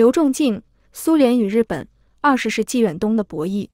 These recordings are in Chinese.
刘仲敬：苏联与日本二十世纪远东的博弈。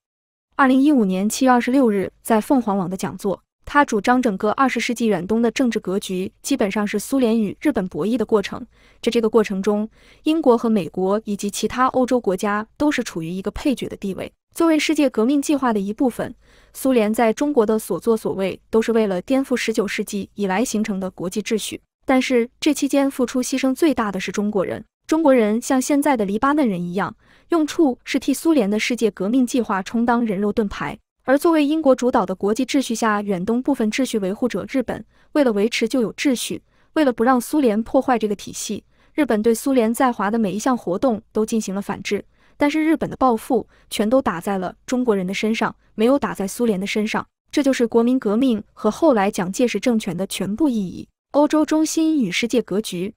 二零一五年七月二十六日在凤凰网的讲座，他主张整个二十世纪远东的政治格局基本上是苏联与日本博弈的过程。在这个过程中，英国和美国以及其他欧洲国家都是处于一个配角的地位。作为世界革命计划的一部分，苏联在中国的所作所为都是为了颠覆十九世纪以来形成的国际秩序。但是，这期间付出牺牲最大的是中国人。中国人像现在的黎巴嫩人一样，用处是替苏联的世界革命计划充当人肉盾牌。而作为英国主导的国际秩序下远东部分秩序维护者，日本为了维持旧有秩序，为了不让苏联破坏这个体系，日本对苏联在华的每一项活动都进行了反制。但是日本的报复全都打在了中国人的身上，没有打在苏联的身上。这就是国民革命和后来蒋介石政权的全部意义。欧洲中心与世界格局，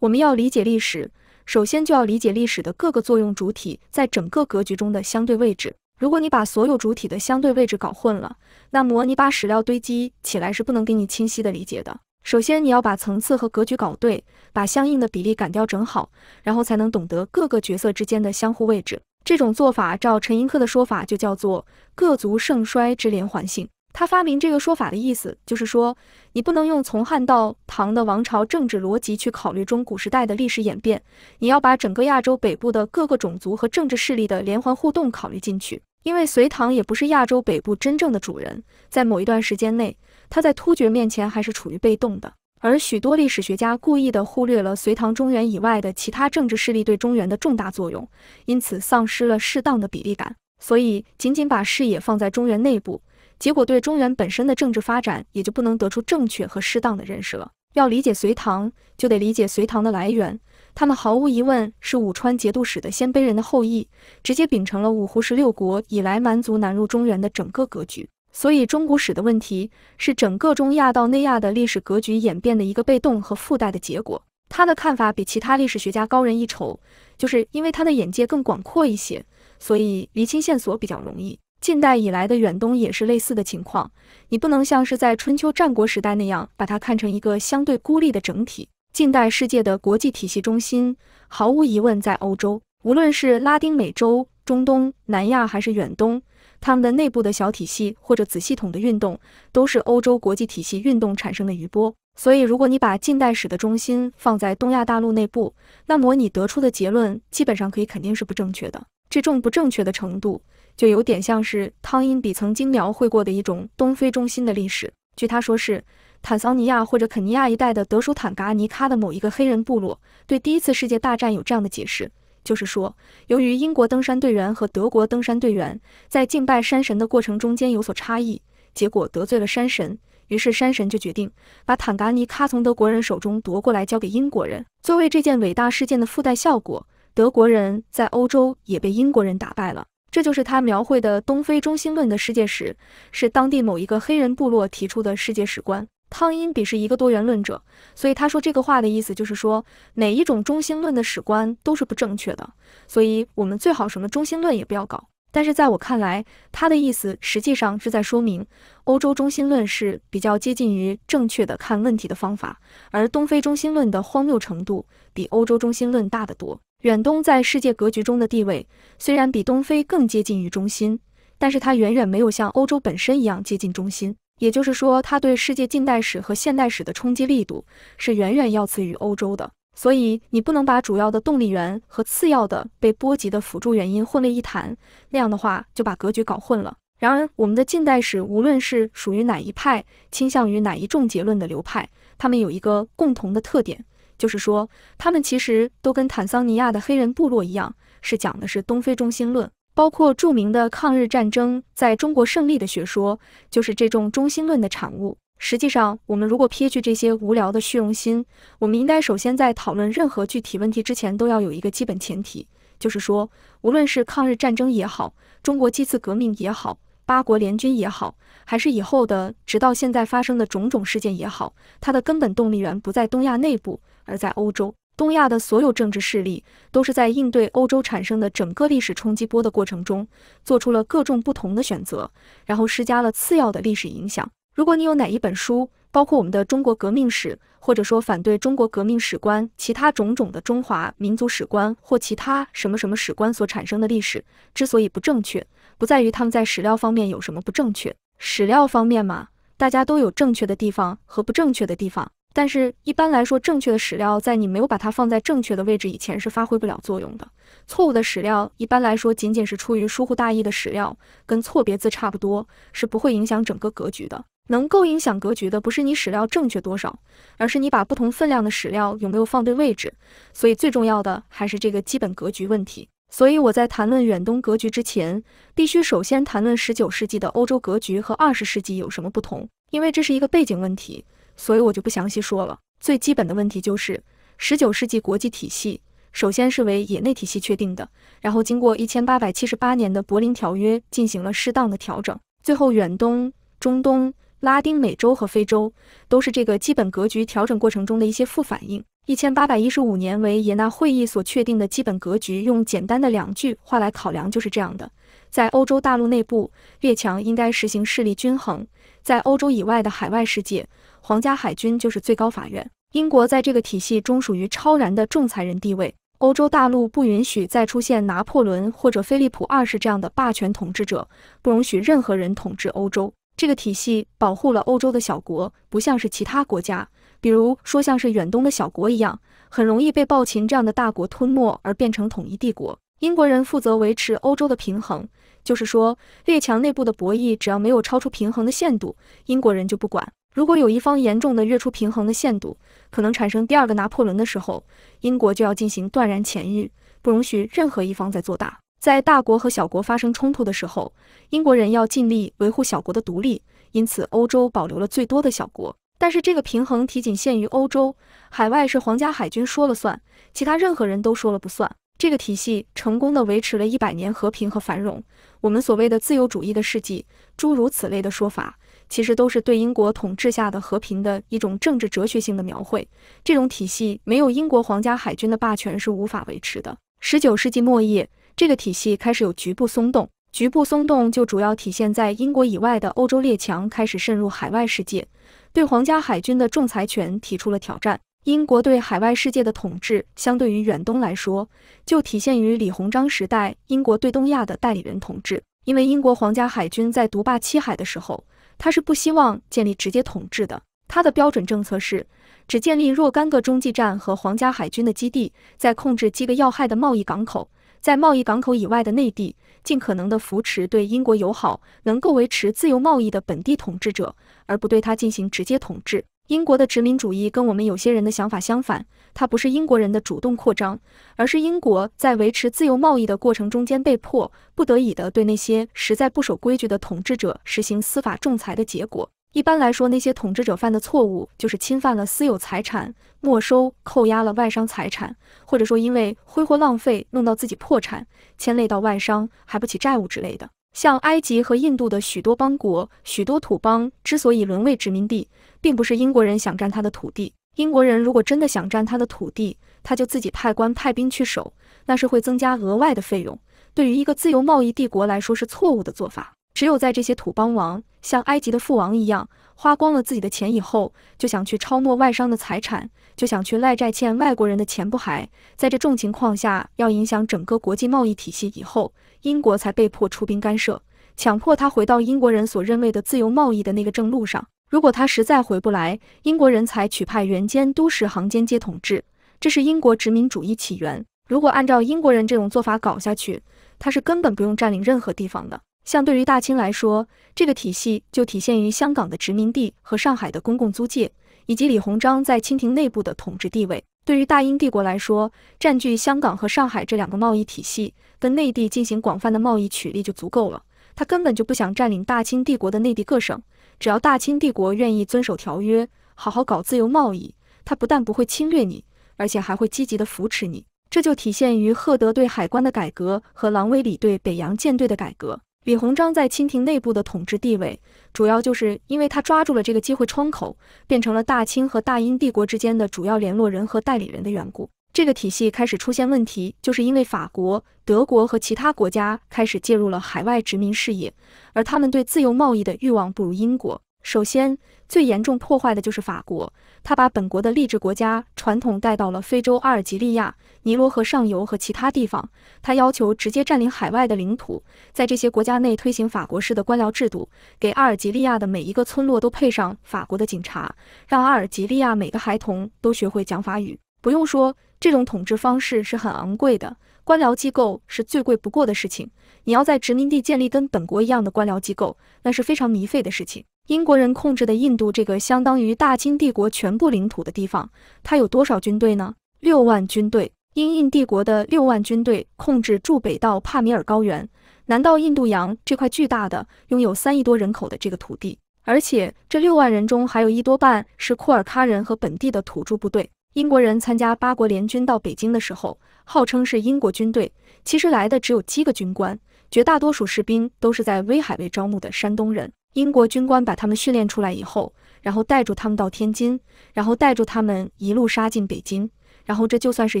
我们要理解历史。首先就要理解历史的各个作用主体在整个格局中的相对位置。如果你把所有主体的相对位置搞混了，那么你把史料堆积起来是不能给你清晰的理解的。首先你要把层次和格局搞对，把相应的比例感调整好，然后才能懂得各个角色之间的相互位置。这种做法，照陈寅恪的说法，就叫做各族盛衰之连环性。他发明这个说法的意思，就是说，你不能用从汉到唐的王朝政治逻辑去考虑中古时代的历史演变，你要把整个亚洲北部的各个种族和政治势力的连环互动考虑进去。因为隋唐也不是亚洲北部真正的主人，在某一段时间内，他在突厥面前还是处于被动的。而许多历史学家故意地忽略了隋唐中原以外的其他政治势力对中原的重大作用，因此丧失了适当的比例感。所以，仅仅把视野放在中原内部。结果对中原本身的政治发展也就不能得出正确和适当的认识了。要理解隋唐，就得理解隋唐的来源。他们毫无疑问是武川节度使的鲜卑人的后裔，直接秉承了五胡十六国以来蛮族南入中原的整个格局。所以中古史的问题是整个中亚到内亚的历史格局演变的一个被动和附带的结果。他的看法比其他历史学家高人一筹，就是因为他的眼界更广阔一些，所以厘清线索比较容易。近代以来的远东也是类似的情况，你不能像是在春秋战国时代那样把它看成一个相对孤立的整体。近代世界的国际体系中心毫无疑问在欧洲，无论是拉丁美洲、中东、南亚还是远东，他们的内部的小体系或者子系统的运动都是欧洲国际体系运动产生的余波。所以，如果你把近代史的中心放在东亚大陆内部，那么你得出的结论基本上可以肯定是不正确的。这种不正确的程度。就有点像是汤因比曾经描绘过的一种东非中心的历史。据他说，是坦桑尼亚或者肯尼亚一带的德舒坦嘎尼卡的某一个黑人部落对第一次世界大战有这样的解释：就是说，由于英国登山队员和德国登山队员在敬拜山神的过程中间有所差异，结果得罪了山神，于是山神就决定把坦嘎尼卡从德国人手中夺过来交给英国人。作为这件伟大事件的附带效果，德国人在欧洲也被英国人打败了。这就是他描绘的东非中心论的世界史，是当地某一个黑人部落提出的世界史观。汤因比是一个多元论者，所以他说这个话的意思就是说，每一种中心论的史观都是不正确的，所以我们最好什么中心论也不要搞。但是在我看来，他的意思实际上是在说明，欧洲中心论是比较接近于正确的看问题的方法，而东非中心论的荒谬程度比欧洲中心论大得多。远东在世界格局中的地位虽然比东非更接近于中心，但是它远远没有像欧洲本身一样接近中心。也就是说，它对世界近代史和现代史的冲击力度是远远要次于欧洲的。所以，你不能把主要的动力源和次要的被波及的辅助原因混为一谈，那样的话就把格局搞混了。然而，我们的近代史无论是属于哪一派，倾向于哪一众结论的流派，他们有一个共同的特点。就是说，他们其实都跟坦桑尼亚的黑人部落一样，是讲的是东非中心论，包括著名的抗日战争在中国胜利的学说，就是这种中心论的产物。实际上，我们如果撇去这些无聊的虚荣心，我们应该首先在讨论任何具体问题之前，都要有一个基本前提，就是说，无论是抗日战争也好，中国几次革命也好。八国联军也好，还是以后的，直到现在发生的种种事件也好，它的根本动力源不在东亚内部，而在欧洲。东亚的所有政治势力都是在应对欧洲产生的整个历史冲击波的过程中，做出了各种不同的选择，然后施加了次要的历史影响。如果你有哪一本书，包括我们的中国革命史，或者说反对中国革命史观，其他种种的中华民族史观或其他什么什么史观所产生的历史，之所以不正确。不在于他们在史料方面有什么不正确，史料方面嘛，大家都有正确的地方和不正确的地方。但是一般来说，正确的史料在你没有把它放在正确的位置以前是发挥不了作用的。错误的史料一般来说仅仅是出于疏忽大意的史料，跟错别字差不多，是不会影响整个格局的。能够影响格局的不是你史料正确多少，而是你把不同分量的史料有没有放对位置。所以最重要的还是这个基本格局问题。所以我在谈论远东格局之前，必须首先谈论十九世纪的欧洲格局和二十世纪有什么不同，因为这是一个背景问题，所以我就不详细说了。最基本的问题就是，十九世纪国际体系首先是为野内体系确定的，然后经过一千八百七十八年的柏林条约进行了适当的调整，最后远东、中东、拉丁美洲和非洲都是这个基本格局调整过程中的一些副反应。一千八百一十五年为耶纳会议所确定的基本格局，用简单的两句话来考量，就是这样的：在欧洲大陆内部，列强应该实行势力均衡；在欧洲以外的海外世界，皇家海军就是最高法院。英国在这个体系中属于超然的仲裁人地位。欧洲大陆不允许再出现拿破仑或者菲利普二世这样的霸权统治者，不容许任何人统治欧洲。这个体系保护了欧洲的小国，不像是其他国家。比如说，像是远东的小国一样，很容易被暴秦这样的大国吞没而变成统一帝国。英国人负责维持欧洲的平衡，就是说，列强内部的博弈，只要没有超出平衡的限度，英国人就不管。如果有一方严重的越出平衡的限度，可能产生第二个拿破仑的时候，英国就要进行断然前日，不容许任何一方再做大。在大国和小国发生冲突的时候，英国人要尽力维护小国的独立，因此欧洲保留了最多的小国。但是这个平衡体仅限于欧洲，海外是皇家海军说了算，其他任何人都说了不算。这个体系成功的维持了一百年和平和繁荣。我们所谓的自由主义的世纪，诸如此类的说法，其实都是对英国统治下的和平的一种政治哲学性的描绘。这种体系没有英国皇家海军的霸权是无法维持的。十九世纪末叶，这个体系开始有局部松动，局部松动就主要体现在英国以外的欧洲列强开始渗入海外世界。对皇家海军的仲裁权提出了挑战。英国对海外世界的统治，相对于远东来说，就体现于李鸿章时代英国对东亚的代理人统治。因为英国皇家海军在独霸七海的时候，他是不希望建立直接统治的。他的标准政策是只建立若干个中继站和皇家海军的基地，在控制几个要害的贸易港口，在贸易港口以外的内地，尽可能地扶持对英国友好、能够维持自由贸易的本地统治者。而不对他进行直接统治。英国的殖民主义跟我们有些人的想法相反，它不是英国人的主动扩张，而是英国在维持自由贸易的过程中间被迫、不得已的对那些实在不守规矩的统治者实行司法仲裁的结果。一般来说，那些统治者犯的错误就是侵犯了私有财产，没收、扣押了外商财产，或者说因为挥霍浪费弄到自己破产，牵累到外商还不起债务之类的。像埃及和印度的许多邦国、许多土邦之所以沦为殖民地，并不是英国人想占他的土地。英国人如果真的想占他的土地，他就自己派官派兵去守，那是会增加额外的费用。对于一个自由贸易帝国来说是错误的做法。只有在这些土邦王像埃及的父王一样花光了自己的钱以后，就想去抄没外商的财产，就想去赖债欠外国人的钱不还。在这种情况下，要影响整个国际贸易体系以后。英国才被迫出兵干涉，强迫他回到英国人所认为的自由贸易的那个正路上。如果他实在回不来，英国人才取派原监督使行间接统治，这是英国殖民主义起源。如果按照英国人这种做法搞下去，他是根本不用占领任何地方的。相对于大清来说，这个体系就体现于香港的殖民地和上海的公共租界，以及李鸿章在清廷内部的统治地位。对于大英帝国来说，占据香港和上海这两个贸易体系，跟内地进行广泛的贸易取利就足够了。他根本就不想占领大清帝国的内地各省，只要大清帝国愿意遵守条约，好好搞自由贸易，他不但不会侵略你，而且还会积极的扶持你。这就体现于赫德对海关的改革和朗威里对北洋舰队的改革。李鸿章在清廷内部的统治地位，主要就是因为他抓住了这个机会窗口，变成了大清和大英帝国之间的主要联络人和代理人的缘故。这个体系开始出现问题，就是因为法国、德国和其他国家开始介入了海外殖民事业，而他们对自由贸易的欲望不如英国。首先。最严重破坏的就是法国，他把本国的励志国家传统带到了非洲阿尔及利亚、尼罗河上游和其他地方。他要求直接占领海外的领土，在这些国家内推行法国式的官僚制度，给阿尔及利亚的每一个村落都配上法国的警察，让阿尔及利亚每个孩童都学会讲法语。不用说，这种统治方式是很昂贵的，官僚机构是最贵不过的事情。你要在殖民地建立跟本国一样的官僚机构，那是非常迷费的事情。英国人控制的印度这个相当于大清帝国全部领土的地方，它有多少军队呢？六万军队。英印帝国的六万军队控制驻北到帕米尔高原，南到印度洋这块巨大的、拥有三亿多人口的这个土地。而且这六万人中还有一多半是库尔喀人和本地的土著部队。英国人参加八国联军到北京的时候，号称是英国军队，其实来的只有七个军官，绝大多数士兵都是在威海卫招募的山东人。英国军官把他们训练出来以后，然后带住他们到天津，然后带住他们一路杀进北京，然后这就算是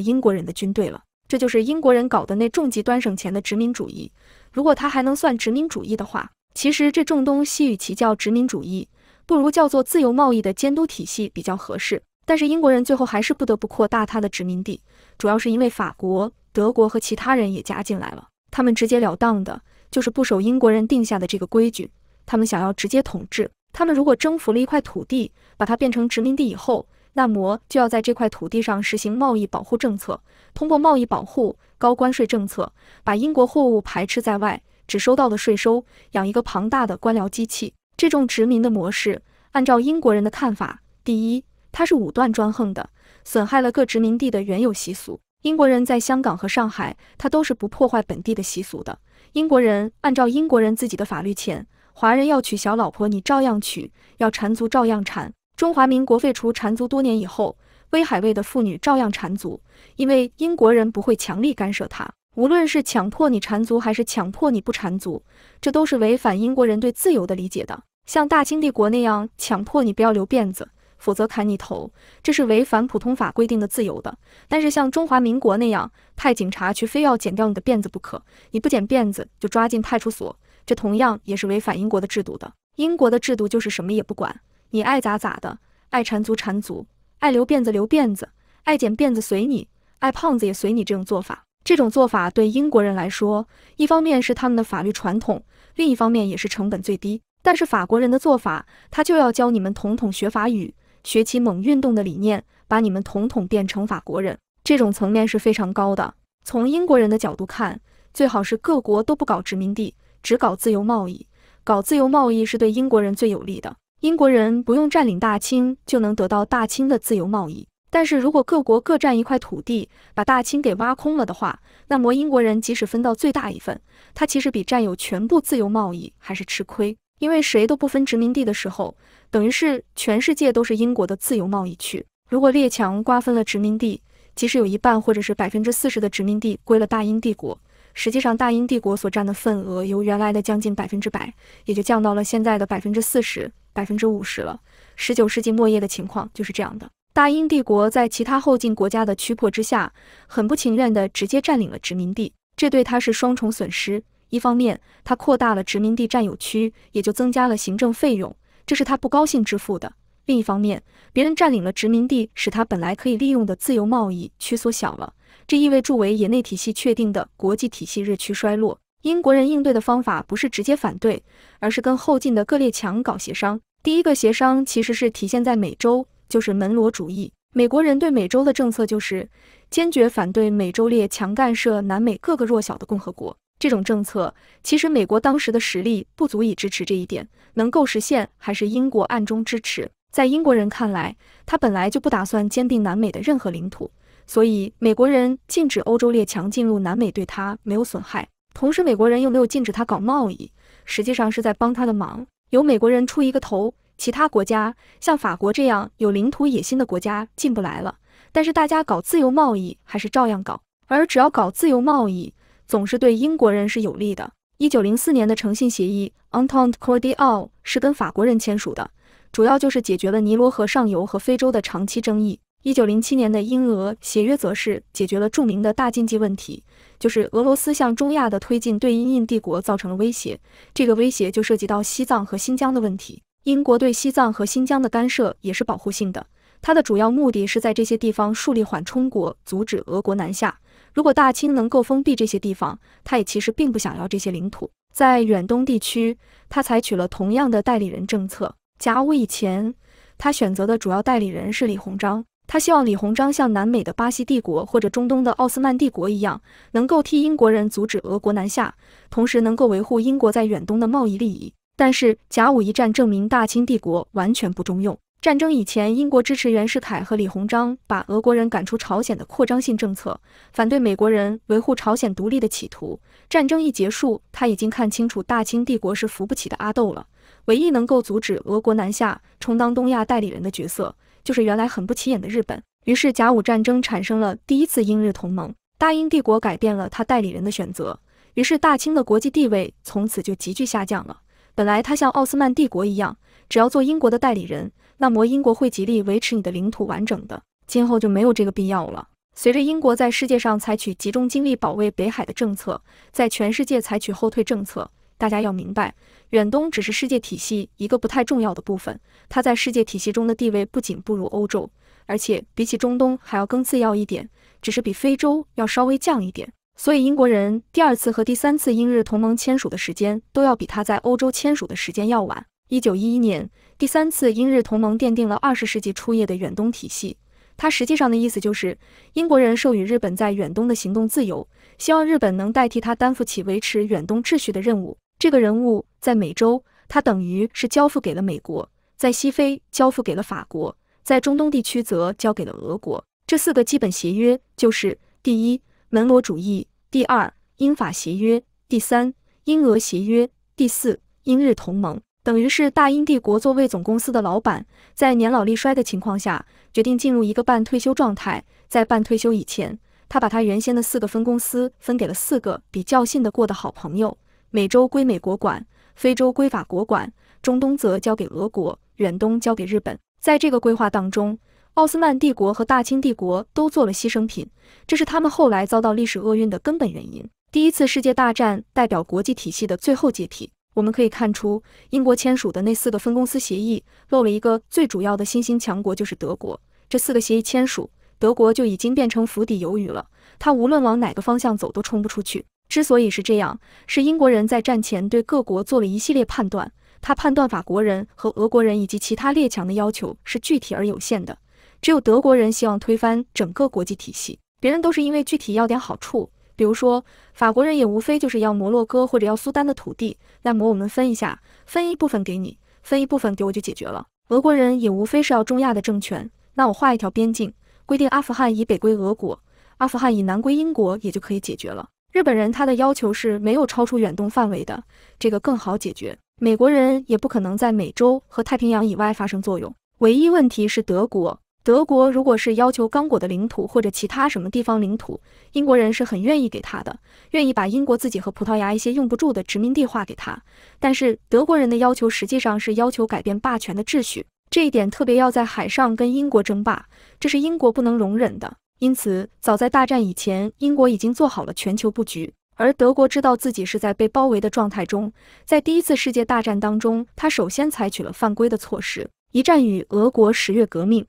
英国人的军队了。这就是英国人搞的那重极端省钱的殖民主义。如果他还能算殖民主义的话，其实这重东西与其叫殖民主义，不如叫做自由贸易的监督体系比较合适。但是英国人最后还是不得不扩大他的殖民地，主要是因为法国、德国和其他人也加进来了。他们直截了当的就是不守英国人定下的这个规矩。他们想要直接统治。他们如果征服了一块土地，把它变成殖民地以后，那么就要在这块土地上实行贸易保护政策，通过贸易保护、高关税政策，把英国货物排斥在外，只收到的税收养一个庞大的官僚机器。这种殖民的模式，按照英国人的看法，第一，它是武断专横的，损害了各殖民地的原有习俗。英国人在香港和上海，他都是不破坏本地的习俗的。英国人按照英国人自己的法律前。华人要娶小老婆，你照样娶；要缠足，照样缠。中华民国废除缠足多年以后，威海卫的妇女照样缠足，因为英国人不会强力干涉他。无论是强迫你缠足，还是强迫你不缠足，这都是违反英国人对自由的理解的。像大清帝国那样强迫你不要留辫子，否则砍你头，这是违反普通法规定的自由的。但是像中华民国那样派警察去，非要剪掉你的辫子不可，你不剪辫子就抓进派出所。这同样也是违反英国的制度的。英国的制度就是什么也不管，你爱咋咋的，爱缠足缠足，爱留辫子留辫子，爱剪辫子随你，爱胖子也随你。这种做法，这种做法对英国人来说，一方面是他们的法律传统，另一方面也是成本最低。但是法国人的做法，他就要教你们统统学法语，学起猛运动的理念，把你们统统变成法国人。这种层面是非常高的。从英国人的角度看，最好是各国都不搞殖民地。只搞自由贸易，搞自由贸易是对英国人最有利的。英国人不用占领大清就能得到大清的自由贸易。但是如果各国各占一块土地，把大清给挖空了的话，那么英国人即使分到最大一份，他其实比占有全部自由贸易还是吃亏。因为谁都不分殖民地的时候，等于是全世界都是英国的自由贸易区。如果列强瓜分了殖民地，即使有一半或者是百分之四十的殖民地归了大英帝国。实际上，大英帝国所占的份额由原来的将近百分之百，也就降到了现在的百分之四十、百分之五十了。十九世纪末叶的情况就是这样的：大英帝国在其他后进国家的驱迫之下，很不情愿地直接占领了殖民地，这对他是双重损失。一方面，他扩大了殖民地占有区，也就增加了行政费用，这是他不高兴支付的；另一方面，别人占领了殖民地，使他本来可以利用的自由贸易区缩小了。这意味着为业内体系确定的国际体系日趋衰落。英国人应对的方法不是直接反对，而是跟后进的各列强搞协商。第一个协商其实是体现在美洲，就是门罗主义。美国人对美洲的政策就是坚决反对美洲列强干涉南美各个弱小的共和国。这种政策其实美国当时的实力不足以支持这一点，能够实现还是英国暗中支持。在英国人看来，他本来就不打算兼并南美的任何领土。所以美国人禁止欧洲列强进入南美，对他没有损害。同时，美国人又没有禁止他搞贸易，实际上是在帮他的忙。由美国人出一个头，其他国家像法国这样有领土野心的国家进不来了。但是大家搞自由贸易还是照样搞。而只要搞自由贸易，总是对英国人是有利的。一九零四年的诚信协议 （Entente Cordiale） 是跟法国人签署的，主要就是解决了尼罗河上游和非洲的长期争议。一九零七年的英俄协约则是解决了著名的大禁忌问题，就是俄罗斯向中亚的推进对英印帝国造成了威胁。这个威胁就涉及到西藏和新疆的问题。英国对西藏和新疆的干涉也是保护性的，它的主要目的是在这些地方树立缓冲国，阻止俄国南下。如果大清能够封闭这些地方，他也其实并不想要这些领土。在远东地区，他采取了同样的代理人政策。甲午以前，他选择的主要代理人是李鸿章。他希望李鸿章像南美的巴西帝国或者中东的奥斯曼帝国一样，能够替英国人阻止俄国南下，同时能够维护英国在远东的贸易利益。但是甲午一战证明大清帝国完全不中用。战争以前，英国支持袁世凯和李鸿章把俄国人赶出朝鲜的扩张性政策，反对美国人维护朝鲜独立的企图。战争一结束，他已经看清楚大清帝国是扶不起的阿斗了，唯一能够阻止俄国南下、充当东亚代理人的角色。就是原来很不起眼的日本，于是甲午战争产生了第一次英日同盟。大英帝国改变了他代理人的选择，于是大清的国际地位从此就急剧下降了。本来他像奥斯曼帝国一样，只要做英国的代理人，那么英国会极力维持你的领土完整的，今后就没有这个必要了。随着英国在世界上采取集中精力保卫北海的政策，在全世界采取后退政策。大家要明白，远东只是世界体系一个不太重要的部分，它在世界体系中的地位不仅不如欧洲，而且比起中东还要更次要一点，只是比非洲要稍微降一点。所以英国人第二次和第三次英日同盟签署的时间都要比他在欧洲签署的时间要晚。一九一一年，第三次英日同盟奠定了二十世纪初叶的远东体系。它实际上的意思就是英国人授予日本在远东的行动自由，希望日本能代替他担负起维持远东秩序的任务。这个人物在美洲，他等于是交付给了美国；在西非交付给了法国；在中东地区则交给了俄国。这四个基本协约就是：第一，门罗主义；第二，英法协约；第三，英俄协约；第四，英日同盟。等于是大英帝国作为总公司的老板，在年老力衰的情况下，决定进入一个半退休状态。在半退休以前，他把他原先的四个分公司分给了四个比较信得过的好朋友。美洲归美国管，非洲归法国管，中东则交给俄国，远东交给日本。在这个规划当中，奥斯曼帝国和大清帝国都做了牺牲品，这是他们后来遭到历史厄运的根本原因。第一次世界大战代表国际体系的最后解体。我们可以看出，英国签署的那四个分公司协议漏了一个最主要的新兴强国，就是德国。这四个协议签署，德国就已经变成釜底鱿鱼了，它无论往哪个方向走都冲不出去。之所以是这样，是英国人在战前对各国做了一系列判断。他判断法国人和俄国人以及其他列强的要求是具体而有限的，只有德国人希望推翻整个国际体系，别人都是因为具体要点好处。比如说，法国人也无非就是要摩洛哥或者要苏丹的土地，那么我们分一下，分一部分给你，分一部分给我就解决了。俄国人也无非是要中亚的政权，那我画一条边境，规定阿富汗以北归俄国，阿富汗以南归英国，也就可以解决了。日本人他的要求是没有超出远东范围的，这个更好解决。美国人也不可能在美洲和太平洋以外发生作用。唯一问题是德国，德国如果是要求刚果的领土或者其他什么地方领土，英国人是很愿意给他的，愿意把英国自己和葡萄牙一些用不住的殖民地划给他。但是德国人的要求实际上是要求改变霸权的秩序，这一点特别要在海上跟英国争霸，这是英国不能容忍的。因此，早在大战以前，英国已经做好了全球布局，而德国知道自己是在被包围的状态中。在第一次世界大战当中，他首先采取了犯规的措施。一战与俄国十月革命，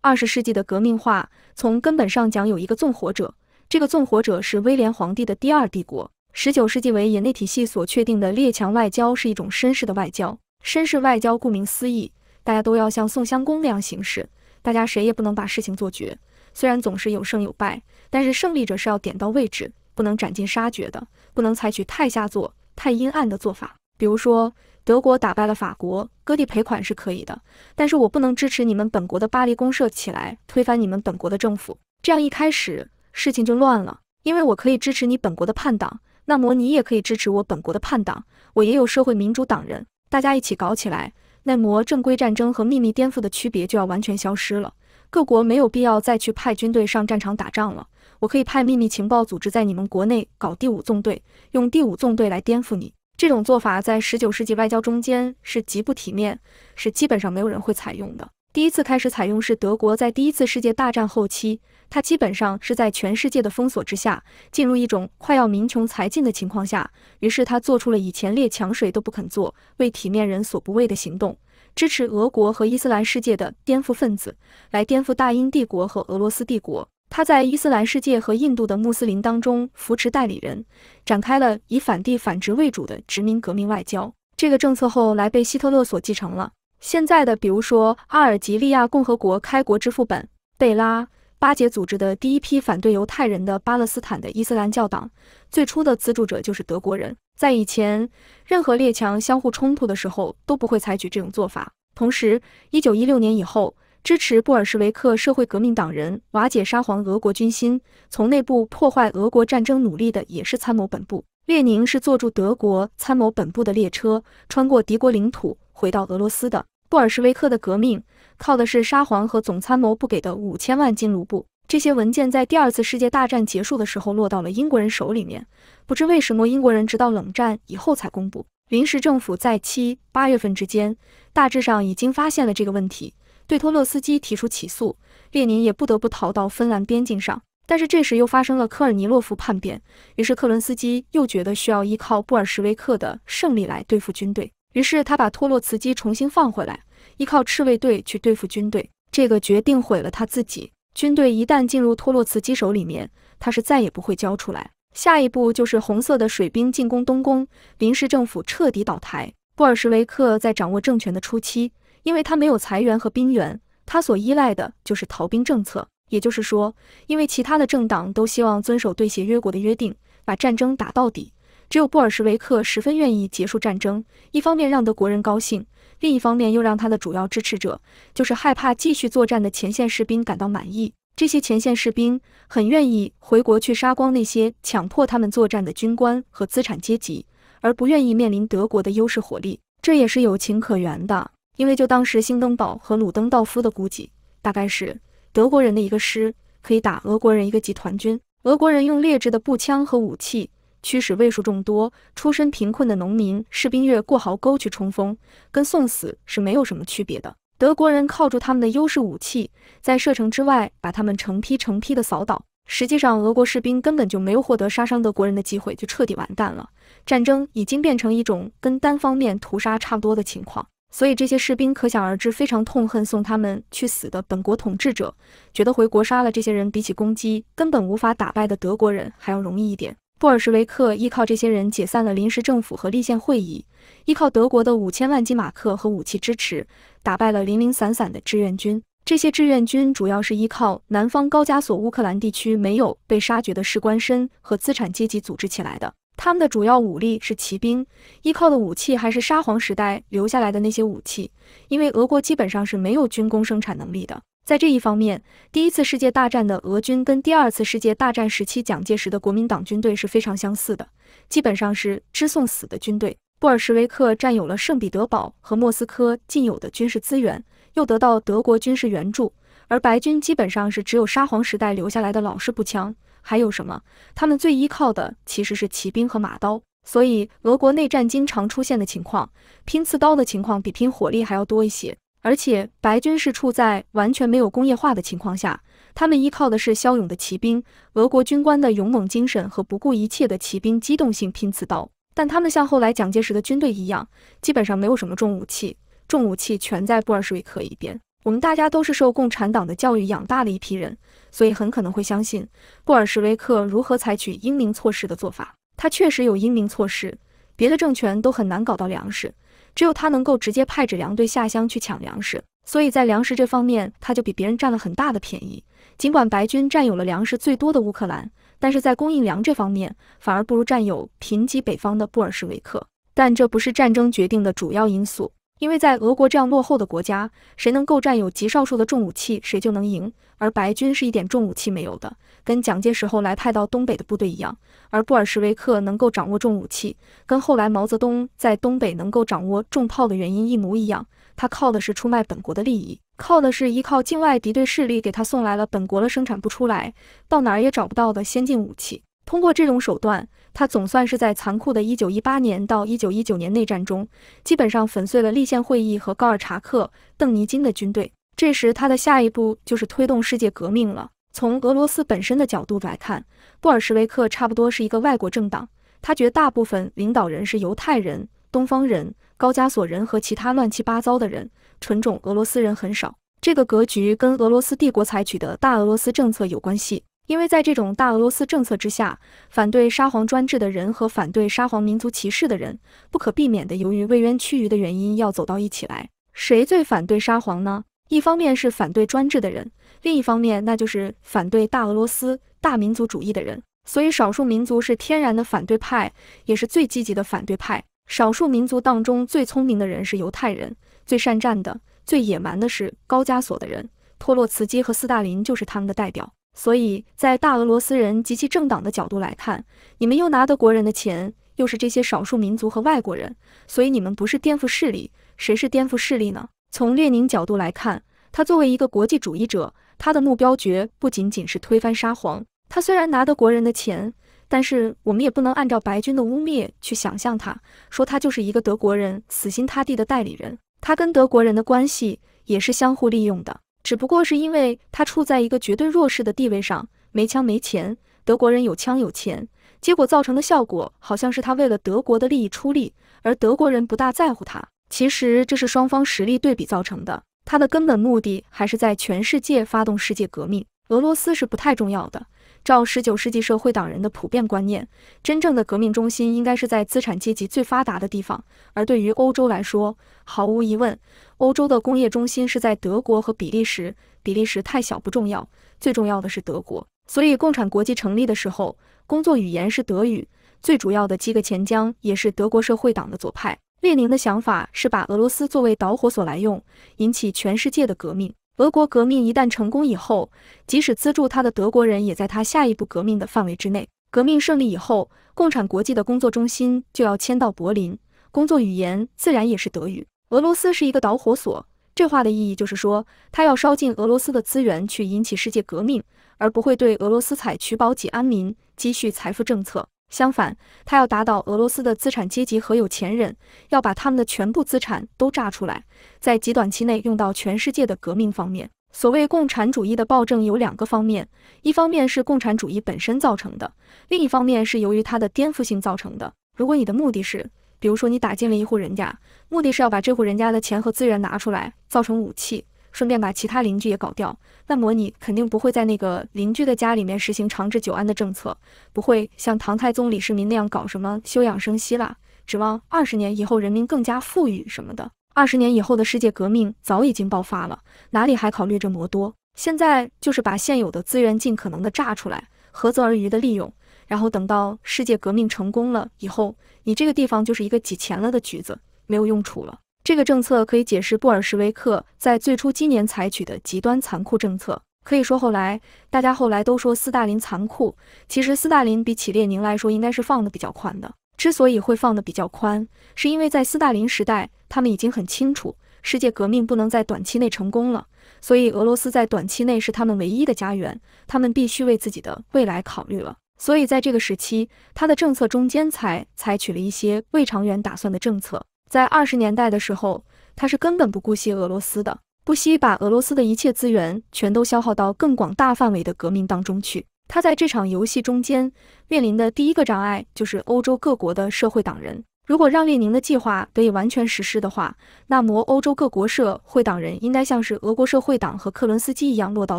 二十世纪的革命化，从根本上讲有一个纵火者，这个纵火者是威廉皇帝的第二帝国。十九世纪为也内体系所确定的列强外交是一种绅士的外交，绅士外交顾名思义，大家都要像宋襄公那样行事，大家谁也不能把事情做绝。虽然总是有胜有败，但是胜利者是要点到为止，不能斩尽杀绝的，不能采取太下作、太阴暗的做法。比如说，德国打败了法国，割地赔款是可以的，但是我不能支持你们本国的巴黎公社起来推翻你们本国的政府，这样一开始事情就乱了。因为我可以支持你本国的叛党，那么你也可以支持我本国的叛党，我也有社会民主党人，大家一起搞起来，那么正规战争和秘密颠覆的区别就要完全消失了。各国没有必要再去派军队上战场打仗了。我可以派秘密情报组织在你们国内搞第五纵队，用第五纵队来颠覆你。这种做法在十九世纪外交中间是极不体面，是基本上没有人会采用的。第一次开始采用是德国在第一次世界大战后期，它基本上是在全世界的封锁之下，进入一种快要民穷财尽的情况下，于是他做出了以前列强谁都不肯做、为体面人所不畏的行动。支持俄国和伊斯兰世界的颠覆分子来颠覆大英帝国和俄罗斯帝国。他在伊斯兰世界和印度的穆斯林当中扶持代理人，展开了以反帝反殖为主的殖民革命外交。这个政策后来被希特勒所继承了。现在的，比如说阿尔及利亚共和国开国之父本贝拉。巴解组织的第一批反对犹太人的巴勒斯坦的伊斯兰教党，最初的资助者就是德国人。在以前，任何列强相互冲突的时候都不会采取这种做法。同时，一九一六年以后，支持布尔什维克社会革命党人瓦解沙皇俄国军心，从内部破坏俄国战争努力的也是参谋本部。列宁是坐住德国参谋本部的列车，穿过敌国领土回到俄罗斯的。布尔什维克的革命。靠的是沙皇和总参谋部给的五千万金卢布。这些文件在第二次世界大战结束的时候落到了英国人手里面，不知为什么英国人直到冷战以后才公布。临时政府在七八月份之间大致上已经发现了这个问题，对托洛斯基提出起诉，列宁也不得不逃到芬兰边境上。但是这时又发生了科尔尼洛夫叛变，于是克伦斯基又觉得需要依靠布尔什维克的胜利来对付军队，于是他把托洛茨基重新放回来。依靠赤卫队去对付军队，这个决定毁了他自己。军队一旦进入托洛茨基手里面，他是再也不会交出来。下一步就是红色的水兵进攻东宫，临时政府彻底倒台。布尔什维克在掌握政权的初期，因为他没有财源和兵源，他所依赖的就是逃兵政策。也就是说，因为其他的政党都希望遵守对协约国的约定，把战争打到底，只有布尔什维克十分愿意结束战争，一方面让德国人高兴。另一方面，又让他的主要支持者，就是害怕继续作战的前线士兵感到满意。这些前线士兵很愿意回国去杀光那些强迫他们作战的军官和资产阶级，而不愿意面临德国的优势火力。这也是有情可原的，因为就当时兴登堡和鲁登道夫的估计，大概是德国人的一个师可以打俄国人一个集团军。俄国人用劣质的步枪和武器。驱使位数众多、出身贫困的农民士兵越过壕沟去冲锋，跟送死是没有什么区别的。德国人靠住他们的优势武器，在射程之外把他们成批成批的扫倒。实际上，俄国士兵根本就没有获得杀伤德国人的机会，就彻底完蛋了。战争已经变成一种跟单方面屠杀差不多的情况，所以这些士兵可想而知非常痛恨送他们去死的本国统治者，觉得回国杀了这些人，比起攻击根本无法打败的德国人还要容易一点。布尔什维克依靠这些人解散了临时政府和立宪会议，依靠德国的五千万金马克和武器支持，打败了零零散散的志愿军。这些志愿军主要是依靠南方高加索、乌克兰地区没有被杀绝的士官身和资产阶级组织起来的，他们的主要武力是骑兵，依靠的武器还是沙皇时代留下来的那些武器，因为俄国基本上是没有军工生产能力的。在这一方面，第一次世界大战的俄军跟第二次世界大战时期蒋介石的国民党军队是非常相似的，基本上是支送死的军队。布尔什维克占有了圣彼得堡和莫斯科仅有的军事资源，又得到德国军事援助，而白军基本上是只有沙皇时代留下来的老式步枪，还有什么？他们最依靠的其实是骑兵和马刀。所以，俄国内战经常出现的情况，拼刺刀的情况比拼火力还要多一些。而且白军是处在完全没有工业化的情况下，他们依靠的是骁勇的骑兵，俄国军官的勇猛精神和不顾一切的骑兵机动性拼刺刀。但他们像后来蒋介石的军队一样，基本上没有什么重武器，重武器全在布尔什维克一边。我们大家都是受共产党的教育养大的一批人，所以很可能会相信布尔什维克如何采取英明措施的做法。他确实有英明措施，别的政权都很难搞到粮食。只有他能够直接派指粮队下乡去抢粮食，所以在粮食这方面，他就比别人占了很大的便宜。尽管白军占有了粮食最多的乌克兰，但是在供应粮这方面，反而不如占有贫瘠北方的布尔什维克。但这不是战争决定的主要因素。因为在俄国这样落后的国家，谁能够占有极少数的重武器，谁就能赢。而白军是一点重武器没有的，跟蒋介石后来派到东北的部队一样。而布尔什维克能够掌握重武器，跟后来毛泽东在东北能够掌握重炮的原因一模一样。他靠的是出卖本国的利益，靠的是依靠境外敌对势力给他送来了本国的生产不出来、到哪儿也找不到的先进武器。通过这种手段。他总算是在残酷的1918年到1919年内战中，基本上粉碎了立宪会议和高尔察克、邓尼金的军队。这时，他的下一步就是推动世界革命了。从俄罗斯本身的角度来看，布尔什维克差不多是一个外国政党，他绝大部分领导人是犹太人、东方人、高加索人和其他乱七八糟的人，纯种俄罗斯人很少。这个格局跟俄罗斯帝国采取的大俄罗斯政策有关系。因为在这种大俄罗斯政策之下，反对沙皇专制的人和反对沙皇民族歧视的人，不可避免的由于未渊区域的原因要走到一起来。谁最反对沙皇呢？一方面是反对专制的人，另一方面那就是反对大俄罗斯大民族主义的人。所以少数民族是天然的反对派，也是最积极的反对派。少数民族当中最聪明的人是犹太人，最善战的、最野蛮的是高加索的人。托洛茨基和斯大林就是他们的代表。所以在大俄罗斯人及其政党的角度来看，你们又拿德国人的钱，又是这些少数民族和外国人，所以你们不是颠覆势力，谁是颠覆势力呢？从列宁角度来看，他作为一个国际主义者，他的目标绝不仅仅是推翻沙皇。他虽然拿德国人的钱，但是我们也不能按照白军的污蔑去想象，他说他就是一个德国人死心塌地的代理人。他跟德国人的关系也是相互利用的。只不过是因为他处在一个绝对弱势的地位上，没枪没钱。德国人有枪有钱，结果造成的效果好像是他为了德国的利益出力，而德国人不大在乎他。其实这是双方实力对比造成的。他的根本目的还是在全世界发动世界革命，俄罗斯是不太重要的。照十九世纪社会党人的普遍观念，真正的革命中心应该是在资产阶级最发达的地方。而对于欧洲来说，毫无疑问，欧洲的工业中心是在德国和比利时。比利时太小不重要，最重要的是德国。所以，共产国际成立的时候，工作语言是德语。最主要的几个钱江也是德国社会党的左派。列宁的想法是把俄罗斯作为导火索来用，引起全世界的革命。俄国革命一旦成功以后，即使资助他的德国人也在他下一步革命的范围之内。革命胜利以后，共产国际的工作中心就要迁到柏林，工作语言自然也是德语。俄罗斯是一个导火索，这话的意义就是说，他要烧尽俄罗斯的资源去引起世界革命，而不会对俄罗斯采取保己安民、积蓄财富政策。相反，他要打倒俄罗斯的资产阶级和有钱人，要把他们的全部资产都榨出来，在极短期内用到全世界的革命方面。所谓共产主义的暴政有两个方面，一方面是共产主义本身造成的，另一方面是由于它的颠覆性造成的。如果你的目的是，比如说你打进了一户人家，目的是要把这户人家的钱和资源拿出来，造成武器。顺便把其他邻居也搞掉，那么你肯定不会在那个邻居的家里面实行长治久安的政策，不会像唐太宗李世民那样搞什么休养生息啦，指望二十年以后人民更加富裕什么的。二十年以后的世界革命早已经爆发了，哪里还考虑这么多？现在就是把现有的资源尽可能的榨出来，合泽而渔的利用，然后等到世界革命成功了以后，你这个地方就是一个挤钱了的橘子，没有用处了。这个政策可以解释布尔什维克在最初几年采取的极端残酷政策。可以说，后来大家后来都说斯大林残酷，其实斯大林比起列宁来说，应该是放的比较宽的。之所以会放的比较宽，是因为在斯大林时代，他们已经很清楚世界革命不能在短期内成功了，所以俄罗斯在短期内是他们唯一的家园，他们必须为自己的未来考虑了。所以在这个时期，他的政策中间才采取了一些未长远打算的政策。在二十年代的时候，他是根本不顾惜俄罗斯的，不惜把俄罗斯的一切资源全都消耗到更广大范围的革命当中去。他在这场游戏中间面临的第一个障碍就是欧洲各国的社会党人。如果让列宁的计划得以完全实施的话，那么欧洲各国社会党人应该像是俄国社会党和克伦斯基一样落到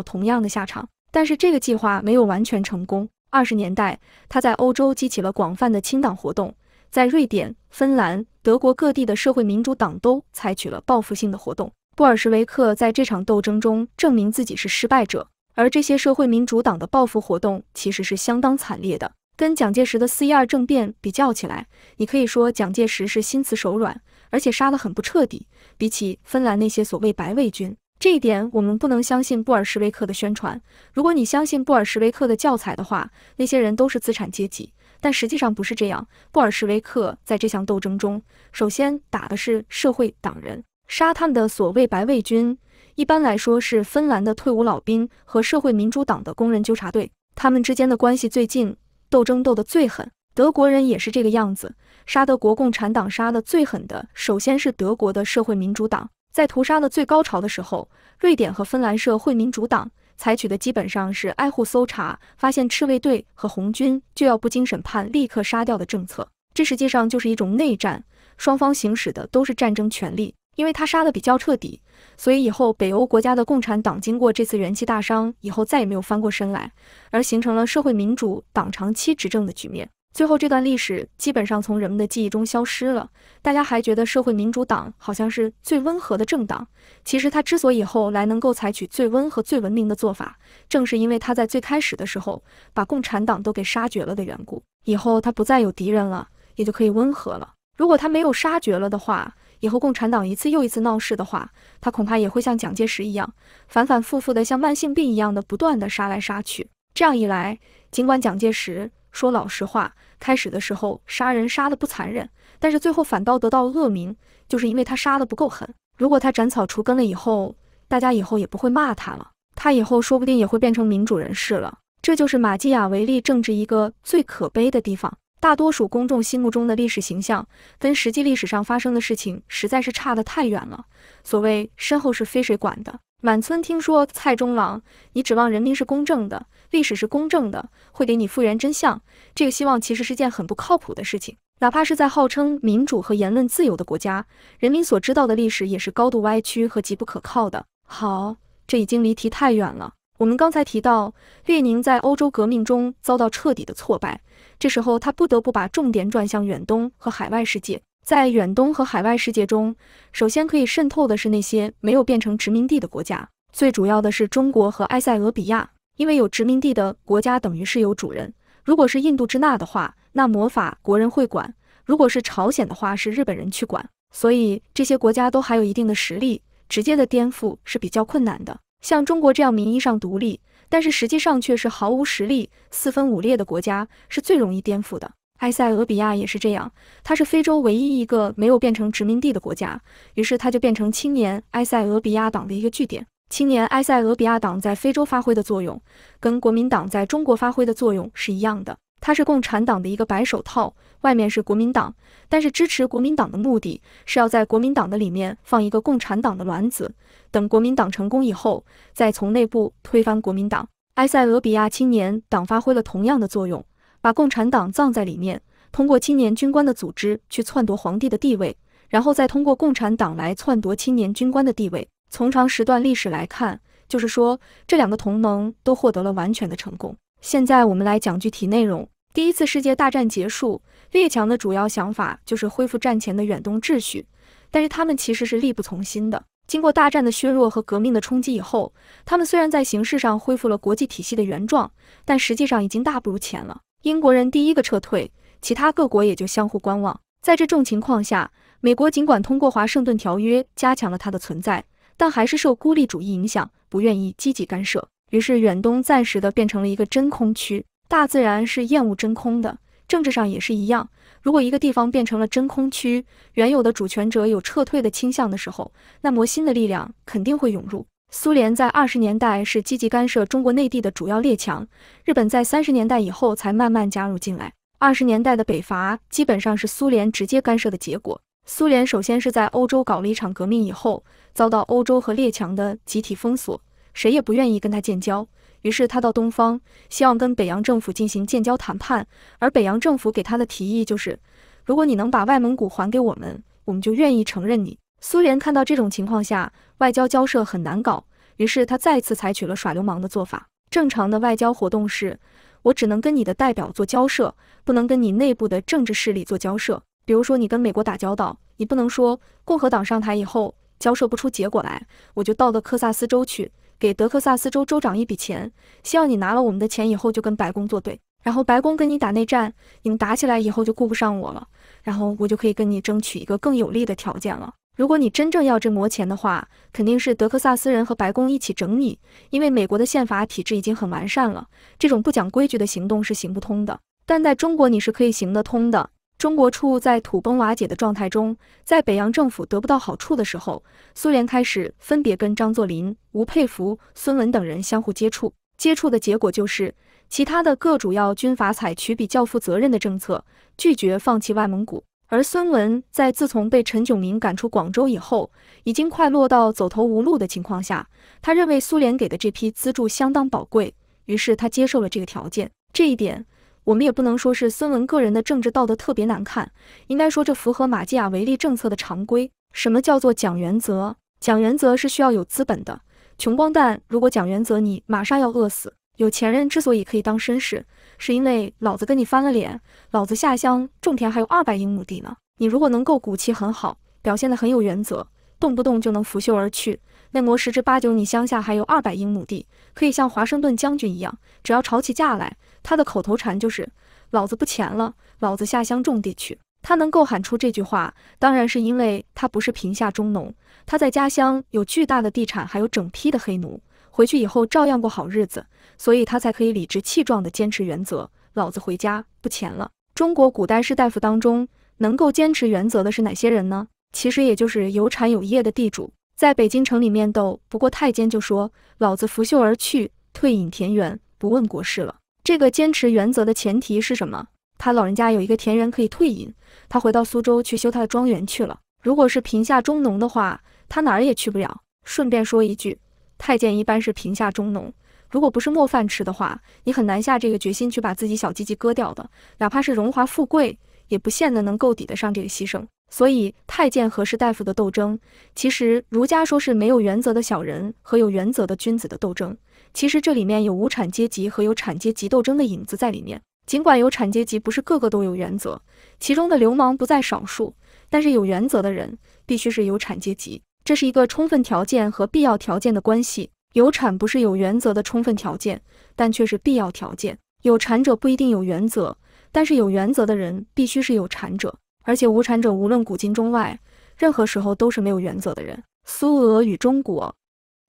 同样的下场。但是这个计划没有完全成功。二十年代，他在欧洲激起了广泛的清党活动。在瑞典、芬兰、德国各地的社会民主党都采取了报复性的活动，布尔什维克在这场斗争中证明自己是失败者，而这些社会民主党的报复活动其实是相当惨烈的。跟蒋介石的四一二政变比较起来，你可以说蒋介石是心慈手软，而且杀得很不彻底。比起芬兰那些所谓白卫军，这一点我们不能相信布尔什维克的宣传。如果你相信布尔什维克的教材的话，那些人都是资产阶级。但实际上不是这样。布尔什维克在这项斗争中，首先打的是社会党人，杀他们的所谓白卫军，一般来说是芬兰的退伍老兵和社会民主党的工人纠察队。他们之间的关系最近，斗争斗得最狠。德国人也是这个样子，杀德国共产党杀得最狠的，首先是德国的社会民主党。在屠杀的最高潮的时候，瑞典和芬兰社会民主党。采取的基本上是挨户搜查，发现赤卫队和红军就要不经审判立刻杀掉的政策，这实际上就是一种内战，双方行使的都是战争权利。因为他杀的比较彻底，所以以后北欧国家的共产党经过这次元气大伤以后再也没有翻过身来，而形成了社会民主党长期执政的局面。最后这段历史基本上从人们的记忆中消失了。大家还觉得社会民主党好像是最温和的政党。其实他之所以后来能够采取最温和、最文明的做法，正是因为他在最开始的时候把共产党都给杀绝了的缘故。以后他不再有敌人了，也就可以温和了。如果他没有杀绝了的话，以后共产党一次又一次闹事的话，他恐怕也会像蒋介石一样，反反复复的像慢性病一样的不断的杀来杀去。这样一来，尽管蒋介石。说老实话，开始的时候杀人杀的不残忍，但是最后反倒得到恶名，就是因为他杀的不够狠。如果他斩草除根了以后，大家以后也不会骂他了，他以后说不定也会变成民主人士了。这就是马基雅维利政治一个最可悲的地方。大多数公众心目中的历史形象，跟实际历史上发生的事情实在是差得太远了。所谓身后是非谁管的，满村听说蔡中郎，你指望人民是公正的？历史是公正的，会给你复原真相。这个希望其实是件很不靠谱的事情，哪怕是在号称民主和言论自由的国家，人民所知道的历史也是高度歪曲和极不可靠的。好，这已经离题太远了。我们刚才提到，列宁在欧洲革命中遭到彻底的挫败，这时候他不得不把重点转向远东和海外世界。在远东和海外世界中，首先可以渗透的是那些没有变成殖民地的国家，最主要的是中国和埃塞俄比亚。因为有殖民地的国家等于是有主人，如果是印度支那的话，那魔法国人会管；如果是朝鲜的话，是日本人去管。所以这些国家都还有一定的实力，直接的颠覆是比较困难的。像中国这样名义上独立，但是实际上却是毫无实力、四分五裂的国家，是最容易颠覆的。埃塞俄比亚也是这样，它是非洲唯一一个没有变成殖民地的国家，于是它就变成青年埃塞俄比亚党的一个据点。青年埃塞俄比亚党在非洲发挥的作用，跟国民党在中国发挥的作用是一样的。它是共产党的一个白手套，外面是国民党，但是支持国民党的目的是要在国民党的里面放一个共产党的卵子，等国民党成功以后，再从内部推翻国民党。埃塞俄比亚青年党发挥了同样的作用，把共产党葬在里面，通过青年军官的组织去篡夺皇帝的地位，然后再通过共产党来篡夺青年军官的地位。从长时段历史来看，就是说这两个同盟都获得了完全的成功。现在我们来讲具体内容。第一次世界大战结束，列强的主要想法就是恢复战前的远东秩序，但是他们其实是力不从心的。经过大战的削弱和革命的冲击以后，他们虽然在形式上恢复了国际体系的原状，但实际上已经大不如前了。英国人第一个撤退，其他各国也就相互观望。在这种情况下，美国尽管通过华盛顿条约加强了它的存在。但还是受孤立主义影响，不愿意积极干涉，于是远东暂时的变成了一个真空区。大自然是厌恶真空的，政治上也是一样。如果一个地方变成了真空区，原有的主权者有撤退的倾向的时候，那么新的力量肯定会涌入。苏联在二十年代是积极干涉中国内地的主要列强，日本在三十年代以后才慢慢加入进来。二十年代的北伐基本上是苏联直接干涉的结果。苏联首先是在欧洲搞了一场革命，以后遭到欧洲和列强的集体封锁，谁也不愿意跟他建交。于是他到东方，希望跟北洋政府进行建交谈判。而北洋政府给他的提议就是，如果你能把外蒙古还给我们，我们就愿意承认你。苏联看到这种情况下，外交交涉很难搞，于是他再次采取了耍流氓的做法。正常的外交活动是，我只能跟你的代表做交涉，不能跟你内部的政治势力做交涉。比如说，你跟美国打交道，你不能说共和党上台以后交涉不出结果来，我就到德克萨斯州去给德克萨斯州州长一笔钱，希望你拿了我们的钱以后就跟白宫作对，然后白宫跟你打内战，你们打起来以后就顾不上我了，然后我就可以跟你争取一个更有利的条件了。如果你真正要这摩钱的话，肯定是德克萨斯人和白宫一起整你，因为美国的宪法体制已经很完善了，这种不讲规矩的行动是行不通的。但在中国你是可以行得通的。中国处在土崩瓦解的状态中，在北洋政府得不到好处的时候，苏联开始分别跟张作霖、吴佩孚、孙文等人相互接触。接触的结果就是，其他的各主要军阀采取比较负责任的政策，拒绝放弃外蒙古。而孙文在自从被陈炯明赶出广州以后，已经快落到走投无路的情况下，他认为苏联给的这批资助相当宝贵，于是他接受了这个条件。这一点。我们也不能说是孙文个人的政治道德特别难看，应该说这符合马基雅维利政策的常规。什么叫做讲原则？讲原则是需要有资本的。穷光蛋如果讲原则，你马上要饿死。有钱人之所以可以当绅士，是因为老子跟你翻了脸，老子下乡种田还有二百英亩地呢。你如果能够骨气很好，表现得很有原则，动不动就能拂袖而去，那磨十之八九你乡下还有二百英亩地，可以像华盛顿将军一样，只要吵起架来。他的口头禅就是“老子不钱了，老子下乡种地去。”他能够喊出这句话，当然是因为他不是贫下中农，他在家乡有巨大的地产，还有整批的黑奴，回去以后照样过好日子，所以他才可以理直气壮地坚持原则：“老子回家不钱了。”中国古代士大夫当中，能够坚持原则的是哪些人呢？其实也就是有产有业的地主。在北京城里面斗不过太监，就说：“老子拂袖而去，退隐田园，不问国事了。”这个坚持原则的前提是什么？他老人家有一个田园可以退隐，他回到苏州去修他的庄园去了。如果是贫下中农的话，他哪儿也去不了。顺便说一句，太监一般是贫下中农，如果不是没饭吃的话，你很难下这个决心去把自己小鸡鸡割掉的，哪怕是荣华富贵，也不见得能够抵得上这个牺牲。所以，太监和士大夫的斗争，其实儒家说是没有原则的小人和有原则的君子的斗争。其实这里面有无产阶级和有产阶级斗争的影子在里面。尽管有产阶级不是个个都有原则，其中的流氓不在少数，但是有原则的人必须是有产阶级，这是一个充分条件和必要条件的关系。有产不是有原则的充分条件，但却是必要条件。有产者不一定有原则，但是有原则的人必须是有产者。而且无产者无论古今中外，任何时候都是没有原则的人。苏俄与中国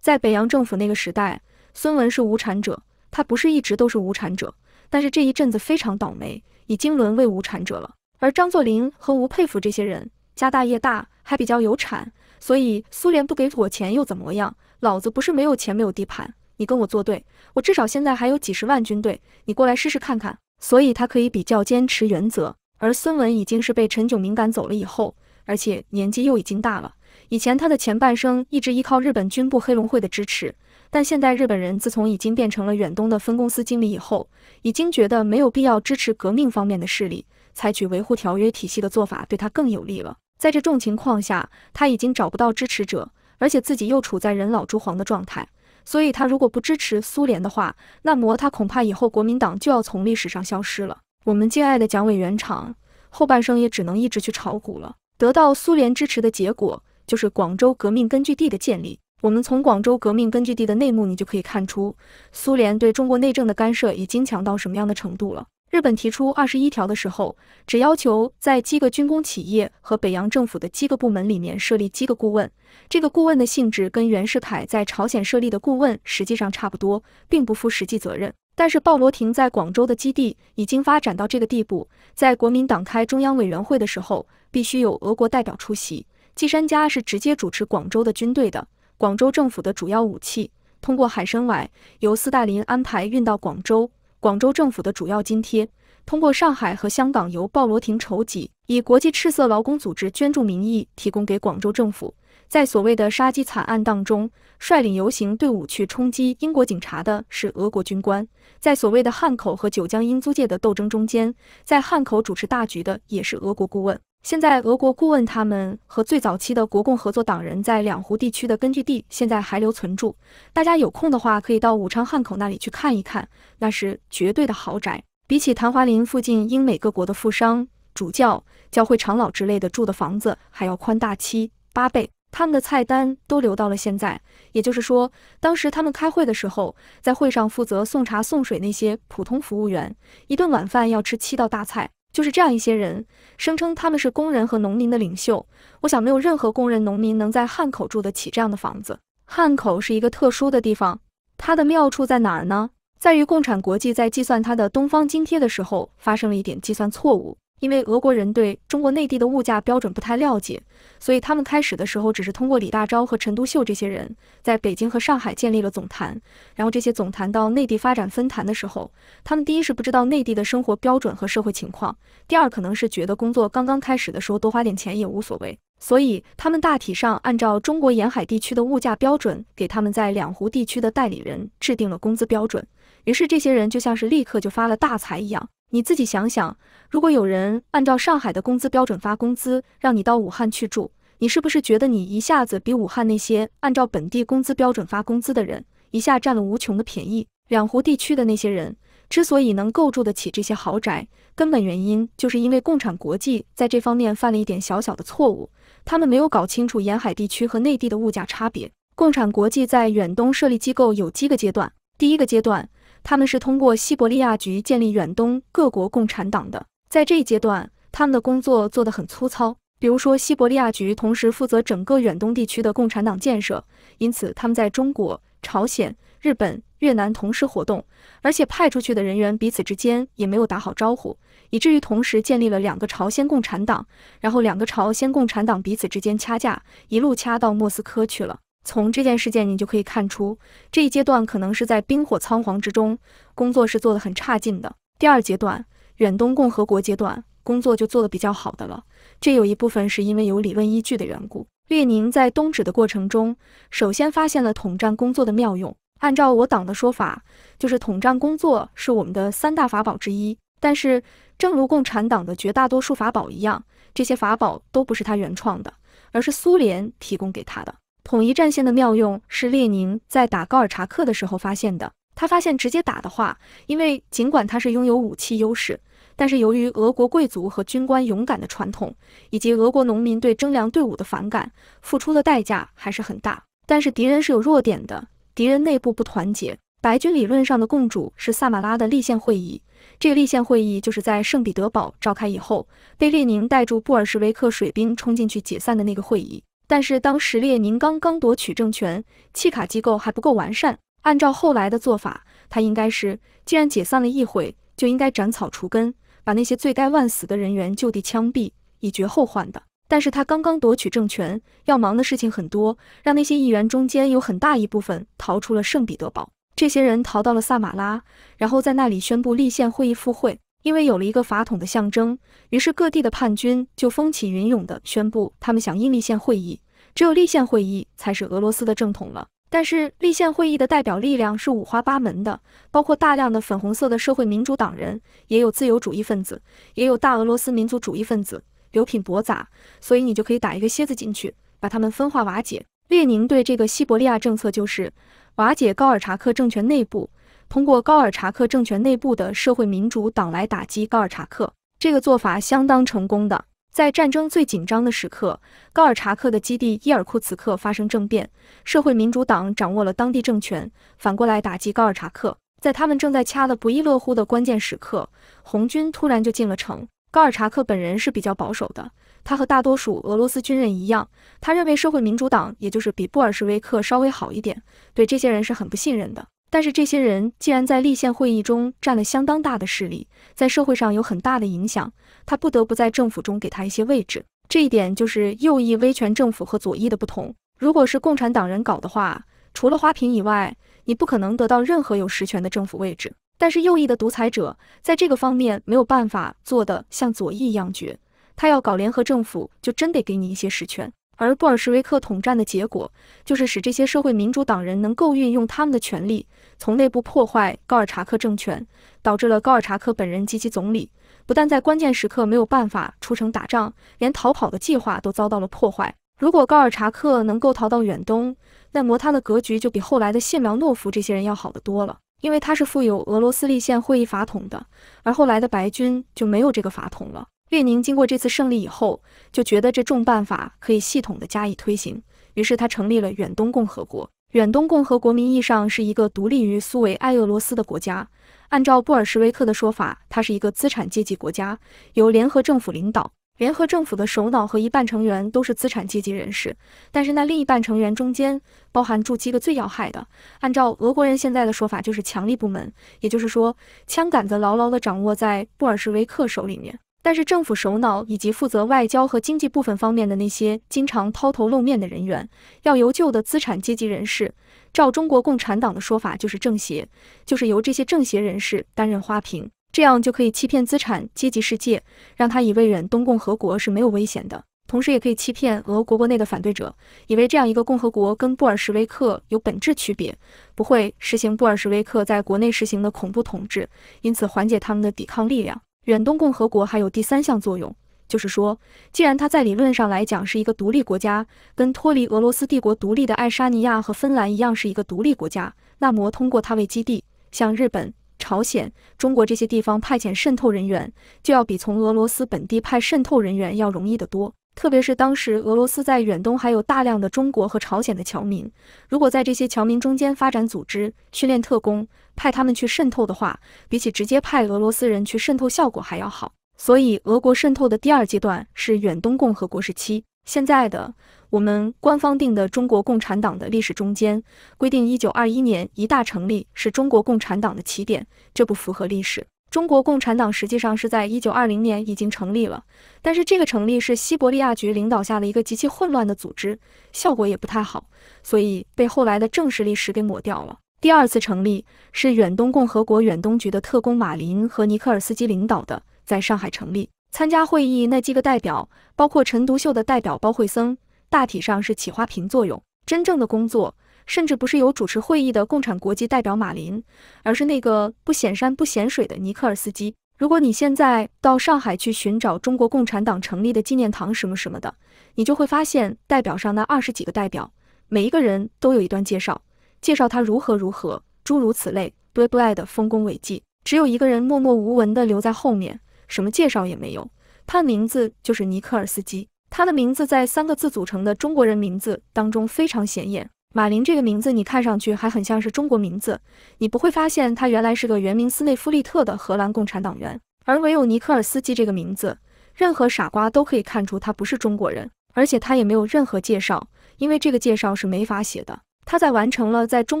在北洋政府那个时代。孙文是无产者，他不是一直都是无产者，但是这一阵子非常倒霉，已经沦为无产者了。而张作霖和吴佩孚这些人，家大业大，还比较有产，所以苏联不给我钱又怎么样？老子不是没有钱没有地盘，你跟我作对，我至少现在还有几十万军队，你过来试试看看。所以他可以比较坚持原则。而孙文已经是被陈炯明赶走了以后，而且年纪又已经大了，以前他的前半生一直依靠日本军部黑龙会的支持。但现在日本人自从已经变成了远东的分公司经理以后，已经觉得没有必要支持革命方面的势力，采取维护条约体系的做法对他更有利了。在这种情况下，他已经找不到支持者，而且自己又处在人老珠黄的状态，所以他如果不支持苏联的话，那么他恐怕以后国民党就要从历史上消失了。我们敬爱的蒋委员长后半生也只能一直去炒股了。得到苏联支持的结果就是广州革命根据地的建立。我们从广州革命根据地的内幕，你就可以看出苏联对中国内政的干涉已经强到什么样的程度了。日本提出二十一条的时候，只要求在七个军工企业和北洋政府的七个部门里面设立七个顾问，这个顾问的性质跟袁世凯在朝鲜设立的顾问实际上差不多，并不负实际责任。但是鲍罗廷在广州的基地已经发展到这个地步，在国民党开中央委员会的时候，必须有俄国代表出席。季山家是直接主持广州的军队的。广州政府的主要武器通过海参崴由斯大林安排运到广州。广州政府的主要津贴通过上海和香港由鲍罗廷筹集，以国际赤色劳工组织捐助名义提供给广州政府。在所谓的杀鸡惨案当中，率领游行队伍去冲击英国警察的是俄国军官。在所谓的汉口和九江英租界的斗争中间，在汉口主持大局的也是俄国顾问。现在俄国顾问他们和最早期的国共合作党人在两湖地区的根据地，现在还留存住。大家有空的话，可以到武昌汉口那里去看一看，那是绝对的豪宅。比起昙华林附近英美各国的富商、主教、教会长老之类的住的房子，还要宽大七八倍。他们的菜单都留到了现在，也就是说，当时他们开会的时候，在会上负责送茶送水那些普通服务员，一顿晚饭要吃七道大菜。就是这样一些人声称他们是工人和农民的领袖。我想没有任何工人、农民能在汉口住得起这样的房子。汉口是一个特殊的地方，它的妙处在哪儿呢？在于共产国际在计算它的东方津贴的时候发生了一点计算错误，因为俄国人对中国内地的物价标准不太了解。所以他们开始的时候，只是通过李大钊和陈独秀这些人，在北京和上海建立了总坛，然后这些总坛到内地发展分坛的时候，他们第一是不知道内地的生活标准和社会情况，第二可能是觉得工作刚刚开始的时候多花点钱也无所谓，所以他们大体上按照中国沿海地区的物价标准，给他们在两湖地区的代理人制定了工资标准，于是这些人就像是立刻就发了大财一样。你自己想想，如果有人按照上海的工资标准发工资，让你到武汉去住，你是不是觉得你一下子比武汉那些按照本地工资标准发工资的人一下占了无穷的便宜？两湖地区的那些人之所以能够住得起这些豪宅，根本原因就是因为共产国际在这方面犯了一点小小的错误，他们没有搞清楚沿海地区和内地的物价差别。共产国际在远东设立机构有几个阶段，第一个阶段。他们是通过西伯利亚局建立远东各国共产党的，在这一阶段，他们的工作做得很粗糙。比如说，西伯利亚局同时负责整个远东地区的共产党建设，因此他们在中国、朝鲜、日本、越南同时活动，而且派出去的人员彼此之间也没有打好招呼，以至于同时建立了两个朝鲜共产党，然后两个朝鲜共产党彼此之间掐架，一路掐到莫斯科去了。从这件事件你就可以看出，这一阶段可能是在兵火仓皇之中，工作是做得很差劲的。第二阶段，远东共和国阶段，工作就做得比较好的了。这有一部分是因为有理论依据的缘故。列宁在东指的过程中，首先发现了统战工作的妙用。按照我党的说法，就是统战工作是我们的三大法宝之一。但是，正如共产党的绝大多数法宝一样，这些法宝都不是他原创的，而是苏联提供给他的。统一战线的妙用是列宁在打高尔察克的时候发现的。他发现直接打的话，因为尽管他是拥有武器优势，但是由于俄国贵族和军官勇敢的传统，以及俄国农民对征粮队伍的反感，付出的代价还是很大。但是敌人是有弱点的，敌人内部不团结。白军理论上的共主是萨马拉的立宪会议，这个立宪会议就是在圣彼得堡召开以后，被列宁带住布尔什维克水兵冲进去解散的那个会议。但是当时列宁刚刚夺取政权，契卡机构还不够完善。按照后来的做法，他应该是既然解散了议会，就应该斩草除根，把那些罪该万死的人员就地枪毙，以绝后患的。但是他刚刚夺取政权，要忙的事情很多，让那些议员中间有很大一部分逃出了圣彼得堡，这些人逃到了萨马拉，然后在那里宣布立宪会议复会。因为有了一个法统的象征，于是各地的叛军就风起云涌地宣布他们想立宪会议，只有立宪会议才是俄罗斯的正统了。但是立宪会议的代表力量是五花八门的，包括大量的粉红色的社会民主党人，也有自由主义分子，也有大俄罗斯民族主义分子，流品驳杂，所以你就可以打一个楔子进去，把他们分化瓦解。列宁对这个西伯利亚政策就是瓦解高尔察克政权内部。通过高尔察克政权内部的社会民主党来打击高尔察克，这个做法相当成功的。在战争最紧张的时刻，高尔察克的基地伊尔库茨克发生政变，社会民主党掌握了当地政权，反过来打击高尔察克。在他们正在掐的不亦乐乎的关键时刻，红军突然就进了城。高尔察克本人是比较保守的，他和大多数俄罗斯军人一样，他认为社会民主党也就是比布尔什维克稍微好一点，对这些人是很不信任的。但是这些人既然在立宪会议中占了相当大的势力，在社会上有很大的影响，他不得不在政府中给他一些位置。这一点就是右翼威权政府和左翼的不同。如果是共产党人搞的话，除了花瓶以外，你不可能得到任何有实权的政府位置。但是右翼的独裁者在这个方面没有办法做得像左翼一样绝。他要搞联合政府，就真得给你一些实权。而布尔什维克统战的结果，就是使这些社会民主党人能够运用他们的权力，从内部破坏高尔察克政权，导致了高尔察克本人及其总理不但在关键时刻没有办法出城打仗，连逃跑的计划都遭到了破坏。如果高尔察克能够逃到远东，那么他的格局就比后来的谢苗诺夫这些人要好得多了，因为他是富有俄罗斯立宪会议法统的，而后来的白军就没有这个法统了。列宁经过这次胜利以后，就觉得这重办法可以系统的加以推行，于是他成立了远东共和国。远东共和国民意上是一个独立于苏维埃俄罗斯的国家。按照布尔什维克的说法，它是一个资产阶级国家，由联合政府领导。联合政府的首脑和一半成员都是资产阶级人士，但是那另一半成员中间包含住几个最要害的。按照俄国人现在的说法，就是强力部门，也就是说，枪杆子牢牢地掌握在布尔什维克手里面。但是政府首脑以及负责外交和经济部分方面的那些经常抛头露面的人员，要由旧的资产阶级人士，照中国共产党的说法就是政协，就是由这些政协人士担任花瓶，这样就可以欺骗资产阶级世界，让他以为远东共和国是没有危险的；同时也可以欺骗俄国国内的反对者，以为这样一个共和国跟布尔什维克有本质区别，不会实行布尔什维克在国内实行的恐怖统治，因此缓解他们的抵抗力量。远东共和国还有第三项作用，就是说，既然它在理论上来讲是一个独立国家，跟脱离俄罗斯帝国独立的爱沙尼亚和芬兰一样是一个独立国家，那么通过它为基地，向日本、朝鲜、中国这些地方派遣渗透人员，就要比从俄罗斯本地派渗透人员要容易得多。特别是当时俄罗斯在远东还有大量的中国和朝鲜的侨民，如果在这些侨民中间发展组织、训练特工，派他们去渗透的话，比起直接派俄罗斯人去渗透效果还要好。所以，俄国渗透的第二阶段是远东共和国时期。现在的我们官方定的中国共产党的历史中间规定，一九二一年一大成立是中国共产党的起点，这不符合历史。中国共产党实际上是在一九二零年已经成立了，但是这个成立是西伯利亚局领导下的一个极其混乱的组织，效果也不太好，所以被后来的正式历史给抹掉了。第二次成立是远东共和国远东局的特工马林和尼克尔斯基领导的，在上海成立。参加会议那几个代表，包括陈独秀的代表包惠僧，大体上是起花瓶作用，真正的工作。甚至不是有主持会议的共产国际代表马林，而是那个不显山不显水的尼克尔斯基。如果你现在到上海去寻找中国共产党成立的纪念堂什么什么的，你就会发现，代表上那二十几个代表，每一个人都有一段介绍，介绍他如何如何，诸如此类，多不外的丰功伟绩。只有一个人默默无闻的留在后面，什么介绍也没有，他的名字就是尼克尔斯基。他的名字在三个字组成的中国人名字当中非常显眼。马林这个名字，你看上去还很像是中国名字，你不会发现他原来是个原名斯内夫利特的荷兰共产党员。而唯有尼克尔斯基这个名字，任何傻瓜都可以看出他不是中国人，而且他也没有任何介绍，因为这个介绍是没法写的。他在完成了在中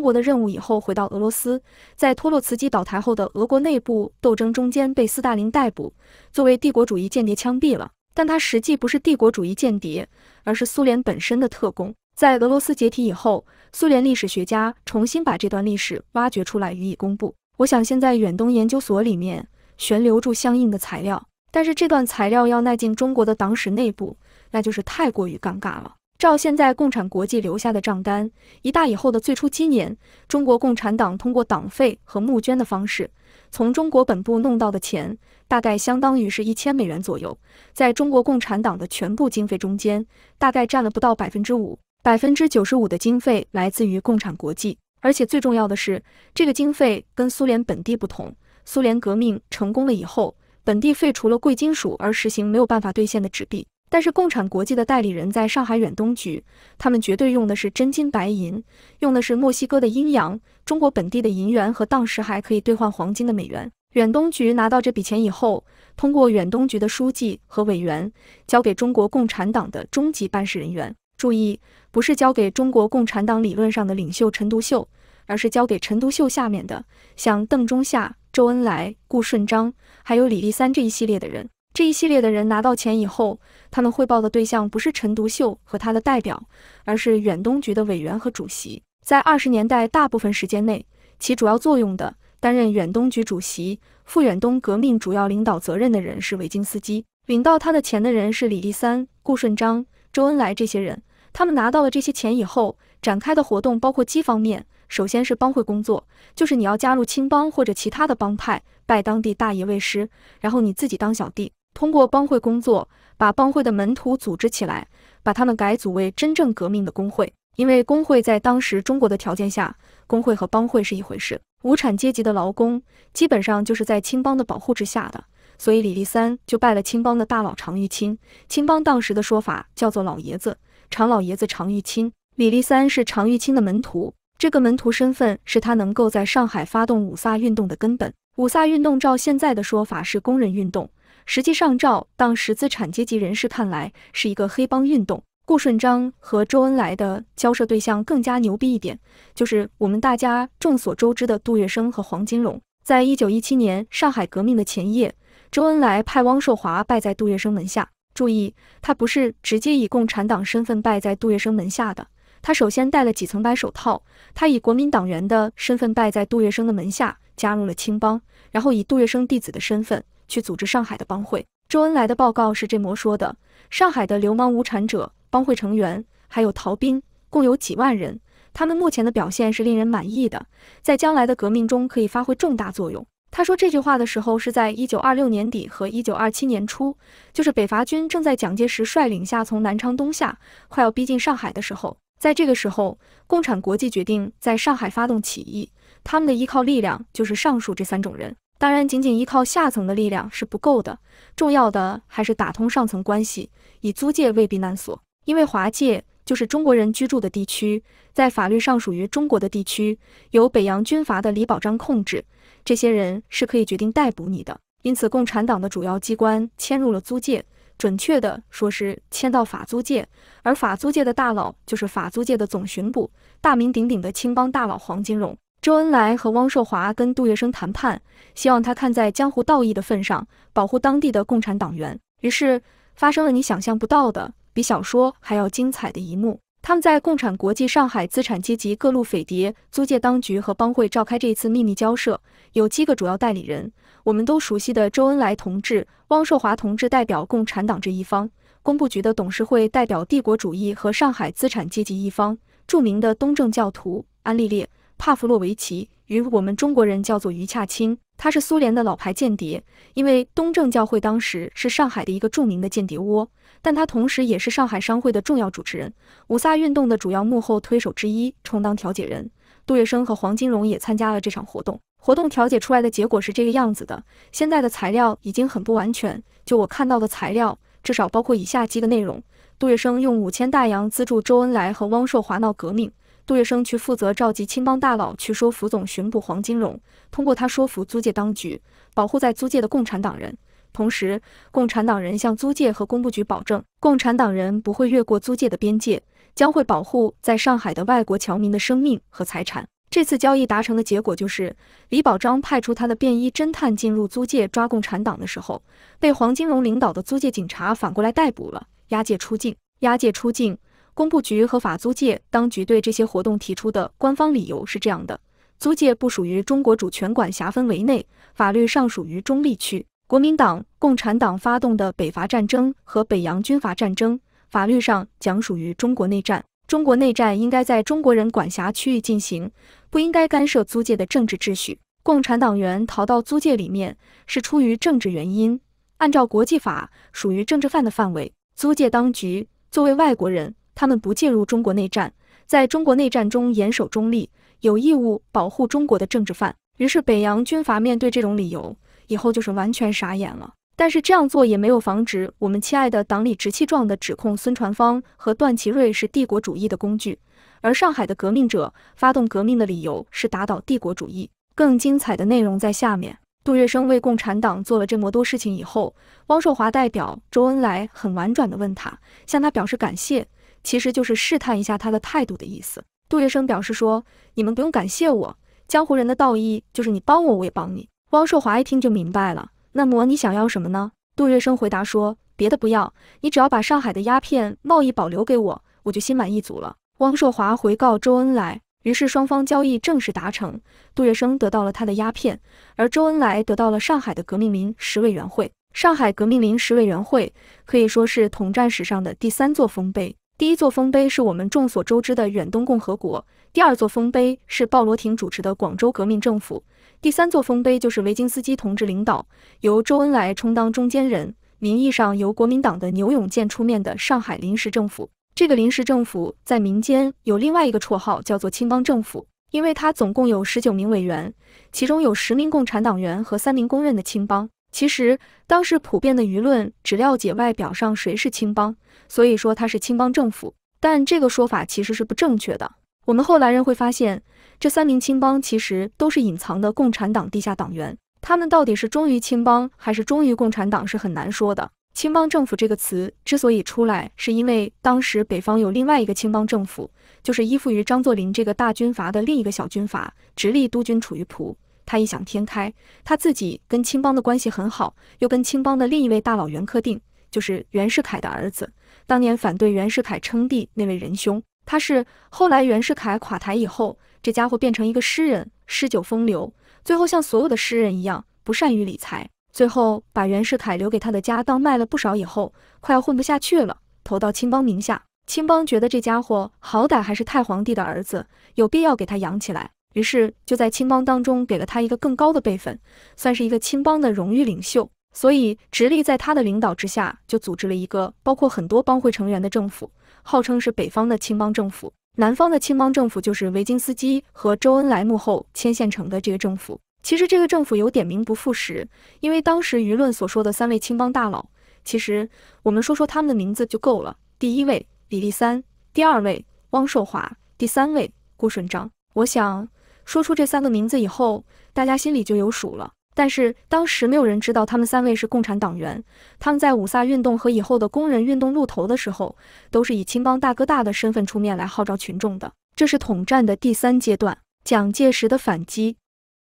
国的任务以后，回到俄罗斯，在托洛茨基倒台后的俄国内部斗争中间被斯大林逮捕，作为帝国主义间谍枪毙了。但他实际不是帝国主义间谍，而是苏联本身的特工。在俄罗斯解体以后，苏联历史学家重新把这段历史挖掘出来予以公布。我想，现在远东研究所里面悬留住相应的材料，但是这段材料要纳进中国的党史内部，那就是太过于尴尬了。照现在共产国际留下的账单，一大以后的最初几年，中国共产党通过党费和募捐的方式，从中国本部弄到的钱，大概相当于是一千美元左右，在中国共产党的全部经费中间，大概占了不到百分之五。百分之九十五的经费来自于共产国际，而且最重要的是，这个经费跟苏联本地不同。苏联革命成功了以后，本地废除了贵金属，而实行没有办法兑现的纸币。但是共产国际的代理人在上海远东局，他们绝对用的是真金白银，用的是墨西哥的阴阳、中国本地的银元和当时还可以兑换黄金的美元。远东局拿到这笔钱以后，通过远东局的书记和委员，交给中国共产党的中级办事人员。注意，不是交给中国共产党理论上的领袖陈独秀，而是交给陈独秀下面的，像邓中夏、周恩来、顾顺章，还有李立三这一系列的人。这一系列的人拿到钱以后，他们汇报的对象不是陈独秀和他的代表，而是远东局的委员和主席。在二十年代大部分时间内，起主要作用的、担任远东局主席、赴远东革命主要领导责任的人是维京斯基，领到他的钱的人是李立三、顾顺章、周恩来这些人。他们拿到了这些钱以后，展开的活动包括几方面，首先是帮会工作，就是你要加入青帮或者其他的帮派，拜当地大爷为师，然后你自己当小弟，通过帮会工作把帮会的门徒组织起来，把他们改组为真正革命的工会。因为工会在当时中国的条件下，工会和帮会是一回事，无产阶级的劳工基本上就是在青帮的保护之下的，所以李立三就拜了青帮的大佬常玉清，青帮当时的说法叫做老爷子。常老爷子常玉清，李立三是常玉清的门徒，这个门徒身份是他能够在上海发动五卅运动的根本。五卅运动照现在的说法是工人运动，实际上照当时资产阶级人士看来是一个黑帮运动。顾顺章和周恩来的交涉对象更加牛逼一点，就是我们大家众所周知的杜月笙和黄金荣。在一九一七年上海革命的前夜，周恩来派汪寿华拜在杜月笙门下。注意，他不是直接以共产党身份拜在杜月笙门下的，他首先戴了几层白手套，他以国民党员的身份拜在杜月笙的门下，加入了青帮，然后以杜月笙弟子的身份去组织上海的帮会。周恩来的报告是这么说的：上海的流氓无产者、帮会成员，还有逃兵，共有几万人，他们目前的表现是令人满意的，在将来的革命中可以发挥重大作用。他说这句话的时候是在一九二六年底和一九二七年初，就是北伐军正在蒋介石率领下从南昌东下，快要逼近上海的时候。在这个时候，共产国际决定在上海发动起义。他们的依靠力量就是上述这三种人。当然，仅仅依靠下层的力量是不够的，重要的还是打通上层关系，以租界为避难所。因为华界就是中国人居住的地区，在法律上属于中国的地区，由北洋军阀的李宝章控制。这些人是可以决定逮捕你的，因此共产党的主要机关迁入了租界，准确的说是迁到法租界，而法租界的大佬就是法租界的总巡捕，大名鼎鼎的青帮大佬黄金荣。周恩来和汪寿华跟杜月笙谈判，希望他看在江湖道义的份上，保护当地的共产党员。于是发生了你想象不到的，比小说还要精彩的一幕。他们在共产国际、上海资产阶级各路匪谍、租界当局和帮会召开这一次秘密交涉。有七个主要代理人，我们都熟悉的周恩来同志、汪寿华同志代表共产党这一方，工部局的董事会代表帝国主义和上海资产阶级一方。著名的东正教徒安利列·帕夫洛维奇（与我们中国人叫做于恰清），他是苏联的老牌间谍，因为东正教会当时是上海的一个著名的间谍窝，但他同时也是上海商会的重要主持人，五卅运动的主要幕后推手之一，充当调解人。杜月笙和黄金荣也参加了这场活动。活动调解出来的结果是这个样子的。现在的材料已经很不完全，就我看到的材料，至少包括以下几个内容：杜月笙用五千大洋资助周恩来和汪寿华闹革命；杜月笙去负责召集青帮大佬去说服总巡捕黄金荣，通过他说服租界当局保护在租界的共产党人，同时共产党人向租界和工部局保证，共产党人不会越过租界的边界，将会保护在上海的外国侨民的生命和财产。这次交易达成的结果就是，李宝章派出他的便衣侦探进入租界抓共产党的时候，被黄金荣领导的租界警察反过来逮捕了，押解出境。押解出境，工部局和法租界当局对这些活动提出的官方理由是这样的：租界不属于中国主权管辖范围内，法律上属于中立区；国民党、共产党发动的北伐战争和北洋军阀战争，法律上讲属于中国内战。中国内战应该在中国人管辖区域进行，不应该干涉租界的政治秩序。共产党员逃到租界里面是出于政治原因，按照国际法属于政治犯的范围。租界当局作为外国人，他们不介入中国内战，在中国内战中严守中立，有义务保护中国的政治犯。于是北洋军阀面对这种理由以后就是完全傻眼了。但是这样做也没有防止我们亲爱的党理直气壮地指控孙传芳和段祺瑞是帝国主义的工具，而上海的革命者发动革命的理由是打倒帝国主义。更精彩的内容在下面。杜月笙为共产党做了这么多事情以后，汪寿华代表周恩来很婉转地问他，向他表示感谢，其实就是试探一下他的态度的意思。杜月笙表示说：“你们不用感谢我，江湖人的道义就是你帮我我也帮你。”汪寿华一听就明白了。那么你想要什么呢？杜月笙回答说：“别的不要，你只要把上海的鸦片贸易保留给我，我就心满意足了。”汪寿华回告周恩来，于是双方交易正式达成。杜月笙得到了他的鸦片，而周恩来得到了上海的革命临时委员会。上海革命临时委员会可以说是统战史上的第三座丰碑。第一座丰碑是我们众所周知的远东共和国，第二座丰碑是鲍罗廷主持的广州革命政府。第三座丰碑就是维金斯基同志领导，由周恩来充当中间人，名义上由国民党的牛永健出面的上海临时政府。这个临时政府在民间有另外一个绰号，叫做“青帮政府”，因为它总共有十九名委员，其中有十名共产党员和三名公认的青帮。其实当时普遍的舆论只了解外表上谁是青帮，所以说它是青帮政府，但这个说法其实是不正确的。我们后来人会发现。这三名青帮其实都是隐藏的共产党地下党员，他们到底是忠于青帮还是忠于共产党是很难说的。青帮政府这个词之所以出来，是因为当时北方有另外一个青帮政府，就是依附于张作霖这个大军阀的另一个小军阀直隶督军楚玉璞。他异想天开，他自己跟青帮的关系很好，又跟青帮的另一位大佬袁克定，就是袁世凯的儿子，当年反对袁世凯称帝那位仁兄，他是后来袁世凯垮台以后。这家伙变成一个诗人，诗酒风流，最后像所有的诗人一样，不善于理财，最后把袁世凯留给他的家当卖了不少以后，快要混不下去了，投到青帮名下。青帮觉得这家伙好歹还是太皇帝的儿子，有必要给他养起来，于是就在青帮当中给了他一个更高的辈分，算是一个青帮的荣誉领袖。所以直隶在他的领导之下，就组织了一个包括很多帮会成员的政府，号称是北方的青帮政府。南方的青帮政府就是维金斯基和周恩来幕后牵线成的这个政府。其实这个政府有点名不副实，因为当时舆论所说的三位青帮大佬，其实我们说说他们的名字就够了。第一位李立三，第二位汪寿华，第三位顾顺章。我想说出这三个名字以后，大家心里就有数了。但是当时没有人知道他们三位是共产党员。他们在五卅运动和以后的工人运动露头的时候，都是以青帮大哥大的身份出面来号召群众的。这是统战的第三阶段。蒋介石的反击，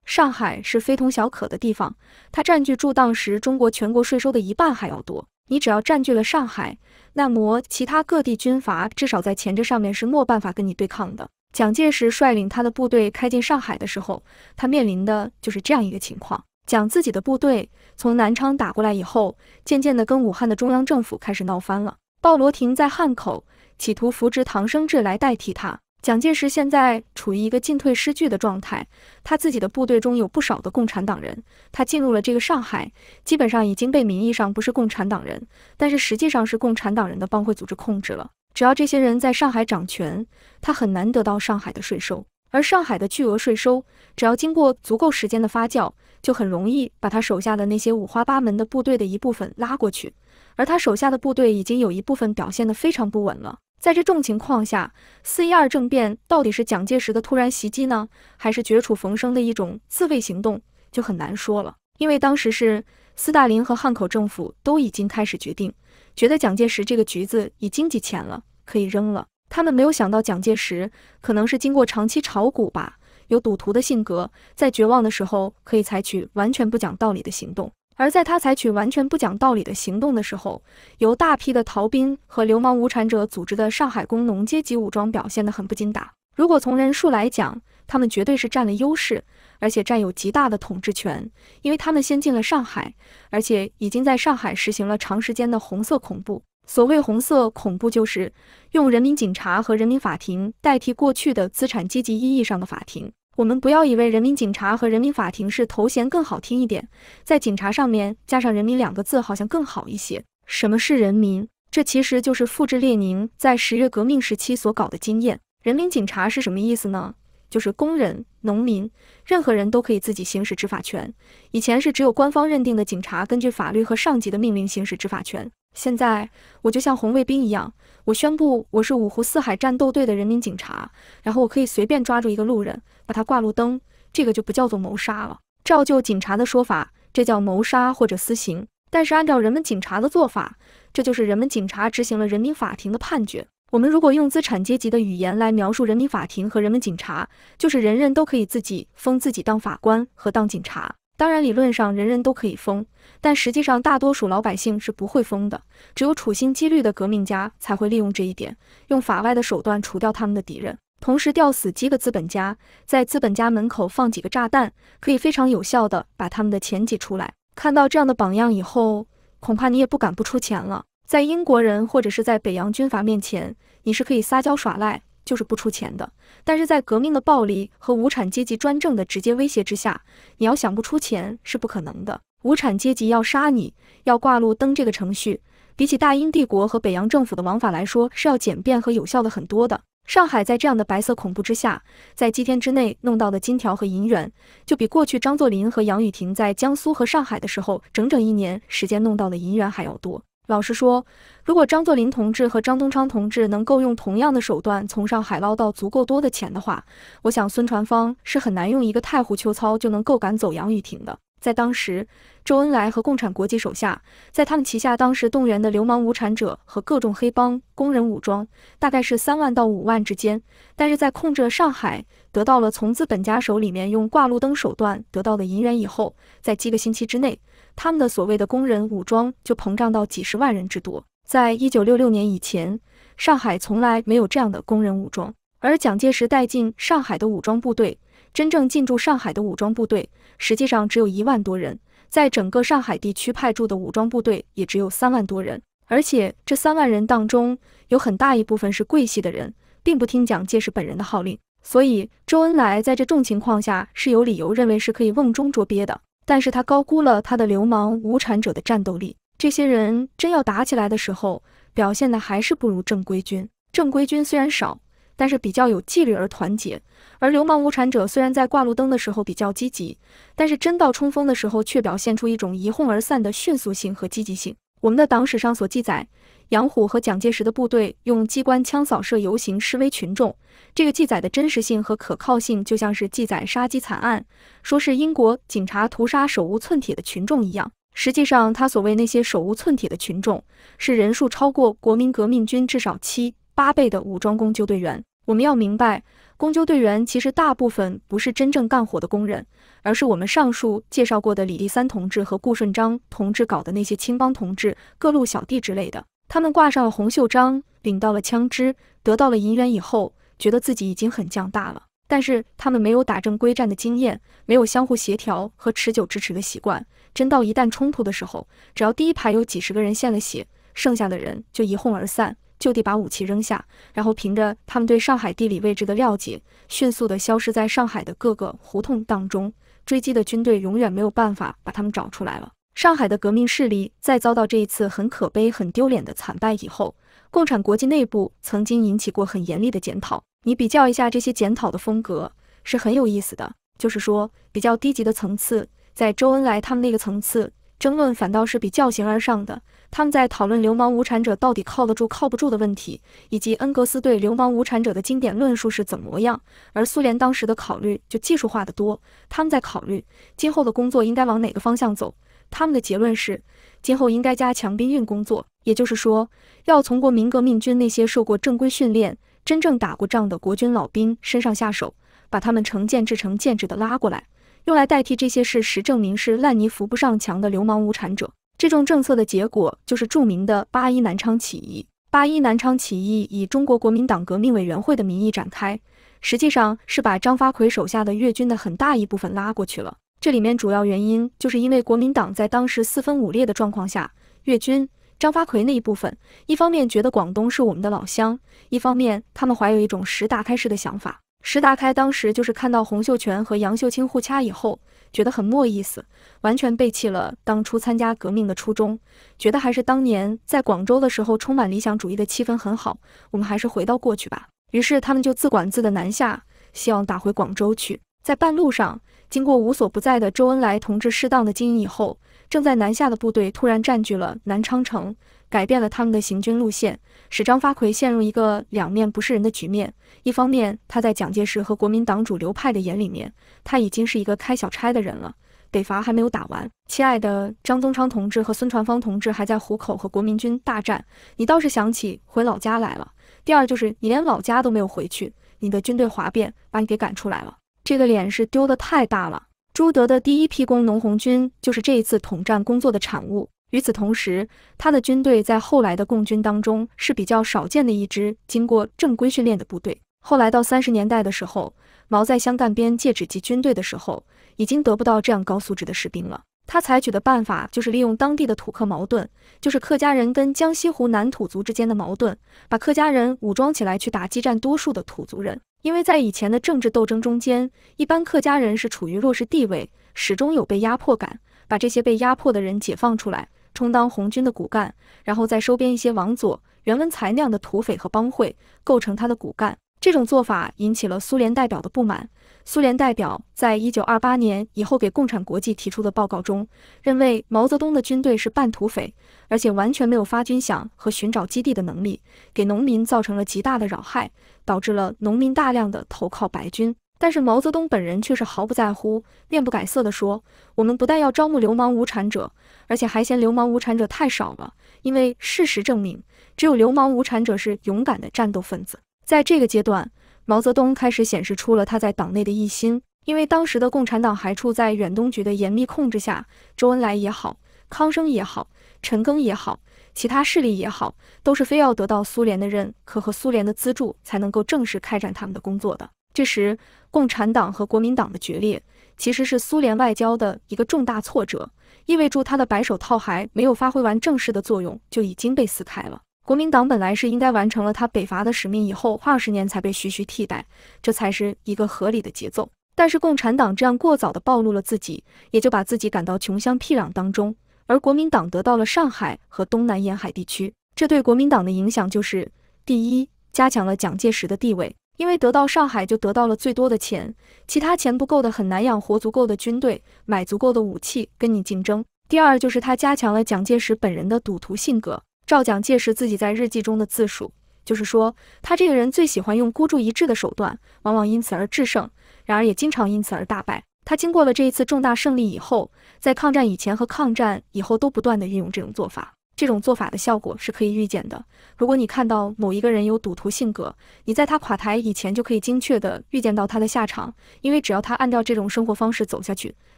上海是非同小可的地方，它占据住当时中国全国税收的一半还要多。你只要占据了上海，那么其他各地军阀至少在钱这上面是没办法跟你对抗的。蒋介石率领他的部队开进上海的时候，他面临的就是这样一个情况。讲自己的部队从南昌打过来以后，渐渐地跟武汉的中央政府开始闹翻了。鲍罗廷在汉口企图扶植唐生智来代替他。蒋介石现在处于一个进退失据的状态。他自己的部队中有不少的共产党人，他进入了这个上海，基本上已经被名义上不是共产党人，但是实际上是共产党人的帮会组织控制了。只要这些人在上海掌权，他很难得到上海的税收。而上海的巨额税收，只要经过足够时间的发酵。就很容易把他手下的那些五花八门的部队的一部分拉过去，而他手下的部队已经有一部分表现得非常不稳了。在这种情况下，四一二政变到底是蒋介石的突然袭击呢，还是绝处逢生的一种自卫行动，就很难说了。因为当时是斯大林和汉口政府都已经开始决定，觉得蒋介石这个橘子已经几钱了，可以扔了。他们没有想到蒋介石可能是经过长期炒股吧。有赌徒的性格，在绝望的时候可以采取完全不讲道理的行动；而在他采取完全不讲道理的行动的时候，由大批的逃兵和流氓无产者组织的上海工农阶级武装表现得很不经打。如果从人数来讲，他们绝对是占了优势，而且占有极大的统治权，因为他们先进了上海，而且已经在上海实行了长时间的红色恐怖。所谓红色恐怖，就是用人民警察和人民法庭代替过去的资产阶级意义上的法庭。我们不要以为人民警察和人民法庭是头衔更好听一点，在警察上面加上人民两个字好像更好一些。什么是人民？这其实就是复制列宁在十月革命时期所搞的经验。人民警察是什么意思呢？就是工人、农民，任何人都可以自己行使执法权。以前是只有官方认定的警察，根据法律和上级的命令行使执法权。现在我就像红卫兵一样，我宣布我是五湖四海战斗队的人民警察，然后我可以随便抓住一个路人，把他挂路灯，这个就不叫做谋杀了。照旧警察的说法，这叫谋杀或者私刑，但是按照人们警察的做法，这就是人们警察执行了人民法庭的判决。我们如果用资产阶级的语言来描述人民法庭和人民警察，就是人人都可以自己封自己当法官和当警察，当然理论上人人都可以封。但实际上，大多数老百姓是不会疯的，只有处心积虑的革命家才会利用这一点，用法外的手段除掉他们的敌人，同时吊死几个资本家，在资本家门口放几个炸弹，可以非常有效的把他们的钱挤出来。看到这样的榜样以后，恐怕你也不敢不出钱了。在英国人或者是在北洋军阀面前，你是可以撒娇耍赖，就是不出钱的。但是在革命的暴力和无产阶级专政的直接威胁之下，你要想不出钱是不可能的。无产阶级要杀你，要挂路灯这个程序，比起大英帝国和北洋政府的王法来说，是要简便和有效的很多的。上海在这样的白色恐怖之下，在几天之内弄到的金条和银元，就比过去张作霖和杨雨婷在江苏和上海的时候，整整一年时间弄到的银元还要多。老实说，如果张作霖同志和张东昌同志能够用同样的手段从上海捞到足够多的钱的话，我想孙传芳是很难用一个太湖秋操就能够赶走杨雨婷的。在当时，周恩来和共产国际手下，在他们旗下当时动员的流氓无产者和各种黑帮工人武装，大概是三万到五万之间。但是在控制了上海，得到了从资本家手里面用挂路灯手段得到的银元以后，在几个星期之内，他们的所谓的工人武装就膨胀到几十万人之多。在一九六六年以前，上海从来没有这样的工人武装，而蒋介石带进上海的武装部队，真正进驻上海的武装部队。实际上只有一万多人，在整个上海地区派驻的武装部队也只有三万多人，而且这三万人当中有很大一部分是桂系的人，并不听蒋介石本人的号令。所以周恩来在这种情况下是有理由认为是可以瓮中捉鳖的，但是他高估了他的流氓无产者的战斗力。这些人真要打起来的时候，表现的还是不如正规军。正规军虽然少。但是比较有纪律而团结，而流氓无产者虽然在挂路灯的时候比较积极，但是真到冲锋的时候却表现出一种一哄而散的迅速性和积极性。我们的党史上所记载，杨虎和蒋介石的部队用机关枪扫射游行示威群众，这个记载的真实性和可靠性就像是记载杀鸡惨案，说是英国警察屠杀手无寸铁的群众一样。实际上，他所谓那些手无寸铁的群众，是人数超过国民革命军至少七。八倍的武装工纠队员，我们要明白，工纠队员其实大部分不是真正干活的工人，而是我们上述介绍过的李立三同志和顾顺章同志搞的那些青帮同志、各路小弟之类的。他们挂上了红袖章，领到了枪支，得到了银元以后，觉得自己已经很强大了。但是他们没有打正规战的经验，没有相互协调和持久支持的习惯。真到一旦冲突的时候，只要第一排有几十个人献了血，剩下的人就一哄而散。就地把武器扔下，然后凭着他们对上海地理位置的了解，迅速地消失在上海的各个胡同当中。追击的军队永远没有办法把他们找出来了。上海的革命势力在遭到这一次很可悲、很丢脸的惨败以后，共产国际内部曾经引起过很严厉的检讨。你比较一下这些检讨的风格，是很有意思的。就是说，比较低级的层次，在周恩来他们那个层次。争论反倒是比较形而上的。他们在讨论流氓无产者到底靠得住靠不住的问题，以及恩格斯对流氓无产者的经典论述是怎么样。而苏联当时的考虑就技术化的多。他们在考虑今后的工作应该往哪个方向走。他们的结论是，今后应该加强兵运工作，也就是说，要从国民革命军那些受过正规训练、真正打过仗的国军老兵身上下手，把他们成建制成建制的拉过来。用来代替这些事实，证明是烂泥扶不上墙的流氓无产者。这种政策的结果就是著名的八一南昌起义。八一南昌起义以中国国民党革命委员会的名义展开，实际上是把张发奎手下的粤军的很大一部分拉过去了。这里面主要原因就是因为国民党在当时四分五裂的状况下，粤军张发奎那一部分，一方面觉得广东是我们的老乡，一方面他们怀有一种大开式的想法。石达开当时就是看到洪秀全和杨秀清互掐以后，觉得很没意思，完全背弃了当初参加革命的初衷，觉得还是当年在广州的时候充满理想主义的气氛很好，我们还是回到过去吧。于是他们就自管自的南下，希望打回广州去。在半路上，经过无所不在的周恩来同志适当的经营以后，正在南下的部队突然占据了南昌城，改变了他们的行军路线。使张发奎陷入一个两面不是人的局面。一方面，他在蒋介石和国民党主流派的眼里面，他已经是一个开小差的人了。北伐还没有打完，亲爱的张宗昌同志和孙传芳同志还在湖口和国民军大战，你倒是想起回老家来了。第二就是你连老家都没有回去，你的军队哗变，把你给赶出来了，这个脸是丢的太大了。朱德的第一批工农红军就是这一次统战工作的产物。与此同时，他的军队在后来的共军当中是比较少见的一支经过正规训练的部队。后来到三十年代的时候，毛在湘赣边借指及军队的时候，已经得不到这样高素质的士兵了。他采取的办法就是利用当地的土客矛盾，就是客家人跟江西湖南土族之间的矛盾，把客家人武装起来去打击占多数的土族人。因为在以前的政治斗争中间，一般客家人是处于弱势地位，始终有被压迫感，把这些被压迫的人解放出来。充当红军的骨干，然后再收编一些王佐、袁文才那样的土匪和帮会，构成他的骨干。这种做法引起了苏联代表的不满。苏联代表在一九二八年以后给共产国际提出的报告中，认为毛泽东的军队是半土匪，而且完全没有发军饷和寻找基地的能力，给农民造成了极大的扰害，导致了农民大量的投靠白军。但是毛泽东本人却是毫不在乎，面不改色地说：“我们不但要招募流氓无产者，而且还嫌流氓无产者太少了。因为事实证明，只有流氓无产者是勇敢的战斗分子。”在这个阶段，毛泽东开始显示出了他在党内的一心，因为当时的共产党还处在远东局的严密控制下，周恩来也好，康生也好，陈赓也好，其他势力也好，都是非要得到苏联的认可和苏联的资助才能够正式开展他们的工作的。确实，共产党和国民党的决裂，其实是苏联外交的一个重大挫折，意味着他的白手套还没有发挥完正式的作用，就已经被撕开了。国民党本来是应该完成了他北伐的使命以后，二十年才被徐徐替代，这才是一个合理的节奏。但是共产党这样过早的暴露了自己，也就把自己赶到穷乡僻壤当中，而国民党得到了上海和东南沿海地区，这对国民党的影响就是：第一，加强了蒋介石的地位。因为得到上海就得到了最多的钱，其他钱不够的很难养活足够的军队，买足够的武器跟你竞争。第二就是他加强了蒋介石本人的赌徒性格。照蒋介石自己在日记中的自述，就是说他这个人最喜欢用孤注一掷的手段，往往因此而制胜，然而也经常因此而大败。他经过了这一次重大胜利以后，在抗战以前和抗战以后都不断的运用这种做法。这种做法的效果是可以预见的。如果你看到某一个人有赌徒性格，你在他垮台以前就可以精确地预见到他的下场，因为只要他按照这种生活方式走下去，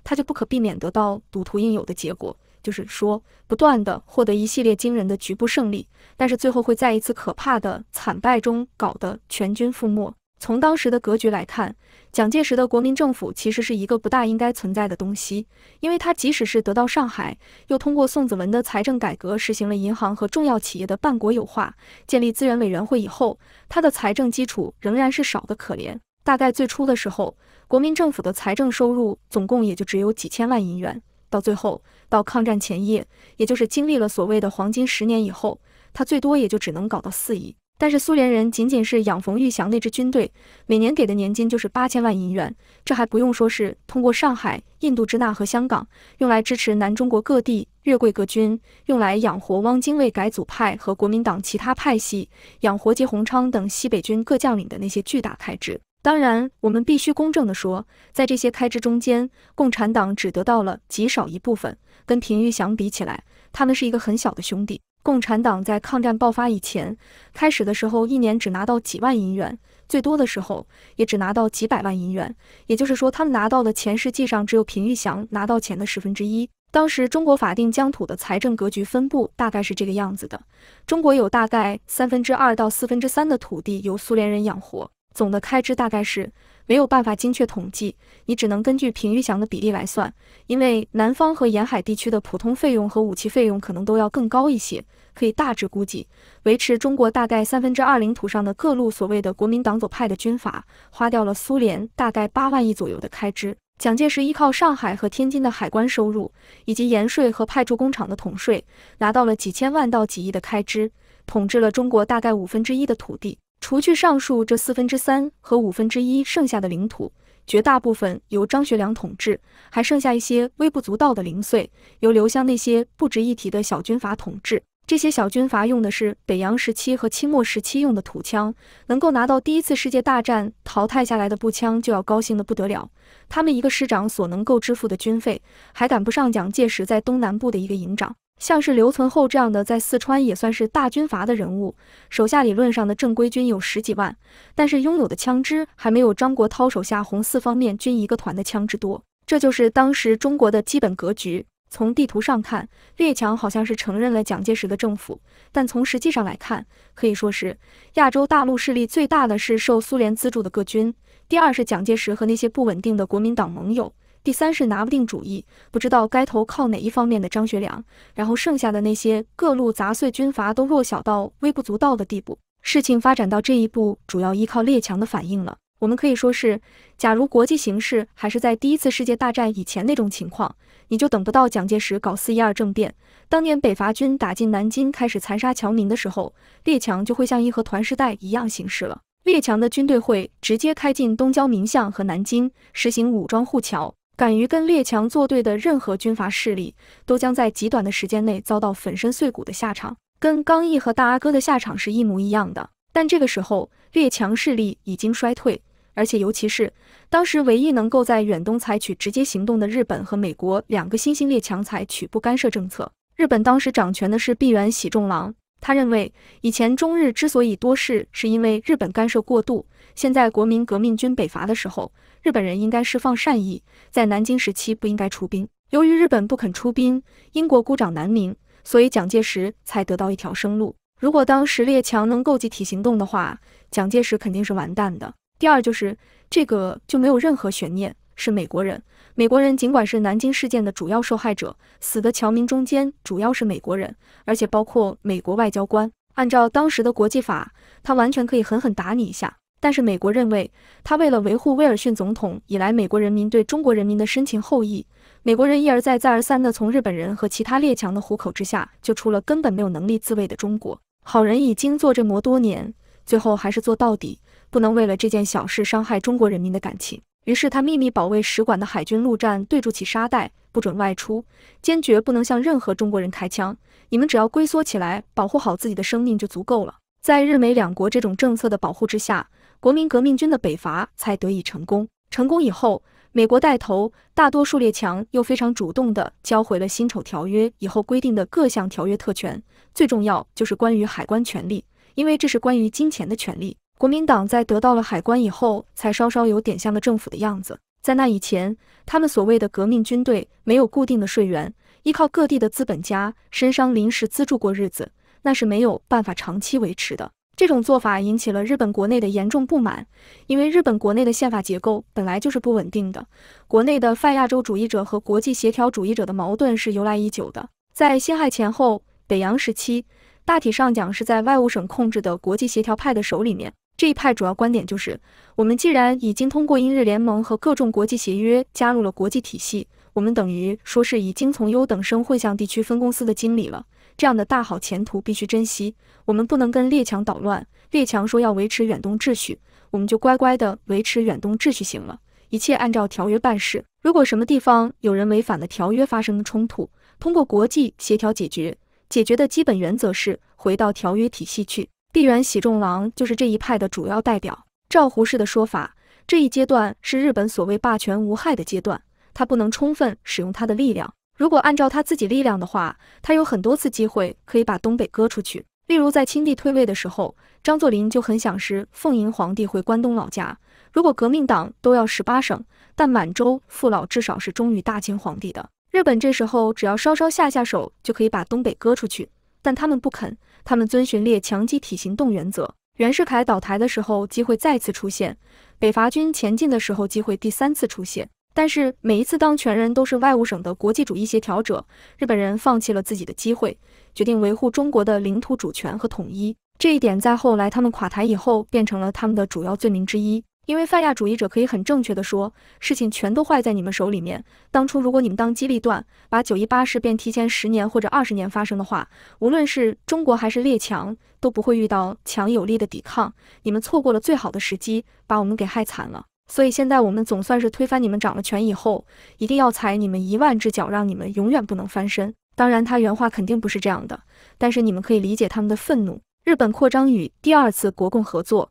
他就不可避免得到赌徒应有的结果，就是说，不断地获得一系列惊人的局部胜利，但是最后会在一次可怕的惨败中搞得全军覆没。从当时的格局来看，蒋介石的国民政府其实是一个不大应该存在的东西，因为他即使是得到上海，又通过宋子文的财政改革实行了银行和重要企业的半国有化，建立资源委员会以后，他的财政基础仍然是少得可怜。大概最初的时候，国民政府的财政收入总共也就只有几千万银元，到最后到抗战前夜，也就是经历了所谓的黄金十年以后，他最多也就只能搞到四亿。但是苏联人仅仅是养冯玉祥那支军队，每年给的年金就是八千万银元，这还不用说是通过上海、印度支那和香港，用来支持南中国各地越桂各军，用来养活汪精卫改组派和国民党其他派系，养活吉鸿昌等西北军各将领的那些巨大开支。当然，我们必须公正地说，在这些开支中间，共产党只得到了极少一部分，跟平玉祥比起来，他们是一个很小的兄弟。共产党在抗战爆发以前，开始的时候一年只拿到几万银元，最多的时候也只拿到几百万银元。也就是说，他们拿到的钱实际上只有平玉祥拿到钱的十分之一。当时中国法定疆土的财政格局分布大概是这个样子的：中国有大概三分之二到四分之三的土地由苏联人养活，总的开支大概是。没有办法精确统计，你只能根据平舆祥的比例来算，因为南方和沿海地区的普通费用和武器费用可能都要更高一些，可以大致估计，维持中国大概三分之二领土上的各路所谓的国民党左派的军阀，花掉了苏联大概八万亿左右的开支。蒋介石依靠上海和天津的海关收入，以及盐税和派驻工厂的统税，拿到了几千万到几亿的开支，统治了中国大概五分之一的土地。除去上述这四分之三和五分之一剩下的领土，绝大部分由张学良统治，还剩下一些微不足道的零碎，由刘湘那些不值一提的小军阀统治。这些小军阀用的是北洋时期和清末时期用的土枪，能够拿到第一次世界大战淘汰下来的步枪就要高兴得不得了。他们一个师长所能够支付的军费，还赶不上蒋介石在东南部的一个营长。像是刘存厚这样的，在四川也算是大军阀的人物，手下理论上的正规军有十几万，但是拥有的枪支还没有张国焘手下红四方面军一个团的枪支多。这就是当时中国的基本格局。从地图上看，列强好像是承认了蒋介石的政府，但从实际上来看，可以说是亚洲大陆势力最大的是受苏联资助的各军，第二是蒋介石和那些不稳定的国民党盟友。第三是拿不定主意，不知道该投靠哪一方面的张学良，然后剩下的那些各路杂碎军阀都弱小到微不足道的地步。事情发展到这一步，主要依靠列强的反应了。我们可以说是，假如国际形势还是在第一次世界大战以前那种情况，你就等不到蒋介石搞四一二政变。当年北伐军打进南京，开始残杀侨民的时候，列强就会像义和团时代一样行事了。列强的军队会直接开进东交民巷和南京，实行武装护侨。敢于跟列强作对的任何军阀势力，都将在极短的时间内遭到粉身碎骨的下场，跟刚毅和大阿哥的下场是一模一样的。但这个时候，列强势力已经衰退，而且尤其是当时唯一能够在远东采取直接行动的日本和美国两个新兴列强采取不干涉政策。日本当时掌权的是币原喜重郎，他认为以前中日之所以多事，是因为日本干涉过度。现在国民革命军北伐的时候。日本人应该释放善意，在南京时期不应该出兵。由于日本不肯出兵，英国孤掌难鸣，所以蒋介石才得到一条生路。如果当时列强能够集体行动的话，蒋介石肯定是完蛋的。第二就是这个就没有任何悬念，是美国人。美国人尽管是南京事件的主要受害者，死的侨民中间主要是美国人，而且包括美国外交官。按照当时的国际法，他完全可以狠狠打你一下。但是美国认为，他为了维护威尔逊总统以来美国人民对中国人民的深情厚谊，美国人一而再、再而三地从日本人和其他列强的虎口之下救出了根本没有能力自卫的中国好人，已经做这么多年，最后还是做到底，不能为了这件小事伤害中国人民的感情。于是他秘密保卫使馆的海军陆战对住起沙袋，不准外出，坚决不能向任何中国人开枪。你们只要龟缩起来，保护好自己的生命就足够了。在日美两国这种政策的保护之下。国民革命军的北伐才得以成功。成功以后，美国带头，大多数列强又非常主动的交回了辛丑条约以后规定的各项条约特权。最重要就是关于海关权利，因为这是关于金钱的权利。国民党在得到了海关以后，才稍稍有点像个政府的样子。在那以前，他们所谓的革命军队没有固定的税源，依靠各地的资本家、身商临时资助过日子，那是没有办法长期维持的。这种做法引起了日本国内的严重不满，因为日本国内的宪法结构本来就是不稳定的，国内的泛亚洲主义者和国际协调主义者的矛盾是由来已久的。在辛亥前后、北洋时期，大体上讲是在外务省控制的国际协调派的手里面。这一派主要观点就是，我们既然已经通过英日联盟和各种国际协约加入了国际体系，我们等于说是已经从优等生混向地区分公司的经理了。这样的大好前途必须珍惜，我们不能跟列强捣乱。列强说要维持远东秩序，我们就乖乖的维持远东秩序行了，一切按照条约办事。如果什么地方有人违反了条约发生冲突，通过国际协调解决。解决的基本原则是回到条约体系去。地原喜重郎就是这一派的主要代表。照胡适的说法，这一阶段是日本所谓霸权无害的阶段，他不能充分使用他的力量。如果按照他自己力量的话，他有很多次机会可以把东北割出去。例如在清帝退位的时候，张作霖就很想是奉迎皇帝回关东老家。如果革命党都要十八省，但满洲父老至少是忠于大清皇帝的。日本这时候只要稍稍下下手就可以把东北割出去，但他们不肯。他们遵循列强机体行动原则。袁世凯倒台的时候，机会再次出现；北伐军前进的时候，机会第三次出现。但是每一次当权人都是外务省的国际主义协调者，日本人放弃了自己的机会，决定维护中国的领土主权和统一。这一点在后来他们垮台以后，变成了他们的主要罪名之一。因为泛亚主义者可以很正确的说，事情全都坏在你们手里面。当初如果你们当机立断，把九一八事变提前十年或者二十年发生的话，无论是中国还是列强，都不会遇到强有力的抵抗。你们错过了最好的时机，把我们给害惨了。所以现在我们总算是推翻你们掌了权以后，一定要踩你们一万只脚，让你们永远不能翻身。当然，他原话肯定不是这样的，但是你们可以理解他们的愤怒。日本扩张与第二次国共合作，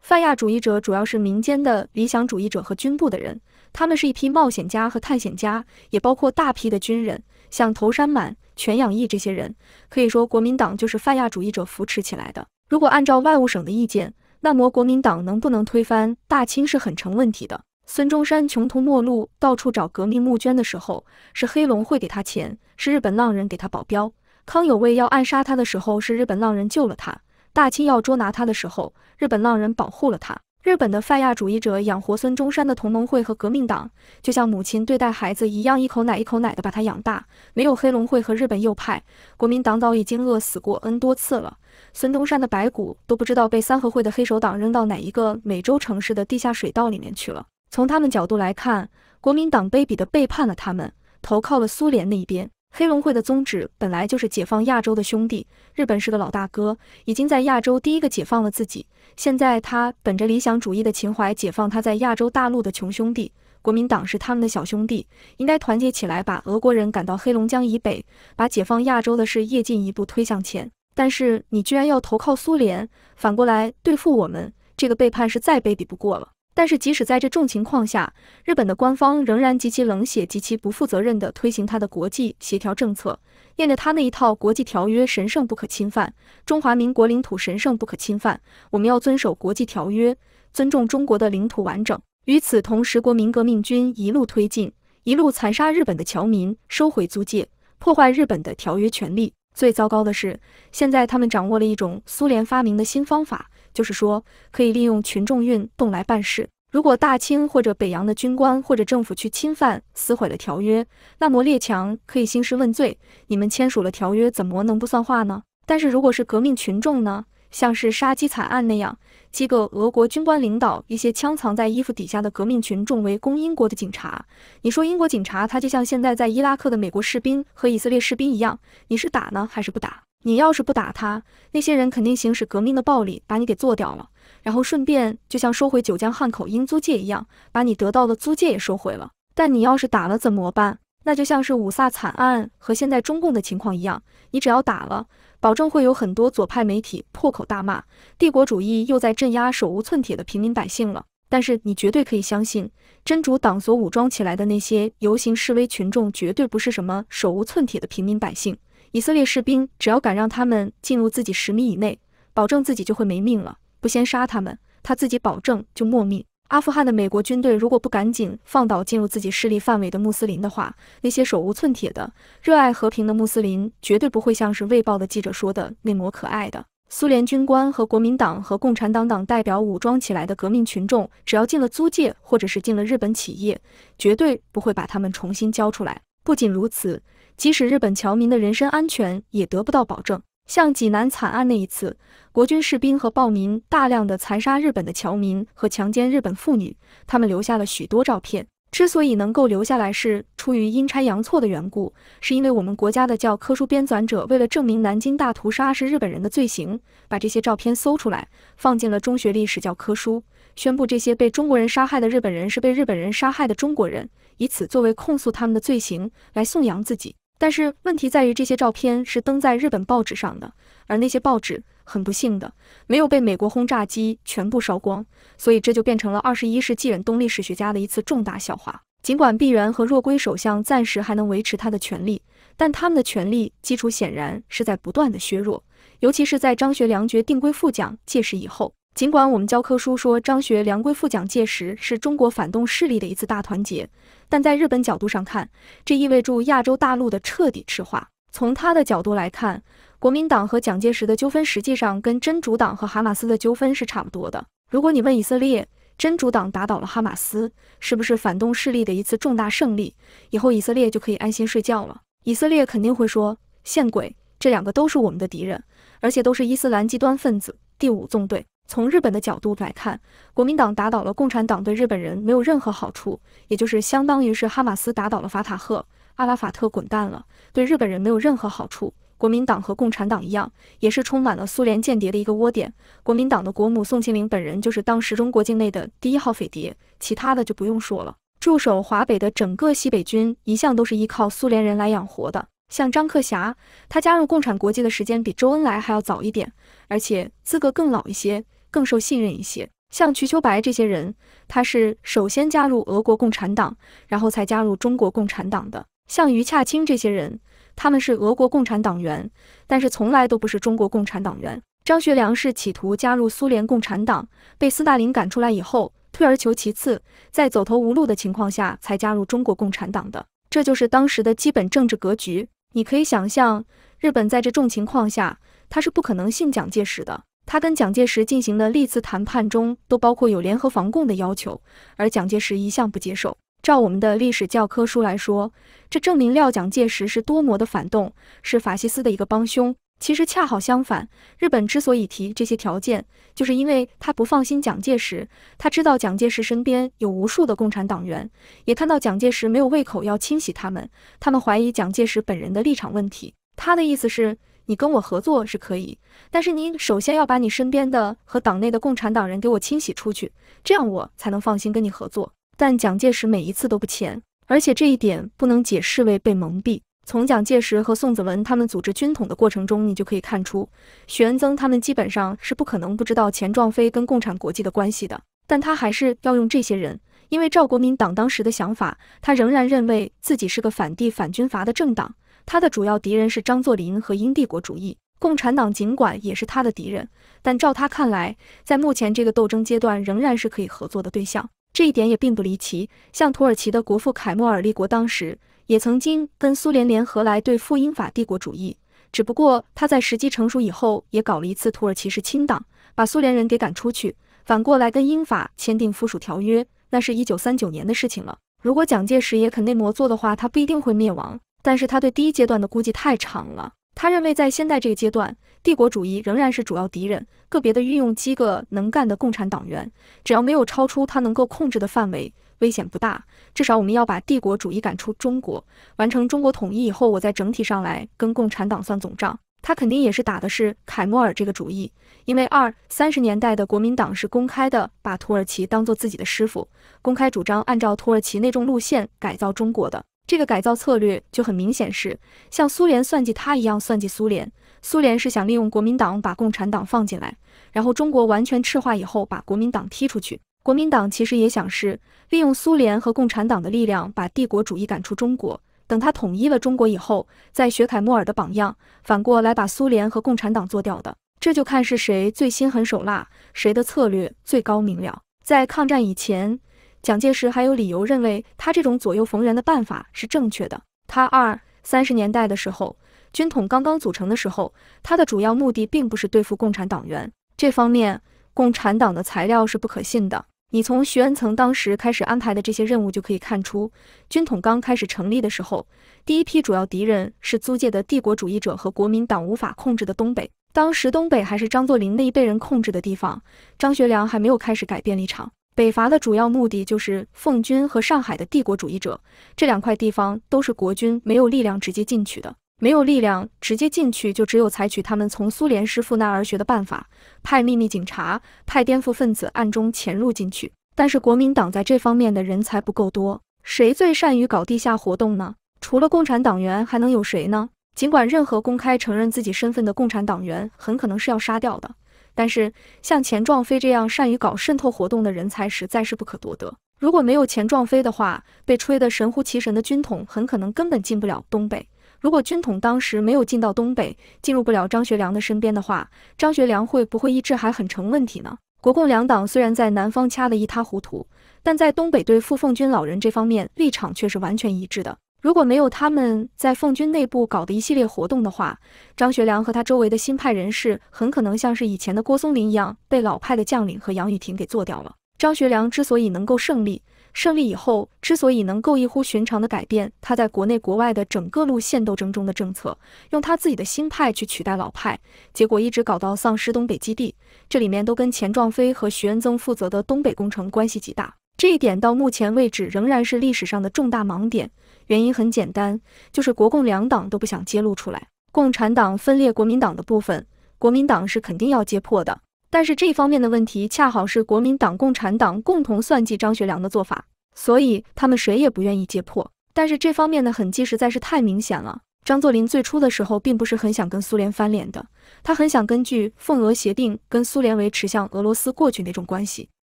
泛亚主义者主要是民间的理想主义者和军部的人，他们是一批冒险家和探险家，也包括大批的军人，像头山满、全养义这些人。可以说，国民党就是泛亚主义者扶持起来的。如果按照外务省的意见。那么国民党能不能推翻大清是很成问题的。孙中山穷途末路，到处找革命募捐的时候，是黑龙会给他钱，是日本浪人给他保镖。康有为要暗杀他的时候，是日本浪人救了他。大清要捉拿他的时候，日本浪人保护了他。日本的泛亚主义者养活孙中山的同盟会和革命党，就像母亲对待孩子一样，一口奶一口奶的把他养大。没有黑龙会和日本右派，国民党早已经饿死过 n 多次了。孙中山的白骨都不知道被三合会的黑手党扔到哪一个美洲城市的地下水道里面去了。从他们角度来看，国民党卑鄙的背叛了他们，投靠了苏联那一边。黑龙会的宗旨本来就是解放亚洲的兄弟，日本是个老大哥，已经在亚洲第一个解放了自己，现在他本着理想主义的情怀，解放他在亚洲大陆的穷兄弟。国民党是他们的小兄弟，应该团结起来，把俄国人赶到黑龙江以北，把解放亚洲的事业进一步推向前。但是你居然要投靠苏联，反过来对付我们，这个背叛是再卑鄙不过了。但是，即使在这种情况下，日本的官方仍然极其冷血、极其不负责任地推行他的国际协调政策，念着他那一套国际条约神圣不可侵犯，中华民国领土神圣不可侵犯。我们要遵守国际条约，尊重中国的领土完整。与此同时，国民革命军一路推进，一路残杀日本的侨民，收回租界，破坏日本的条约权利。最糟糕的是，现在他们掌握了一种苏联发明的新方法。就是说，可以利用群众运动来办事。如果大清或者北洋的军官或者政府去侵犯撕毁了条约，那么列强可以兴师问罪。你们签署了条约，怎么能不算话呢？但是如果是革命群众呢？像是杀鸡惨案那样，几个俄国军官领导一些枪藏在衣服底下的革命群众围攻英国的警察。你说英国警察，他就像现在在伊拉克的美国士兵和以色列士兵一样，你是打呢还是不打？你要是不打他，那些人肯定行使革命的暴力把你给做掉了，然后顺便就像收回九江、汉口英租界一样，把你得到的租界也收回了。但你要是打了怎么办？那就像是五卅惨案和现在中共的情况一样，你只要打了，保证会有很多左派媒体破口大骂，帝国主义又在镇压手无寸铁的平民百姓了。但是你绝对可以相信，真主党所武装起来的那些游行示威群众，绝对不是什么手无寸铁的平民百姓。以色列士兵只要敢让他们进入自己十米以内，保证自己就会没命了。不先杀他们，他自己保证就没命。阿富汗的美国军队如果不赶紧放倒进入自己势力范围的穆斯林的话，那些手无寸铁的、热爱和平的穆斯林绝对不会像是卫报的记者说的那么可爱的。苏联军官和国民党和共产党党代表武装起来的革命群众，只要进了租界或者是进了日本企业，绝对不会把他们重新交出来。不仅如此。即使日本侨民的人身安全也得不到保证，像济南惨案那一次，国军士兵和暴民大量的残杀日本的侨民和强奸日本妇女，他们留下了许多照片。之所以能够留下来，是出于阴差阳错的缘故，是因为我们国家的教科书编纂者为了证明南京大屠杀是日本人的罪行，把这些照片搜出来，放进了中学历史教科书，宣布这些被中国人杀害的日本人是被日本人杀害的中国人，以此作为控诉他们的罪行，来颂扬自己。但是问题在于，这些照片是登在日本报纸上的，而那些报纸很不幸的没有被美国轰炸机全部烧光，所以这就变成了二十一世纪忍冬历史学家的一次重大笑话。尽管币原和若龟首相暂时还能维持他的权利，但他们的权力基础显然是在不断的削弱，尤其是在张学良决定归附蒋介石以后。尽管我们教科书说张学良归附蒋介石是中国反动势力的一次大团结。但在日本角度上看，这意味着亚洲大陆的彻底赤化。从他的角度来看，国民党和蒋介石的纠纷实际上跟真主党和哈马斯的纠纷是差不多的。如果你问以色列，真主党打倒了哈马斯，是不是反动势力的一次重大胜利？以后以色列就可以安心睡觉了？以色列肯定会说：现鬼，这两个都是我们的敌人，而且都是伊斯兰极端分子。第五纵队。从日本的角度来看，国民党打倒了共产党，对日本人没有任何好处，也就是相当于是哈马斯打倒了法塔赫，阿拉法特滚蛋了，对日本人没有任何好处。国民党和共产党一样，也是充满了苏联间谍的一个窝点。国民党的国母宋庆龄本人就是当时中国境内的第一号匪谍，其他的就不用说了。驻守华北的整个西北军一向都是依靠苏联人来养活的，像张克侠，他加入共产国际的时间比周恩来还要早一点，而且资格更老一些。更受信任一些，像瞿秋白这些人，他是首先加入俄国共产党，然后才加入中国共产党的；像于洽清这些人，他们是俄国共产党员，但是从来都不是中国共产党员。张学良是企图加入苏联共产党，被斯大林赶出来以后，退而求其次，在走投无路的情况下才加入中国共产党的。这就是当时的基本政治格局。你可以想象，日本在这种情况下，他是不可能信蒋介石的。他跟蒋介石进行的历次谈判中，都包括有联合防共的要求，而蒋介石一向不接受。照我们的历史教科书来说，这证明廖蒋介石是多么的反动，是法西斯的一个帮凶。其实恰好相反，日本之所以提这些条件，就是因为他不放心蒋介石，他知道蒋介石身边有无数的共产党员，也看到蒋介石没有胃口要清洗他们，他们怀疑蒋介石本人的立场问题。他的意思是。你跟我合作是可以，但是你首先要把你身边的和党内的共产党人给我清洗出去，这样我才能放心跟你合作。但蒋介石每一次都不签，而且这一点不能解释为被蒙蔽。从蒋介石和宋子文他们组织军统的过程中，你就可以看出，徐恩曾他们基本上是不可能不知道钱壮飞跟共产国际的关系的，但他还是要用这些人，因为赵国民党当时的想法，他仍然认为自己是个反帝反军阀的政党。他的主要敌人是张作霖和英帝国主义，共产党尽管也是他的敌人，但照他看来，在目前这个斗争阶段仍然是可以合作的对象。这一点也并不离奇。像土耳其的国父凯末尔立国，当时也曾经跟苏联联合来对付英法帝国主义，只不过他在时机成熟以后也搞了一次土耳其式清党，把苏联人给赶出去，反过来跟英法签订附属条约，那是一九三九年的事情了。如果蒋介石也肯内摩做的话，他不一定会灭亡。但是他对第一阶段的估计太长了。他认为在现在这个阶段，帝国主义仍然是主要敌人，个别的运用机个能干的共产党员，只要没有超出他能够控制的范围，危险不大。至少我们要把帝国主义赶出中国，完成中国统一以后，我再整体上来跟共产党算总账。他肯定也是打的是凯末尔这个主意，因为二三十年代的国民党是公开的把土耳其当做自己的师傅，公开主张按照土耳其那种路线改造中国的。这个改造策略就很明显是像苏联算计他一样算计苏联。苏联是想利用国民党把共产党放进来，然后中国完全赤化以后把国民党踢出去。国民党其实也想是利用苏联和共产党的力量把帝国主义赶出中国，等他统一了中国以后，再学凯末尔的榜样，反过来把苏联和共产党做掉的。这就看是谁最心狠手辣，谁的策略最高明了。在抗战以前。蒋介石还有理由认为他这种左右逢源的办法是正确的。他二三十年代的时候，军统刚刚组成的时候，他的主要目的并不是对付共产党员，这方面共产党的材料是不可信的。你从徐恩曾当时开始安排的这些任务就可以看出，军统刚开始成立的时候，第一批主要敌人是租界的帝国主义者和国民党无法控制的东北。当时东北还是张作霖那一辈人控制的地方，张学良还没有开始改变立场。北伐的主要目的就是奉军和上海的帝国主义者，这两块地方都是国军没有力量直接进去的，没有力量直接进去，就只有采取他们从苏联师傅那儿学的办法，派秘密警察，派颠覆分子暗中潜入进去。但是国民党在这方面的人才不够多，谁最善于搞地下活动呢？除了共产党员，还能有谁呢？尽管任何公开承认自己身份的共产党员，很可能是要杀掉的。但是，像钱壮飞这样善于搞渗透活动的人才，实在是不可多得。如果没有钱壮飞的话，被吹得神乎其神的军统，很可能根本进不了东北。如果军统当时没有进到东北，进入不了张学良的身边的话，张学良会不会一直还很成问题呢？国共两党虽然在南方掐得一塌糊涂，但在东北对傅凤军老人这方面立场却是完全一致的。如果没有他们在奉军内部搞的一系列活动的话，张学良和他周围的新派人士很可能像是以前的郭松龄一样，被老派的将领和杨宇霆给做掉了。张学良之所以能够胜利，胜利以后之所以能够异乎寻常的改变他在国内国外的整个路线斗争中的政策，用他自己的新派去取代老派，结果一直搞到丧失东北基地，这里面都跟钱壮飞和徐恩曾负责的东北工程关系极大。这一点到目前为止仍然是历史上的重大盲点。原因很简单，就是国共两党都不想揭露出来。共产党分裂国民党的部分，国民党是肯定要揭破的。但是这方面的问题，恰好是国民党共产党共同算计张学良的做法，所以他们谁也不愿意揭破。但是这方面的痕迹实在是太明显了。张作霖最初的时候，并不是很想跟苏联翻脸的，他很想根据奉俄协定跟苏联维持像俄罗斯过去那种关系。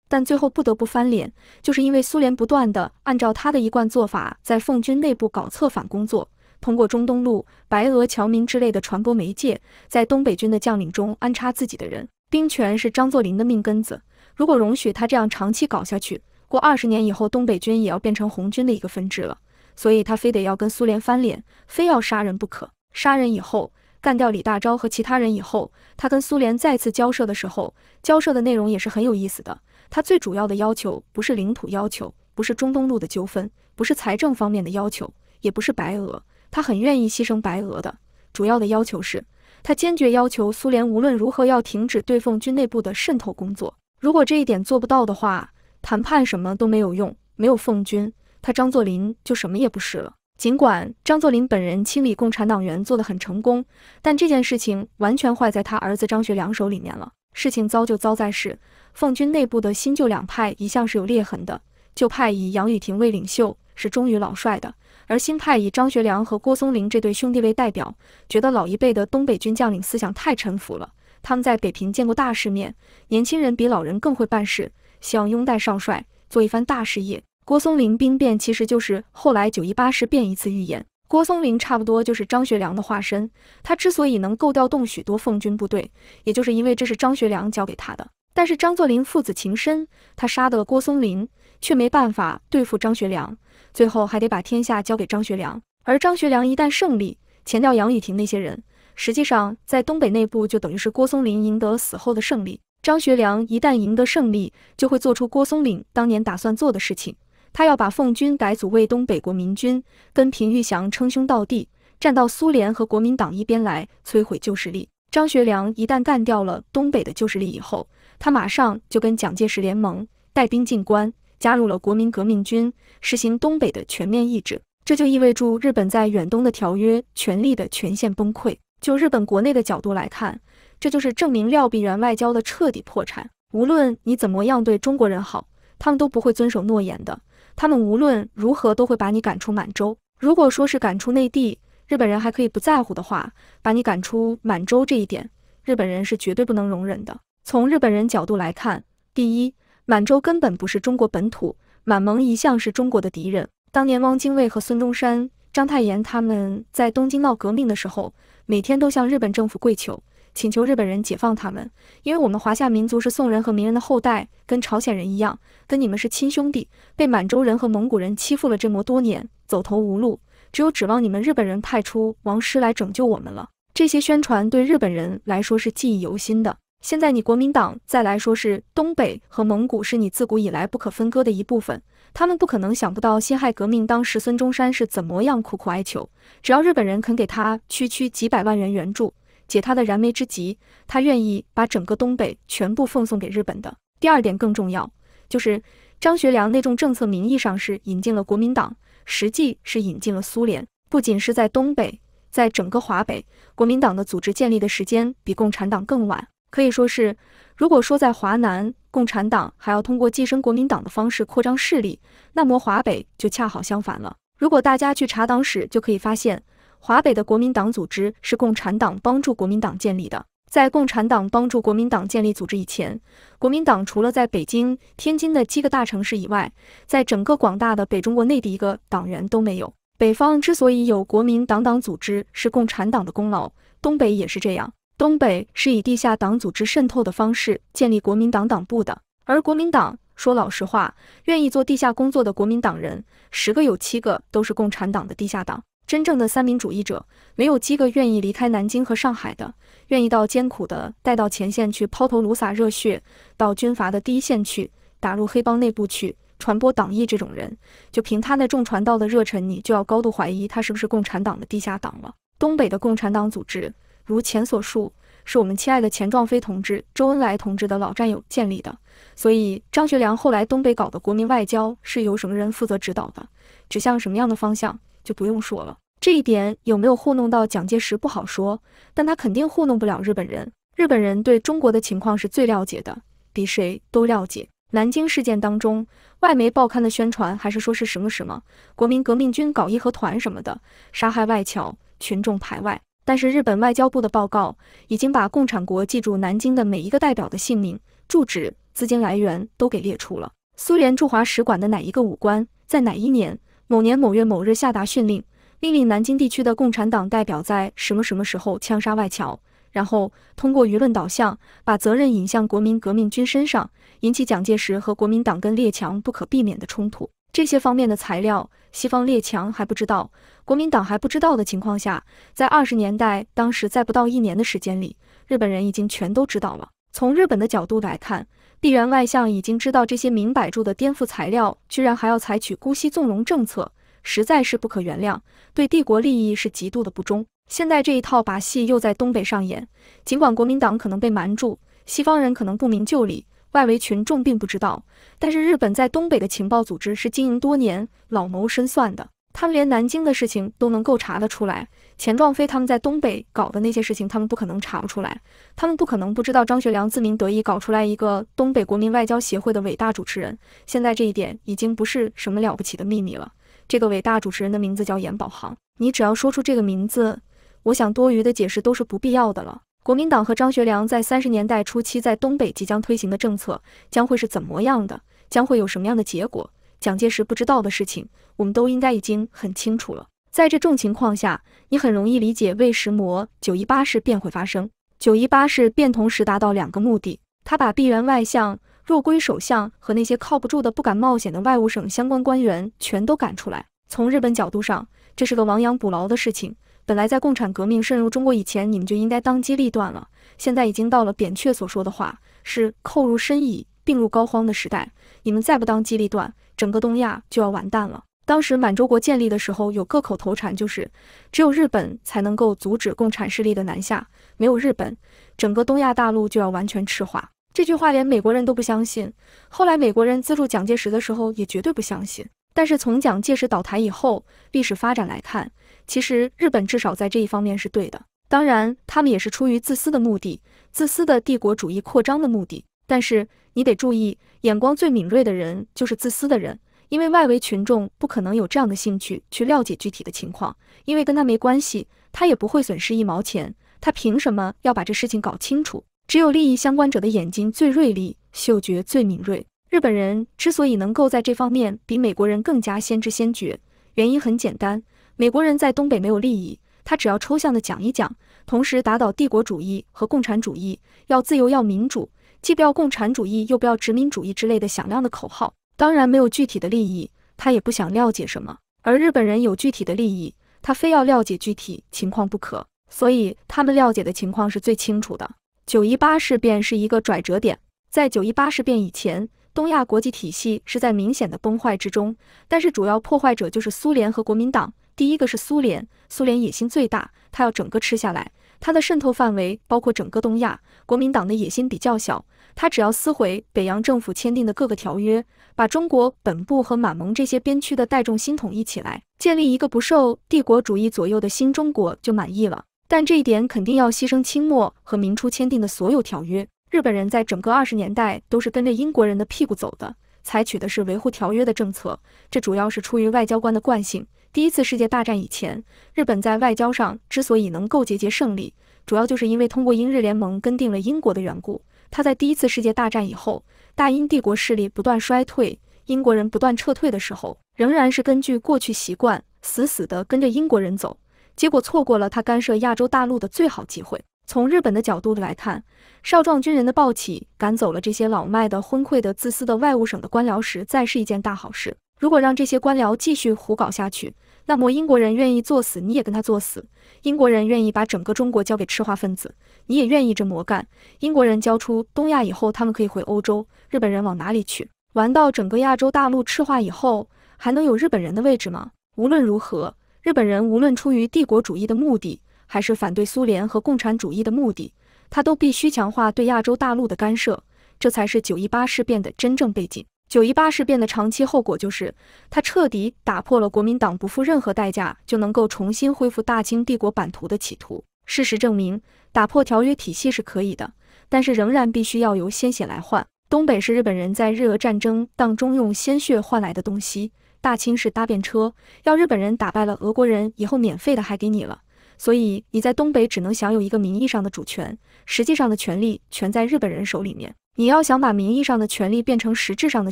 但最后不得不翻脸，就是因为苏联不断的按照他的一贯做法，在奉军内部搞策反工作，通过中东路白俄侨民之类的传播媒介，在东北军的将领中安插自己的人。兵权是张作霖的命根子，如果容许他这样长期搞下去，过二十年以后，东北军也要变成红军的一个分支了。所以他非得要跟苏联翻脸，非要杀人不可。杀人以后，干掉李大钊和其他人以后，他跟苏联再次交涉的时候，交涉的内容也是很有意思的。他最主要的要求不是领土要求，不是中东路的纠纷，不是财政方面的要求，也不是白俄，他很愿意牺牲白俄的。主要的要求是他坚决要求苏联无论如何要停止对奉军内部的渗透工作，如果这一点做不到的话，谈判什么都没有用，没有奉军，他张作霖就什么也不是了。尽管张作霖本人清理共产党员做得很成功，但这件事情完全坏在他儿子张学良手里面了。事情糟就糟在是，奉军内部的新旧两派一向是有裂痕的。旧派以杨宇霆为领袖，是忠于老帅的；而新派以张学良和郭松龄这对兄弟为代表，觉得老一辈的东北军将领思想太沉浮了。他们在北平见过大世面，年轻人比老人更会办事，希望拥戴少帅做一番大事业。郭松龄兵变其实就是后来九一八事变一次预演。郭松龄差不多就是张学良的化身，他之所以能够调动许多奉军部队，也就是因为这是张学良教给他的。但是张作霖父子情深，他杀得了郭松龄，却没办法对付张学良，最后还得把天下交给张学良。而张学良一旦胜利，前调杨宇霆那些人，实际上在东北内部就等于是郭松龄赢得死后的胜利。张学良一旦赢得胜利，就会做出郭松龄当年打算做的事情。他要把奉军改组为东北国民军，跟平玉祥称兄道弟，站到苏联和国民党一边来摧毁旧势力。张学良一旦干掉了东北的旧势力以后，他马上就跟蒋介石联盟，带兵进关，加入了国民革命军，实行东北的全面抑制。这就意味着日本在远东的条约权力的全线崩溃。就日本国内的角度来看，这就是证明廖必元外交的彻底破产。无论你怎么样对中国人好，他们都不会遵守诺言的。他们无论如何都会把你赶出满洲。如果说是赶出内地，日本人还可以不在乎的话，把你赶出满洲这一点，日本人是绝对不能容忍的。从日本人角度来看，第一，满洲根本不是中国本土，满蒙一向是中国的敌人。当年汪精卫和孙中山、章太炎他们在东京闹革命的时候，每天都向日本政府跪求。请求日本人解放他们，因为我们华夏民族是宋人和明人的后代，跟朝鲜人一样，跟你们是亲兄弟，被满洲人和蒙古人欺负了这么多年，走投无路，只有指望你们日本人派出王师来拯救我们了。这些宣传对日本人来说是记忆犹新的。现在你国民党再来说是东北和蒙古是你自古以来不可分割的一部分，他们不可能想不到辛亥革命当时孙中山是怎么样苦苦哀求，只要日本人肯给他区区几百万元援助。解他的燃眉之急，他愿意把整个东北全部奉送给日本的。第二点更重要，就是张学良那种政策，名义上是引进了国民党，实际是引进了苏联。不仅是在东北，在整个华北，国民党的组织建立的时间比共产党更晚，可以说是，如果说在华南，共产党还要通过寄生国民党的方式扩张势力，那么华北就恰好相反了。如果大家去查党史，就可以发现。华北的国民党组织是共产党帮助国民党建立的。在共产党帮助国民党建立组织以前，国民党除了在北京、天津的七个大城市以外，在整个广大的北中国内地一个党员都没有。北方之所以有国民党党组织，是共产党的功劳。东北也是这样，东北是以地下党组织渗透的方式建立国民党党部的。而国民党说老实话，愿意做地下工作的国民党人，十个有七个都是共产党的地下党。真正的三民主义者没有几个愿意离开南京和上海的，愿意到艰苦的带到前线去抛头颅洒热血，到军阀的第一线去打入黑帮内部去传播党义。这种人，就凭他那重传道的热忱，你就要高度怀疑他是不是共产党的地下党了。东北的共产党组织，如前所述，是我们亲爱的钱壮飞同志、周恩来同志的老战友建立的。所以，张学良后来东北搞的国民外交是由什么人负责指导的？指向什么样的方向？就不用说了，这一点有没有糊弄到蒋介石不好说，但他肯定糊弄不了日本人。日本人对中国的情况是最了解的，比谁都了解。南京事件当中，外媒报刊的宣传还是说是什么什么国民革命军搞义和团什么的，杀害外侨，群众排外。但是日本外交部的报告已经把共产国记住南京的每一个代表的姓名、住址、资金来源都给列出了。苏联驻华使馆的哪一个武官，在哪一年？某年某月某日下达训令，命令南京地区的共产党代表在什么什么时候枪杀外侨，然后通过舆论导向把责任引向国民革命军身上，引起蒋介石和国民党跟列强不可避免的冲突。这些方面的材料，西方列强还不知道，国民党还不知道的情况下，在二十年代当时在不到一年的时间里，日本人已经全都知道了。从日本的角度来看。地缘外相已经知道这些明摆住的颠覆材料，居然还要采取姑息纵容政策，实在是不可原谅。对帝国利益是极度的不忠。现在这一套把戏又在东北上演，尽管国民党可能被瞒住，西方人可能不明就里，外围群众并不知道，但是日本在东北的情报组织是经营多年、老谋深算的，他们连南京的事情都能够查得出来。钱壮飞他们在东北搞的那些事情，他们不可能查不出来，他们不可能不知道。张学良自鸣得意搞出来一个东北国民外交协会的伟大主持人，现在这一点已经不是什么了不起的秘密了。这个伟大主持人的名字叫阎宝航，你只要说出这个名字，我想多余的解释都是不必要的了。国民党和张学良在三十年代初期在东北即将推行的政策将会是怎么样的，将会有什么样的结果？蒋介石不知道的事情，我们都应该已经很清楚了。在这种情况下，你很容易理解，为食魔九一八事变会发生，九一八事变同时达到两个目的，他把闭源外相若归首相和那些靠不住的、不敢冒险的外务省相关官员全都赶出来。从日本角度上，这是个亡羊补牢的事情。本来在共产革命渗入中国以前，你们就应该当机立断了。现在已经到了扁鹊所说的话，是扣入深矣，病入膏肓的时代。你们再不当机立断，整个东亚就要完蛋了。当时满洲国建立的时候，有个口头禅，就是只有日本才能够阻止共产势力的南下，没有日本，整个东亚大陆就要完全赤化。这句话连美国人都不相信，后来美国人资助蒋介石的时候也绝对不相信。但是从蒋介石倒台以后，历史发展来看，其实日本至少在这一方面是对的。当然，他们也是出于自私的目的，自私的帝国主义扩张的目的。但是你得注意，眼光最敏锐的人就是自私的人。因为外围群众不可能有这样的兴趣去了解具体的情况，因为跟他没关系，他也不会损失一毛钱，他凭什么要把这事情搞清楚？只有利益相关者的眼睛最锐利，嗅觉最敏锐。日本人之所以能够在这方面比美国人更加先知先觉，原因很简单，美国人在东北没有利益，他只要抽象的讲一讲，同时打倒帝国主义和共产主义，要自由要民主，既不要共产主义又不要殖民主义之类的响亮的口号。当然没有具体的利益，他也不想了解什么。而日本人有具体的利益，他非要了解具体情况不可，所以他们了解的情况是最清楚的。九一八事变是一个转折点，在九一八事变以前，东亚国际体系是在明显的崩坏之中，但是主要破坏者就是苏联和国民党。第一个是苏联，苏联野心最大，他要整个吃下来，他的渗透范围包括整个东亚。国民党的野心比较小。他只要撕毁北洋政府签订的各个条约，把中国本部和满蒙这些边区的代众心统一起来，建立一个不受帝国主义左右的新中国就满意了。但这一点肯定要牺牲清末和明初签订的所有条约。日本人在整个二十年代都是跟着英国人的屁股走的，采取的是维护条约的政策。这主要是出于外交官的惯性。第一次世界大战以前，日本在外交上之所以能够节节胜利，主要就是因为通过英日联盟跟定了英国的缘故。他在第一次世界大战以后，大英帝国势力不断衰退，英国人不断撤退的时候，仍然是根据过去习惯，死死地跟着英国人走，结果错过了他干涉亚洲大陆的最好机会。从日本的角度来看，少壮军人的暴起赶走了这些老迈的、昏聩的、自私的外务省的官僚，实在是一件大好事。如果让这些官僚继续胡搞下去，那么英国人愿意作死，你也跟他作死；英国人愿意把整个中国交给赤化分子。你也愿意这么干？英国人交出东亚以后，他们可以回欧洲；日本人往哪里去？玩到整个亚洲大陆赤化以后，还能有日本人的位置吗？无论如何，日本人无论出于帝国主义的目的，还是反对苏联和共产主义的目的，他都必须强化对亚洲大陆的干涉。这才是九一八事变的真正背景。九一八事变的长期后果就是，他彻底打破了国民党不付任何代价就能够重新恢复大清帝国版图的企图。事实证明。打破条约体系是可以的，但是仍然必须要由鲜血来换。东北是日本人在日俄战争当中用鲜血换来的东西，大清是搭便车，要日本人打败了俄国人以后，免费的还给你了。所以你在东北只能享有一个名义上的主权，实际上的权利全在日本人手里面。你要想把名义上的权利变成实质上的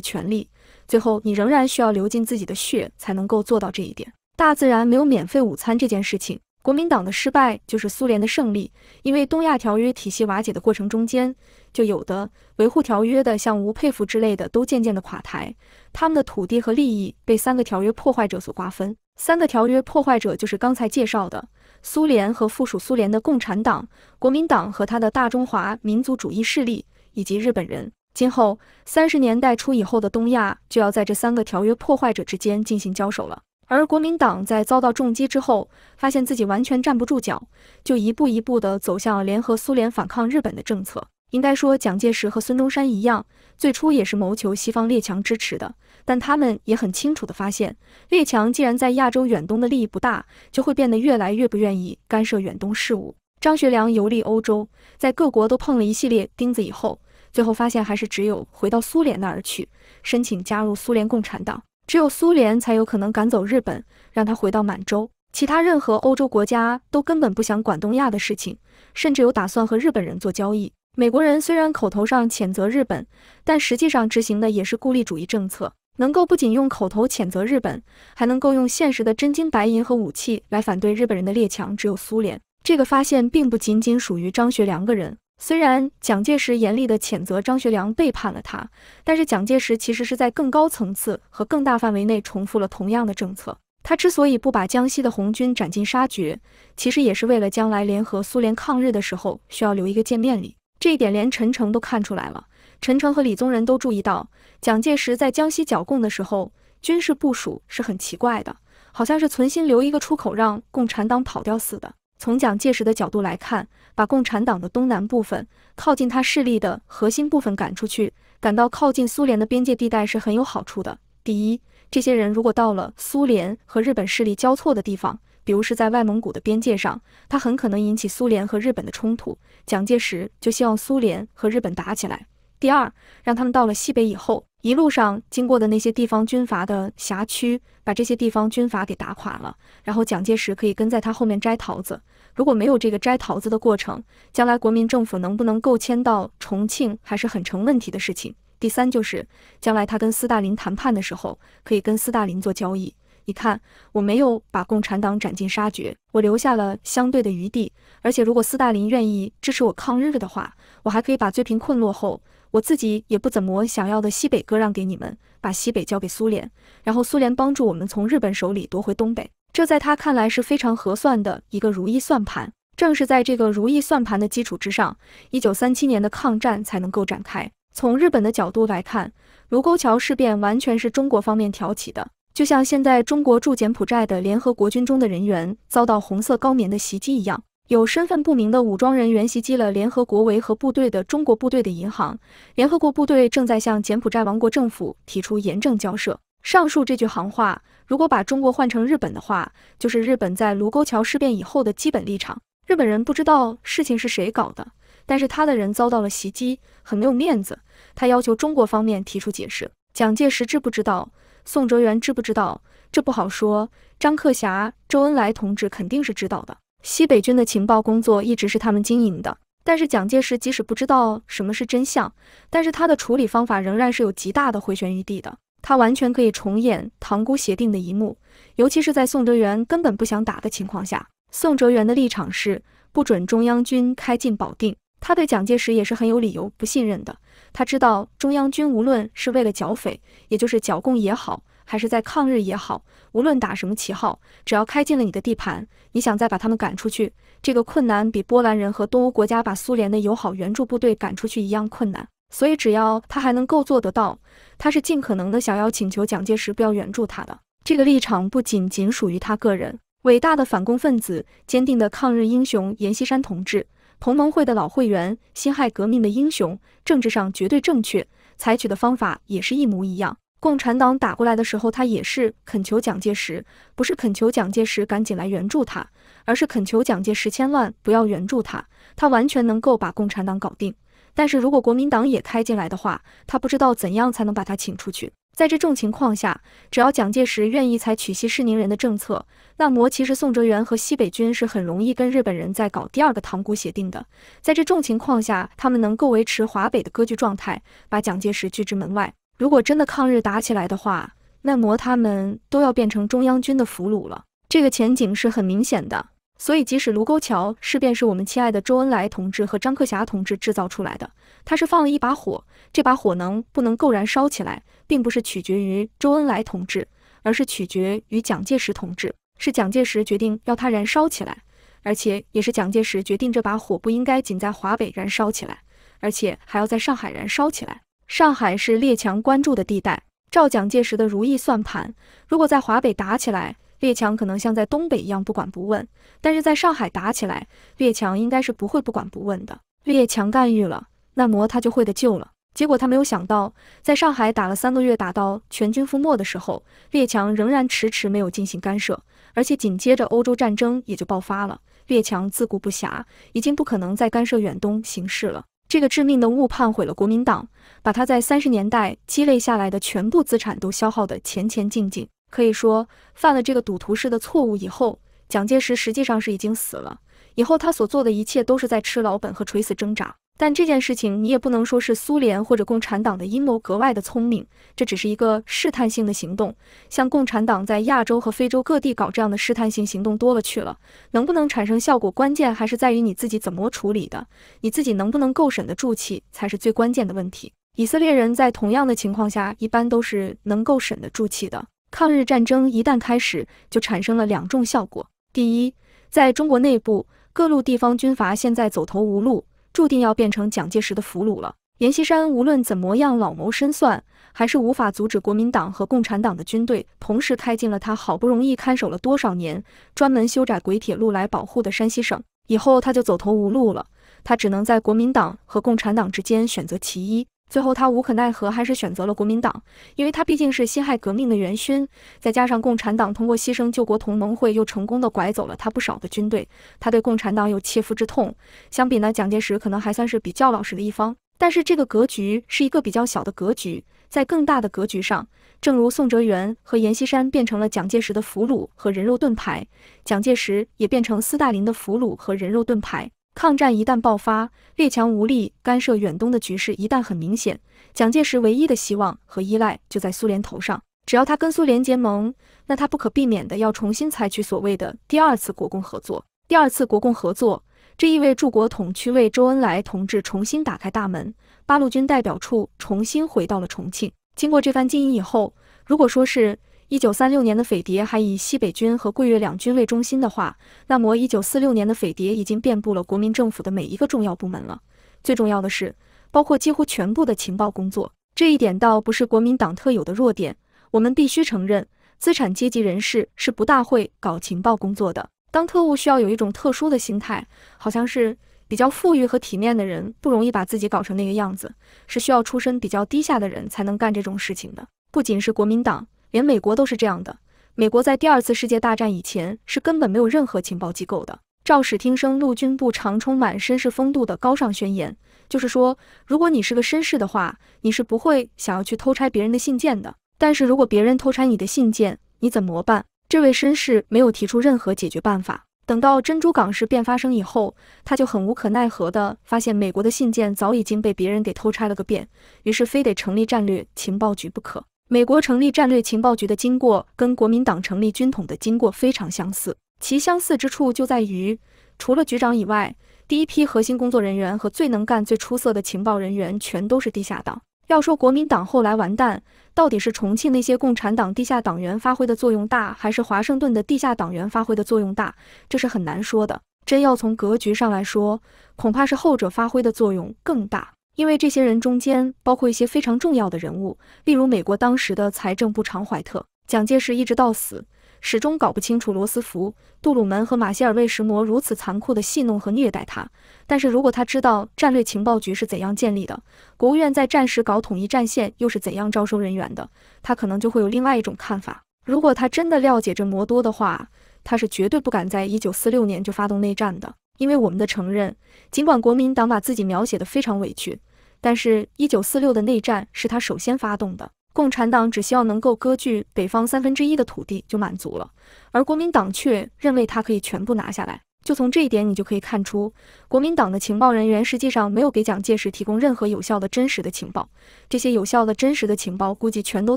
权利，最后你仍然需要流尽自己的血才能够做到这一点。大自然没有免费午餐这件事情。国民党的失败就是苏联的胜利，因为东亚条约体系瓦解的过程中间，就有的维护条约的，像吴佩孚之类的，都渐渐的垮台，他们的土地和利益被三个条约破坏者所瓜分。三个条约破坏者就是刚才介绍的苏联和附属苏联的共产党、国民党和他的大中华民族主义势力，以及日本人。今后三十年代初以后的东亚就要在这三个条约破坏者之间进行交手了。而国民党在遭到重击之后，发现自己完全站不住脚，就一步一步地走向联合苏联反抗日本的政策。应该说，蒋介石和孙中山一样，最初也是谋求西方列强支持的。但他们也很清楚地发现，列强既然在亚洲远东的利益不大，就会变得越来越不愿意干涉远东事务。张学良游历欧洲，在各国都碰了一系列钉子以后，最后发现还是只有回到苏联那儿去，申请加入苏联共产党。只有苏联才有可能赶走日本，让他回到满洲。其他任何欧洲国家都根本不想管东亚的事情，甚至有打算和日本人做交易。美国人虽然口头上谴责日本，但实际上执行的也是孤立主义政策。能够不仅用口头谴责日本，还能够用现实的真金白银和武器来反对日本人的列强，只有苏联。这个发现并不仅仅属于张学良个人。虽然蒋介石严厉地谴责张学良背叛了他，但是蒋介石其实是在更高层次和更大范围内重复了同样的政策。他之所以不把江西的红军斩尽杀绝，其实也是为了将来联合苏联抗日的时候需要留一个见面礼。这一点连陈诚都看出来了，陈诚和李宗仁都注意到，蒋介石在江西剿共的时候军事部署是很奇怪的，好像是存心留一个出口让共产党跑掉似的。从蒋介石的角度来看，把共产党的东南部分，靠近他势力的核心部分赶出去，赶到靠近苏联的边界地带是很有好处的。第一，这些人如果到了苏联和日本势力交错的地方，比如是在外蒙古的边界上，他很可能引起苏联和日本的冲突。蒋介石就希望苏联和日本打起来。第二，让他们到了西北以后，一路上经过的那些地方军阀的辖区，把这些地方军阀给打垮了，然后蒋介石可以跟在他后面摘桃子。如果没有这个摘桃子的过程，将来国民政府能不能够迁到重庆还是很成问题的事情。第三，就是将来他跟斯大林谈判的时候，可以跟斯大林做交易。你看，我没有把共产党斩尽杀绝，我留下了相对的余地。而且，如果斯大林愿意支持我抗日的话，我还可以把最贫困落后。我自己也不怎么想要的西北割让给你们，把西北交给苏联，然后苏联帮助我们从日本手里夺回东北，这在他看来是非常合算的一个如意算盘。正是在这个如意算盘的基础之上，一九三七年的抗战才能够展开。从日本的角度来看，卢沟桥事变完全是中国方面挑起的，就像现在中国驻柬埔寨的联合国军中的人员遭到红色高棉的袭击一样。有身份不明的武装人员袭击了联合国维和部队的中国部队的银行。联合国部队正在向柬埔寨王国政府提出严正交涉。上述这句行话，如果把中国换成日本的话，就是日本在卢沟桥事变以后的基本立场。日本人不知道事情是谁搞的，但是他的人遭到了袭击，很没有面子。他要求中国方面提出解释。蒋介石知不知道？宋哲元知不知道？这不好说。张克侠、周恩来同志肯定是知道的。西北军的情报工作一直是他们经营的，但是蒋介石即使不知道什么是真相，但是他的处理方法仍然是有极大的回旋余地的。他完全可以重演塘沽协定的一幕，尤其是在宋哲元根本不想打的情况下。宋哲元的立场是不准中央军开进保定，他对蒋介石也是很有理由不信任的。他知道中央军无论是为了剿匪，也就是剿共也好。还是在抗日也好，无论打什么旗号，只要开进了你的地盘，你想再把他们赶出去，这个困难比波兰人和东欧国家把苏联的友好援助部队赶出去一样困难。所以，只要他还能够做得到，他是尽可能的想要请求蒋介石不要援助他的。这个立场不仅仅属于他个人。伟大的反共分子，坚定的抗日英雄，阎锡山同志，同盟会的老会员，辛亥革命的英雄，政治上绝对正确，采取的方法也是一模一样。共产党打过来的时候，他也是恳求蒋介石，不是恳求蒋介石赶紧来援助他，而是恳求蒋介石千万不要援助他。他完全能够把共产党搞定，但是如果国民党也开进来的话，他不知道怎样才能把他请出去。在这种情况下，只要蒋介石愿意采取息事宁人的政策，那么其实宋哲元和西北军是很容易跟日本人在搞第二个塘沽协定的。在这种情况下，他们能够维持华北的割据状态，把蒋介石拒之门外。如果真的抗日打起来的话，那么他们都要变成中央军的俘虏了。这个前景是很明显的。所以，即使卢沟桥事变是我们亲爱的周恩来同志和张克侠同志制造出来的，他是放了一把火。这把火能不能够燃烧起来，并不是取决于周恩来同志，而是取决于蒋介石同志。是蒋介石决定要它燃烧起来，而且也是蒋介石决定这把火不应该仅在华北燃烧起来，而且还要在上海燃烧起来。上海是列强关注的地带。照蒋介石的如意算盘，如果在华北打起来，列强可能像在东北一样不管不问；但是在上海打起来，列强应该是不会不管不问的。列强干预了，那么他就会得救了。结果他没有想到，在上海打了三个月，打到全军覆没的时候，列强仍然迟迟没有进行干涉，而且紧接着欧洲战争也就爆发了，列强自顾不暇，已经不可能再干涉远东形势了。这个致命的误判毁了国民党，把他在三十年代积累下来的全部资产都消耗的前前进进。可以说，犯了这个赌徒式的错误以后，蒋介石实际上是已经死了。以后他所做的一切都是在吃老本和垂死挣扎。但这件事情你也不能说是苏联或者共产党的阴谋格外的聪明，这只是一个试探性的行动。像共产党在亚洲和非洲各地搞这样的试探性行动多了去了，能不能产生效果，关键还是在于你自己怎么处理的，你自己能不能够审得住气，才是最关键的问题。以色列人在同样的情况下一般都是能够审得住气的。抗日战争一旦开始，就产生了两种效果：第一，在中国内部，各路地方军阀现在走投无路。注定要变成蒋介石的俘虏了。阎锡山无论怎么样老谋深算，还是无法阻止国民党和共产党的军队同时开进了他好不容易看守了多少年、专门修窄轨铁路来保护的山西省。以后他就走投无路了，他只能在国民党和共产党之间选择其一。最后他无可奈何，还是选择了国民党，因为他毕竟是辛亥革命的元勋，再加上共产党通过牺牲救国同盟会又成功的拐走了他不少的军队，他对共产党有切肤之痛。相比呢，蒋介石可能还算是比较老实的一方，但是这个格局是一个比较小的格局，在更大的格局上，正如宋哲元和阎锡山变成了蒋介石的俘虏和人肉盾牌，蒋介石也变成斯大林的俘虏和人肉盾牌。抗战一旦爆发，列强无力干涉远东的局势一旦很明显，蒋介石唯一的希望和依赖就在苏联头上。只要他跟苏联结盟，那他不可避免的要重新采取所谓的第二次国共合作。第二次国共合作，这意味着国统区为周恩来同志重新打开大门，八路军代表处重新回到了重庆。经过这番经营以后，如果说是。一九三六年的匪谍还以西北军和桂粤两军为中心的话，那么一九四六年的匪谍已经遍布了国民政府的每一个重要部门了。最重要的是，包括几乎全部的情报工作。这一点倒不是国民党特有的弱点。我们必须承认，资产阶级人士是不大会搞情报工作的。当特务需要有一种特殊的心态，好像是比较富裕和体面的人不容易把自己搞成那个样子，是需要出身比较低下的人才能干这种事情的。不仅是国民党。连美国都是这样的。美国在第二次世界大战以前是根本没有任何情报机构的。赵史听生陆军部长充满绅士风度的高尚宣言，就是说，如果你是个绅士的话，你是不会想要去偷拆别人的信件的。但是如果别人偷拆你的信件，你怎么办？这位绅士没有提出任何解决办法。等到珍珠港事变发生以后，他就很无可奈何地发现，美国的信件早已经被别人给偷拆了个遍，于是非得成立战略情报局不可。美国成立战略情报局的经过跟国民党成立军统的经过非常相似，其相似之处就在于，除了局长以外，第一批核心工作人员和最能干、最出色的情报人员全都是地下党。要说国民党后来完蛋，到底是重庆那些共产党地下党员发挥的作用大，还是华盛顿的地下党员发挥的作用大，这是很难说的。真要从格局上来说，恐怕是后者发挥的作用更大。因为这些人中间包括一些非常重要的人物，例如美国当时的财政部长怀特。蒋介石一直到死，始终搞不清楚罗斯福、杜鲁门和马歇尔为什么如此残酷地戏弄和虐待他。但是如果他知道战略情报局是怎样建立的，国务院在战时搞统一战线又是怎样招收人员的，他可能就会有另外一种看法。如果他真的了解这魔多的话，他是绝对不敢在一九四六年就发动内战的。因为我们的承认，尽管国民党把自己描写的非常委屈。但是，一九四六的内战是他首先发动的。共产党只希望能够割据北方三分之一的土地就满足了，而国民党却认为他可以全部拿下来。就从这一点，你就可以看出，国民党的情报人员实际上没有给蒋介石提供任何有效的真实的情报。这些有效的真实的情报，估计全都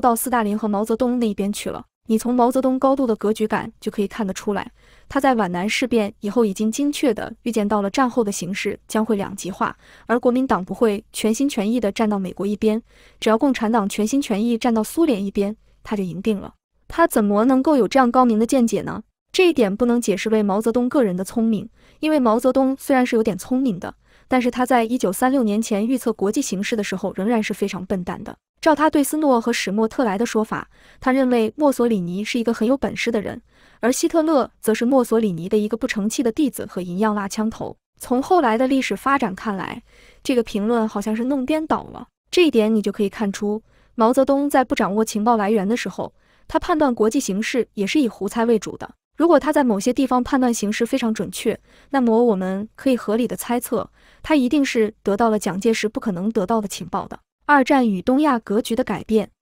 到斯大林和毛泽东那一边去了。你从毛泽东高度的格局感就可以看得出来。他在皖南事变以后，已经精确的预见到了战后的形势将会两极化，而国民党不会全心全意的站到美国一边，只要共产党全心全意站到苏联一边，他就赢定了。他怎么能够有这样高明的见解呢？这一点不能解释为毛泽东个人的聪明，因为毛泽东虽然是有点聪明的，但是他在一九三六年前预测国际形势的时候，仍然是非常笨蛋的。照他对斯诺和史沫特莱的说法，他认为墨索里尼是一个很有本事的人。而希特勒则是墨索里尼的一个不成器的弟子和银样蜡枪头。从后来的历史发展看来，这个评论好像是弄颠倒了。这一点你就可以看出，毛泽东在不掌握情报来源的时候，他判断国际形势也是以胡猜为主的。如果他在某些地方判断形势非常准确，那么我们可以合理的猜测，他一定是得到了蒋介石不可能得到的情报的。二战与东亚格局的改变，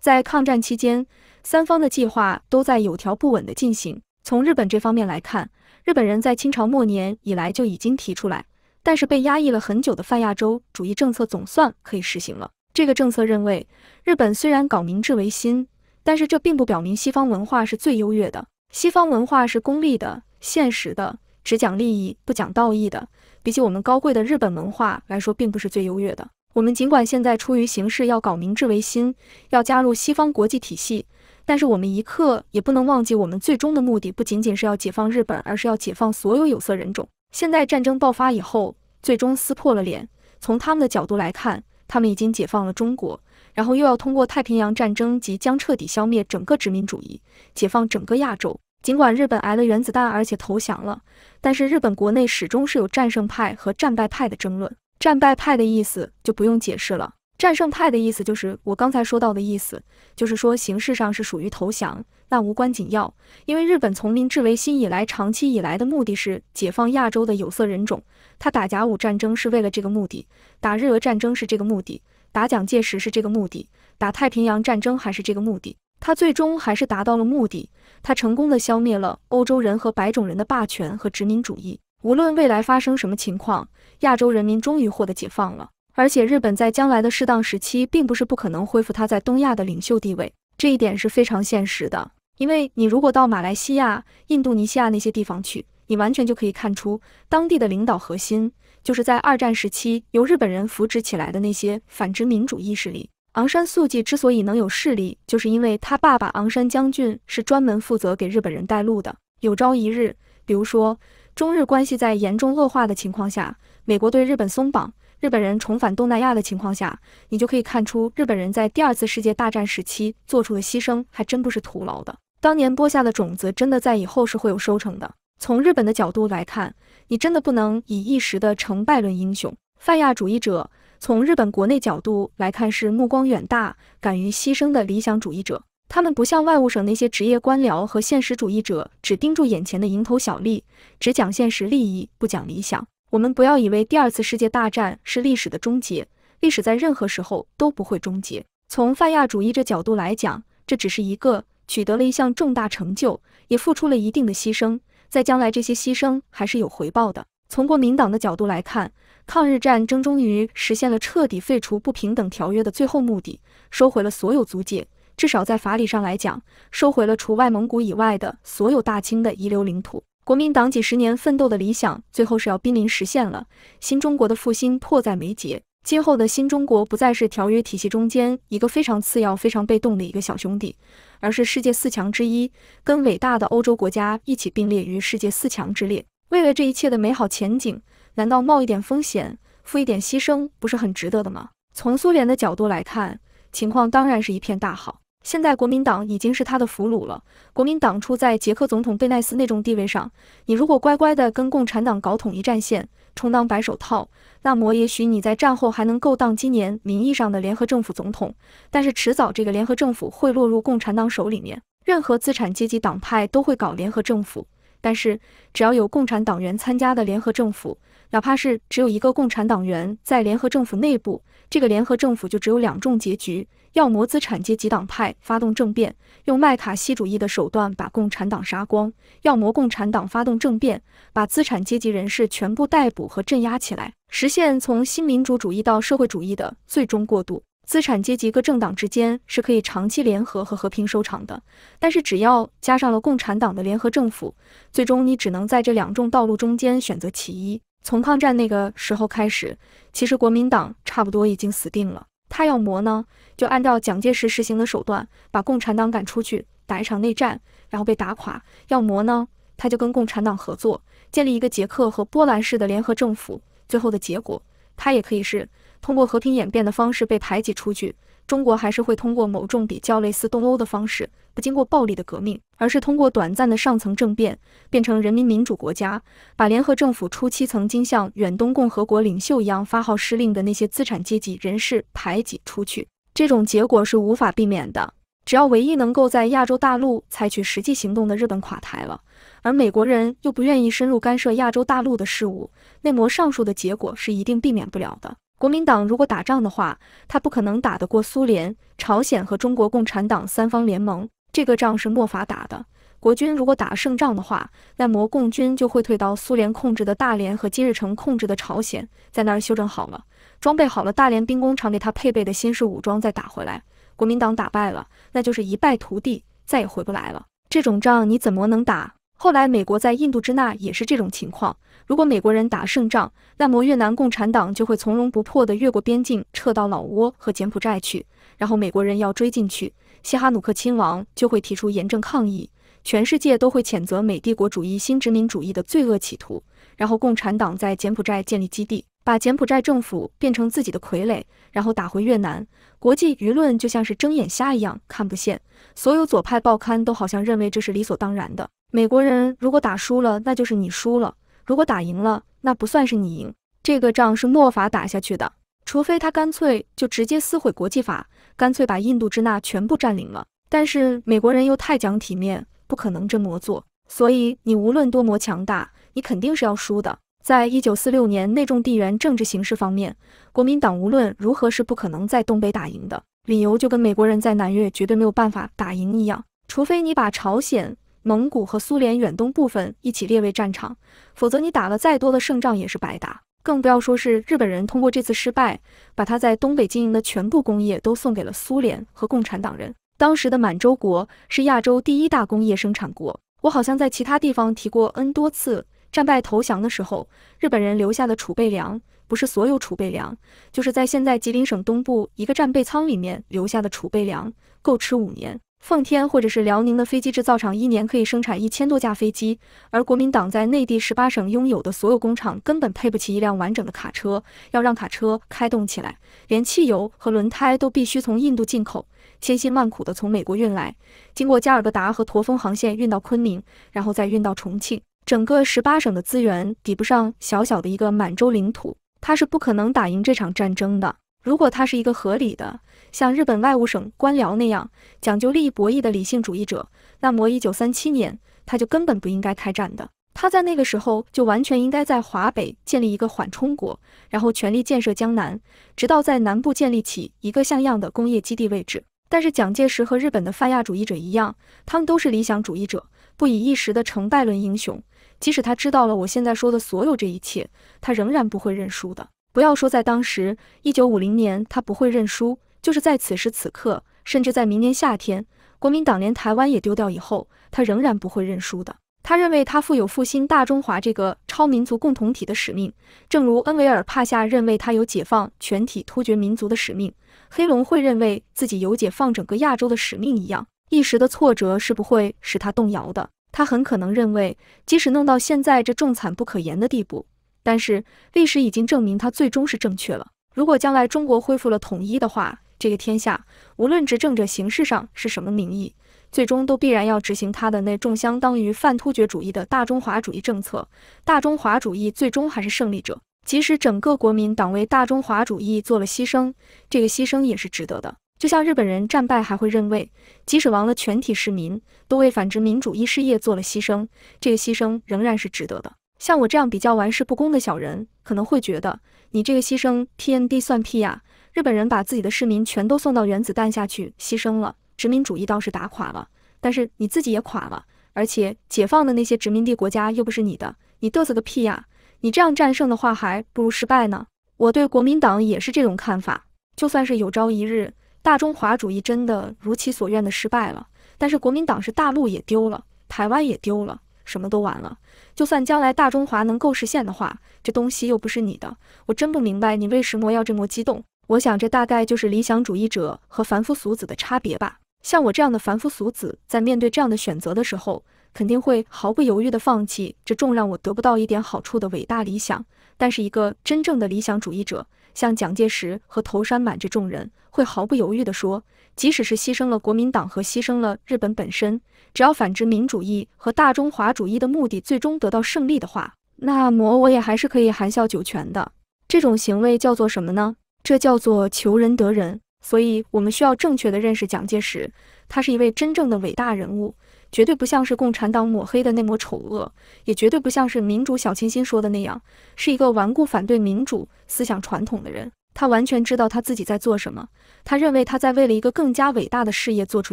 在抗战期间。三方的计划都在有条不紊的进行。从日本这方面来看，日本人在清朝末年以来就已经提出来，但是被压抑了很久的泛亚洲主义政策总算可以实行了。这个政策认为，日本虽然搞明治维新，但是这并不表明西方文化是最优越的。西方文化是功利的、现实的，只讲利益不讲道义的，比起我们高贵的日本文化来说，并不是最优越的。我们尽管现在出于形势要搞明治维新，要加入西方国际体系。但是我们一刻也不能忘记，我们最终的目的不仅仅是要解放日本，而是要解放所有有色人种。现在战争爆发以后，最终撕破了脸。从他们的角度来看，他们已经解放了中国，然后又要通过太平洋战争，即将彻底消灭整个殖民主义，解放整个亚洲。尽管日本挨了原子弹，而且投降了，但是日本国内始终是有战胜派和战败派的争论。战败派的意思就不用解释了。战胜派的意思就是我刚才说到的意思，就是说形式上是属于投降，那无关紧要。因为日本从明治维新以来，长期以来的目的是解放亚洲的有色人种，他打甲午战争是为了这个目的，打日俄战争是这个目的，打蒋介石是这个目的，打太平洋战争还是这个目的。他最终还是达到了目的，他成功的消灭了欧洲人和白种人的霸权和殖民主义。无论未来发生什么情况，亚洲人民终于获得解放了。而且，日本在将来的适当时期，并不是不可能恢复它在东亚的领袖地位，这一点是非常现实的。因为你如果到马来西亚、印度尼西亚那些地方去，你完全就可以看出，当地的领导核心就是在二战时期由日本人扶植起来的那些反殖民主意识力。昂山素季之所以能有势力，就是因为他爸爸昂山将军是专门负责给日本人带路的。有朝一日，比如说中日关系在严重恶化的情况下，美国对日本松绑。日本人重返东南亚的情况下，你就可以看出日本人在第二次世界大战时期做出的牺牲还真不是徒劳的。当年播下的种子，真的在以后是会有收成的。从日本的角度来看，你真的不能以一时的成败论英雄。泛亚主义者从日本国内角度来看是目光远大、敢于牺牲的理想主义者，他们不像外务省那些职业官僚和现实主义者，只盯住眼前的蝇头小利，只讲现实利益，不讲理想。我们不要以为第二次世界大战是历史的终结，历史在任何时候都不会终结。从泛亚主义这角度来讲，这只是一个取得了一项重大成就，也付出了一定的牺牲，在将来这些牺牲还是有回报的。从国民党的角度来看，抗日战争终于实现了彻底废除不平等条约的最后目的，收回了所有租界，至少在法理上来讲，收回了除外蒙古以外的所有大清的遗留领土。国民党几十年奋斗的理想，最后是要濒临实现了。新中国的复兴迫在眉睫，今后的新中国不再是条约体系中间一个非常次要、非常被动的一个小兄弟，而是世界四强之一，跟伟大的欧洲国家一起并列于世界四强之列。为了这一切的美好前景，难道冒一点风险、付一点牺牲，不是很值得的吗？从苏联的角度来看，情况当然是一片大好。现在国民党已经是他的俘虏了。国民党处在捷克总统贝奈斯那种地位上，你如果乖乖的跟共产党搞统一战线，充当白手套，那么也许你在战后还能够当今年名义上的联合政府总统。但是迟早这个联合政府会落入共产党手里面。任何资产阶级党派都会搞联合政府，但是只要有共产党员参加的联合政府，哪怕是只有一个共产党员在联合政府内部，这个联合政府就只有两种结局。要么资产阶级党派发动政变，用麦卡锡主义的手段把共产党杀光；要么共产党发动政变，把资产阶级人士全部逮捕和镇压起来，实现从新民主主义到社会主义的最终过渡。资产阶级各政党之间是可以长期联合和和平收场的，但是只要加上了共产党的联合政府，最终你只能在这两种道路中间选择其一。从抗战那个时候开始，其实国民党差不多已经死定了。他要磨呢，就按照蒋介石实行的手段，把共产党赶出去，打一场内战，然后被打垮；要磨呢，他就跟共产党合作，建立一个捷克和波兰式的联合政府。最后的结果，他也可以是通过和平演变的方式被排挤出去。中国还是会通过某种比较类似东欧的方式，不经过暴力的革命，而是通过短暂的上层政变，变成人民民主国家，把联合政府初期曾经像远东共和国领袖一样发号施令的那些资产阶级人士排挤出去。这种结果是无法避免的。只要唯一能够在亚洲大陆采取实际行动的日本垮台了，而美国人又不愿意深入干涉亚洲大陆的事务，内摩上述的结果是一定避免不了的。国民党如果打仗的话，他不可能打得过苏联、朝鲜和中国共产党三方联盟，这个仗是没法打的。国军如果打胜仗的话，那么共军就会退到苏联控制的大连和金日成控制的朝鲜，在那儿休整好了，装备好了，大连兵工厂给他配备的新式武装再打回来。国民党打败了，那就是一败涂地，再也回不来了。这种仗你怎么能打？后来美国在印度支那也是这种情况。如果美国人打胜仗，那么越南共产党就会从容不迫地越过边境撤到老挝和柬埔寨去，然后美国人要追进去，西哈努克亲王就会提出严正抗议，全世界都会谴责美帝国主义新殖民主义的罪恶企图，然后共产党在柬埔寨建立基地，把柬埔寨政府变成自己的傀儡，然后打回越南，国际舆论就像是睁眼瞎一样看不见，所有左派报刊都好像认为这是理所当然的。美国人如果打输了，那就是你输了。如果打赢了，那不算是你赢，这个仗是莫法打下去的。除非他干脆就直接撕毁国际法，干脆把印度支那全部占领了。但是美国人又太讲体面，不可能这么做。所以你无论多么强大，你肯定是要输的。在一九四六年内中地缘政治形势方面，国民党无论如何是不可能在东北打赢的。理由就跟美国人在南越绝对没有办法打赢一样，除非你把朝鲜。蒙古和苏联远东部分一起列为战场，否则你打了再多的胜仗也是白打，更不要说是日本人通过这次失败，把他在东北经营的全部工业都送给了苏联和共产党人。当时的满洲国是亚洲第一大工业生产国，我好像在其他地方提过 n 多次。战败投降的时候，日本人留下的储备粮，不是所有储备粮，就是在现在吉林省东部一个战备仓里面留下的储备粮，够吃五年。奉天或者是辽宁的飞机制造厂，一年可以生产一千多架飞机，而国民党在内地十八省拥有的所有工厂，根本配不起一辆完整的卡车。要让卡车开动起来，连汽油和轮胎都必须从印度进口，千辛万苦的从美国运来，经过加尔各答和驼峰航线运到昆明，然后再运到重庆。整个十八省的资源抵不上小小的一个满洲领土，它是不可能打赢这场战争的。如果它是一个合理的。像日本外务省官僚那样讲究利益博弈的理性主义者，那么一九三七年他就根本不应该开战的。他在那个时候就完全应该在华北建立一个缓冲国，然后全力建设江南，直到在南部建立起一个像样的工业基地位置。但是蒋介石和日本的泛亚主义者一样，他们都是理想主义者，不以一时的成败论英雄。即使他知道了我现在说的所有这一切，他仍然不会认输的。不要说在当时，一九五零年他不会认输。就是在此时此刻，甚至在明年夏天，国民党连台湾也丢掉以后，他仍然不会认输的。他认为他负有复兴大中华这个超民族共同体的使命，正如恩维尔帕夏认为他有解放全体突厥民族的使命，黑龙会认为自己有解放整个亚洲的使命一样，一时的挫折是不会使他动摇的。他很可能认为，即使弄到现在这重惨不可言的地步，但是历史已经证明他最终是正确了。如果将来中国恢复了统一的话，这个天下，无论执政者形式上是什么名义，最终都必然要执行他的那种相当于泛突厥主义的大中华主义政策。大中华主义最终还是胜利者，即使整个国民党为大中华主义做了牺牲，这个牺牲也是值得的。就像日本人战败还会认位，即使亡了全体市民都为反殖民主义事业做了牺牲，这个牺牲仍然是值得的。像我这样比较玩世不恭的小人，可能会觉得你这个牺牲 T N D 算屁呀。日本人把自己的市民全都送到原子弹下去牺牲了，殖民主义倒是打垮了，但是你自己也垮了，而且解放的那些殖民地国家又不是你的，你嘚瑟个屁呀！你这样战胜的话，还不如失败呢。我对国民党也是这种看法。就算是有朝一日大中华主义真的如其所愿的失败了，但是国民党是大陆也丢了，台湾也丢了，什么都完了。就算将来大中华能够实现的话，这东西又不是你的，我真不明白你为什么要这么激动。我想，这大概就是理想主义者和凡夫俗子的差别吧。像我这样的凡夫俗子，在面对这样的选择的时候，肯定会毫不犹豫地放弃这重让我得不到一点好处的伟大理想。但是，一个真正的理想主义者，像蒋介石和投山满这众人，会毫不犹豫地说，即使是牺牲了国民党和牺牲了日本本身，只要反殖民主义和大中华主义的目的最终得到胜利的话，那么我也还是可以含笑九泉的。这种行为叫做什么呢？这叫做求人得人，所以我们需要正确的认识蒋介石。他是一位真正的伟大人物，绝对不像是共产党抹黑的那抹丑恶，也绝对不像是民主小清新说的那样，是一个顽固反对民主思想传统的人。他完全知道他自己在做什么，他认为他在为了一个更加伟大的事业做出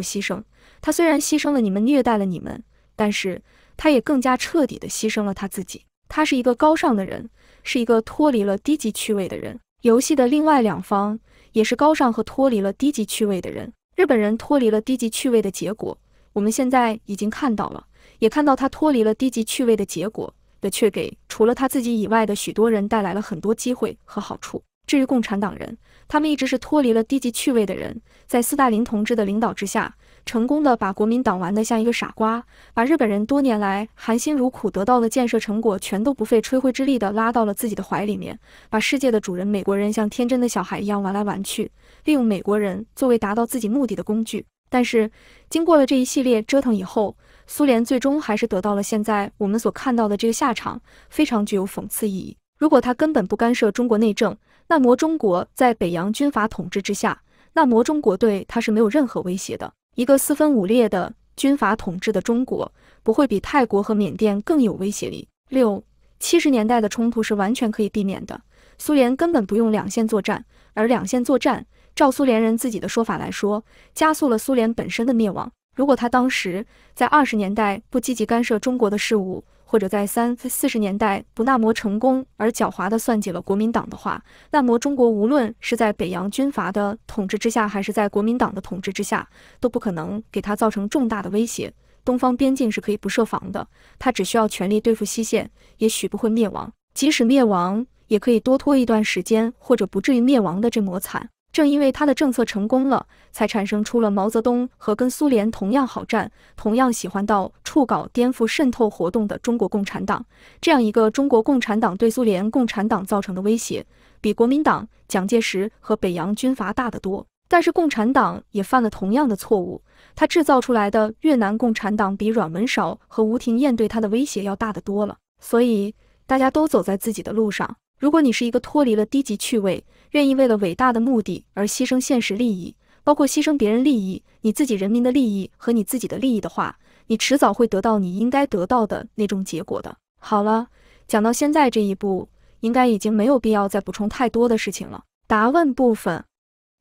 牺牲。他虽然牺牲了你们，虐待了你们，但是他也更加彻底的牺牲了他自己。他是一个高尚的人，是一个脱离了低级趣味的人。游戏的另外两方也是高尚和脱离了低级趣味的人。日本人脱离了低级趣味的结果，我们现在已经看到了，也看到他脱离了低级趣味的结果的，却给除了他自己以外的许多人带来了很多机会和好处。至于共产党人，他们一直是脱离了低级趣味的人，在斯大林同志的领导之下。成功的把国民党玩得像一个傻瓜，把日本人多年来含辛茹苦得到的建设成果全都不费吹灰之力的拉到了自己的怀里面，把世界的主人美国人像天真的小孩一样玩来玩去，利用美国人作为达到自己目的的工具。但是经过了这一系列折腾以后，苏联最终还是得到了现在我们所看到的这个下场，非常具有讽刺意义。如果他根本不干涉中国内政，那么中国在北洋军阀统治之下，那么中国对他是没有任何威胁的。一个四分五裂的军阀统治的中国，不会比泰国和缅甸更有威胁力。六七十年代的冲突是完全可以避免的，苏联根本不用两线作战，而两线作战，照苏联人自己的说法来说，加速了苏联本身的灭亡。如果他当时在二十年代不积极干涉中国的事务，或者在三四十年代不纳摩成功而狡猾地算计了国民党的话，那么中国无论是在北洋军阀的统治之下，还是在国民党的统治之下，都不可能给他造成重大的威胁。东方边境是可以不设防的，他只需要全力对付西线，也许不会灭亡；即使灭亡，也可以多拖一段时间，或者不至于灭亡的这么惨。正因为他的政策成功了，才产生出了毛泽东和跟苏联同样好战、同样喜欢到处搞颠覆渗透活动的中国共产党这样一个中国共产党对苏联共产党造成的威胁，比国民党蒋介石和北洋军阀大得多。但是共产党也犯了同样的错误，他制造出来的越南共产党比阮文韶和吴廷艳对他的威胁要大得多。了，所以大家都走在自己的路上。如果你是一个脱离了低级趣味。愿意为了伟大的目的而牺牲现实利益，包括牺牲别人利益、你自己人民的利益和你自己的利益的话，你迟早会得到你应该得到的那种结果的。好了，讲到现在这一步，应该已经没有必要再补充太多的事情了。答问部分，